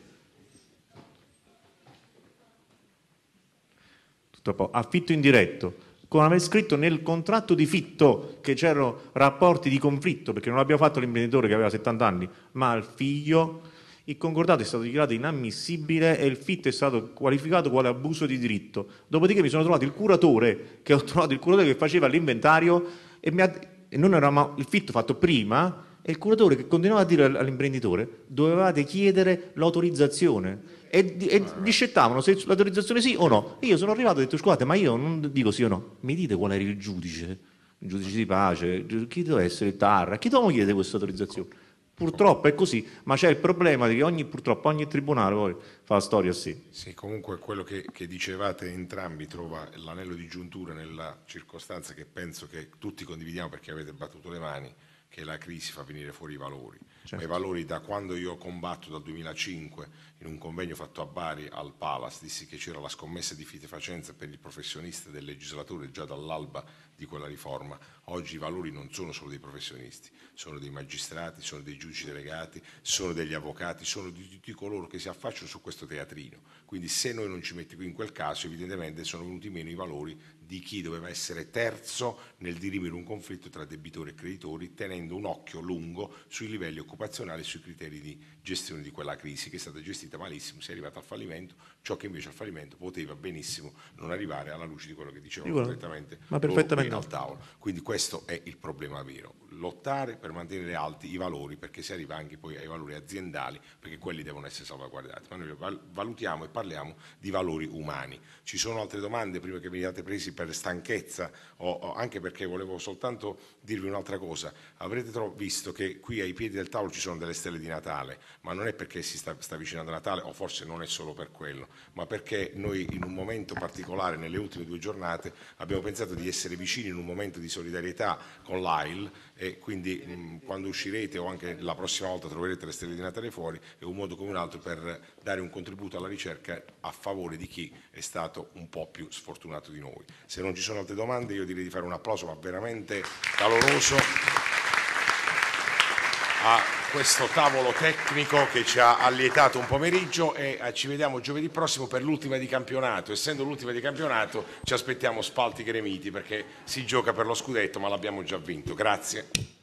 Tutto a poco. Affitto indiretto con aver scritto nel contratto di fitto che c'erano rapporti di conflitto, perché non l'abbiamo fatto l'imprenditore che aveva 70 anni, ma al figlio, il concordato è stato dichiarato inammissibile e il fitto è stato qualificato quale abuso di diritto. Dopodiché mi sono trovato il curatore, che ho trovato il curatore che faceva l'inventario e, ha, e non eravamo, il fitto fatto prima e il curatore che continuava a dire all'imprenditore dovevate chiedere l'autorizzazione e, e gli se l'autorizzazione sì o no. E io sono arrivato e ho detto scusate ma io non dico sì o no, mi dite qual era il giudice, il giudice di pace, chi doveva essere il TAR, chi doveva chiedere questa autorizzazione? Purtroppo è così, ma c'è il problema che ogni, purtroppo ogni tribunale poi fa la storia a sé. Sì, comunque quello che, che dicevate entrambi trova l'anello di giuntura nella circostanza che penso che tutti condividiamo perché avete battuto le mani, che la crisi fa venire fuori i valori, certo. ma i certo. valori da quando io combatto dal 2005 in un convegno fatto a Bari al Palace dissi che c'era la scommessa di fite facenza per il professionista del legislatore già dall'alba di quella riforma, oggi i valori non sono solo dei professionisti, sono dei magistrati, sono dei giudici delegati, sono degli avvocati, sono di tutti coloro che si affacciano su questo teatrino, quindi se noi non ci mettiamo qui in quel caso evidentemente sono venuti meno i valori di chi doveva essere terzo nel dirimere un conflitto tra debitori e creditori, tenendo un occhio lungo sui livelli occupazionali e sui criteri di gestione di quella crisi che è stata gestita malissimo, si è arrivati al fallimento, ciò che invece al fallimento poteva benissimo non arrivare alla luce di quello che dicevano perfettamente, ma perfettamente al tavolo. Quindi questo è il problema vero, lottare per mantenere alti i valori perché si arriva anche poi ai valori aziendali perché quelli devono essere salvaguardati, ma noi valutiamo e parliamo di valori umani. Ci sono altre domande prima che veniate presi per stanchezza o, o anche perché volevo soltanto dirvi un'altra cosa, avrete visto che qui ai piedi del tavolo ci sono delle stelle di Natale, ma non è perché si sta, sta avvicinando Natale o forse non è solo per quello, ma perché noi in un momento particolare, nelle ultime due giornate, abbiamo pensato di essere vicini in un momento di solidarietà con l'AIL e quindi mh, mm, quando uscirete o anche la prossima volta troverete le stelle di Natale fuori, è un modo come un altro per dare un contributo alla ricerca a favore di chi è stato un po' più sfortunato di noi. Se non ci sono altre domande io direi di fare un applauso ma veramente caloroso a questo tavolo tecnico che ci ha allietato un pomeriggio e eh, ci vediamo giovedì prossimo per l'ultima di campionato. Essendo l'ultima di campionato ci aspettiamo spalti gremiti perché si gioca per lo scudetto ma l'abbiamo già vinto. Grazie.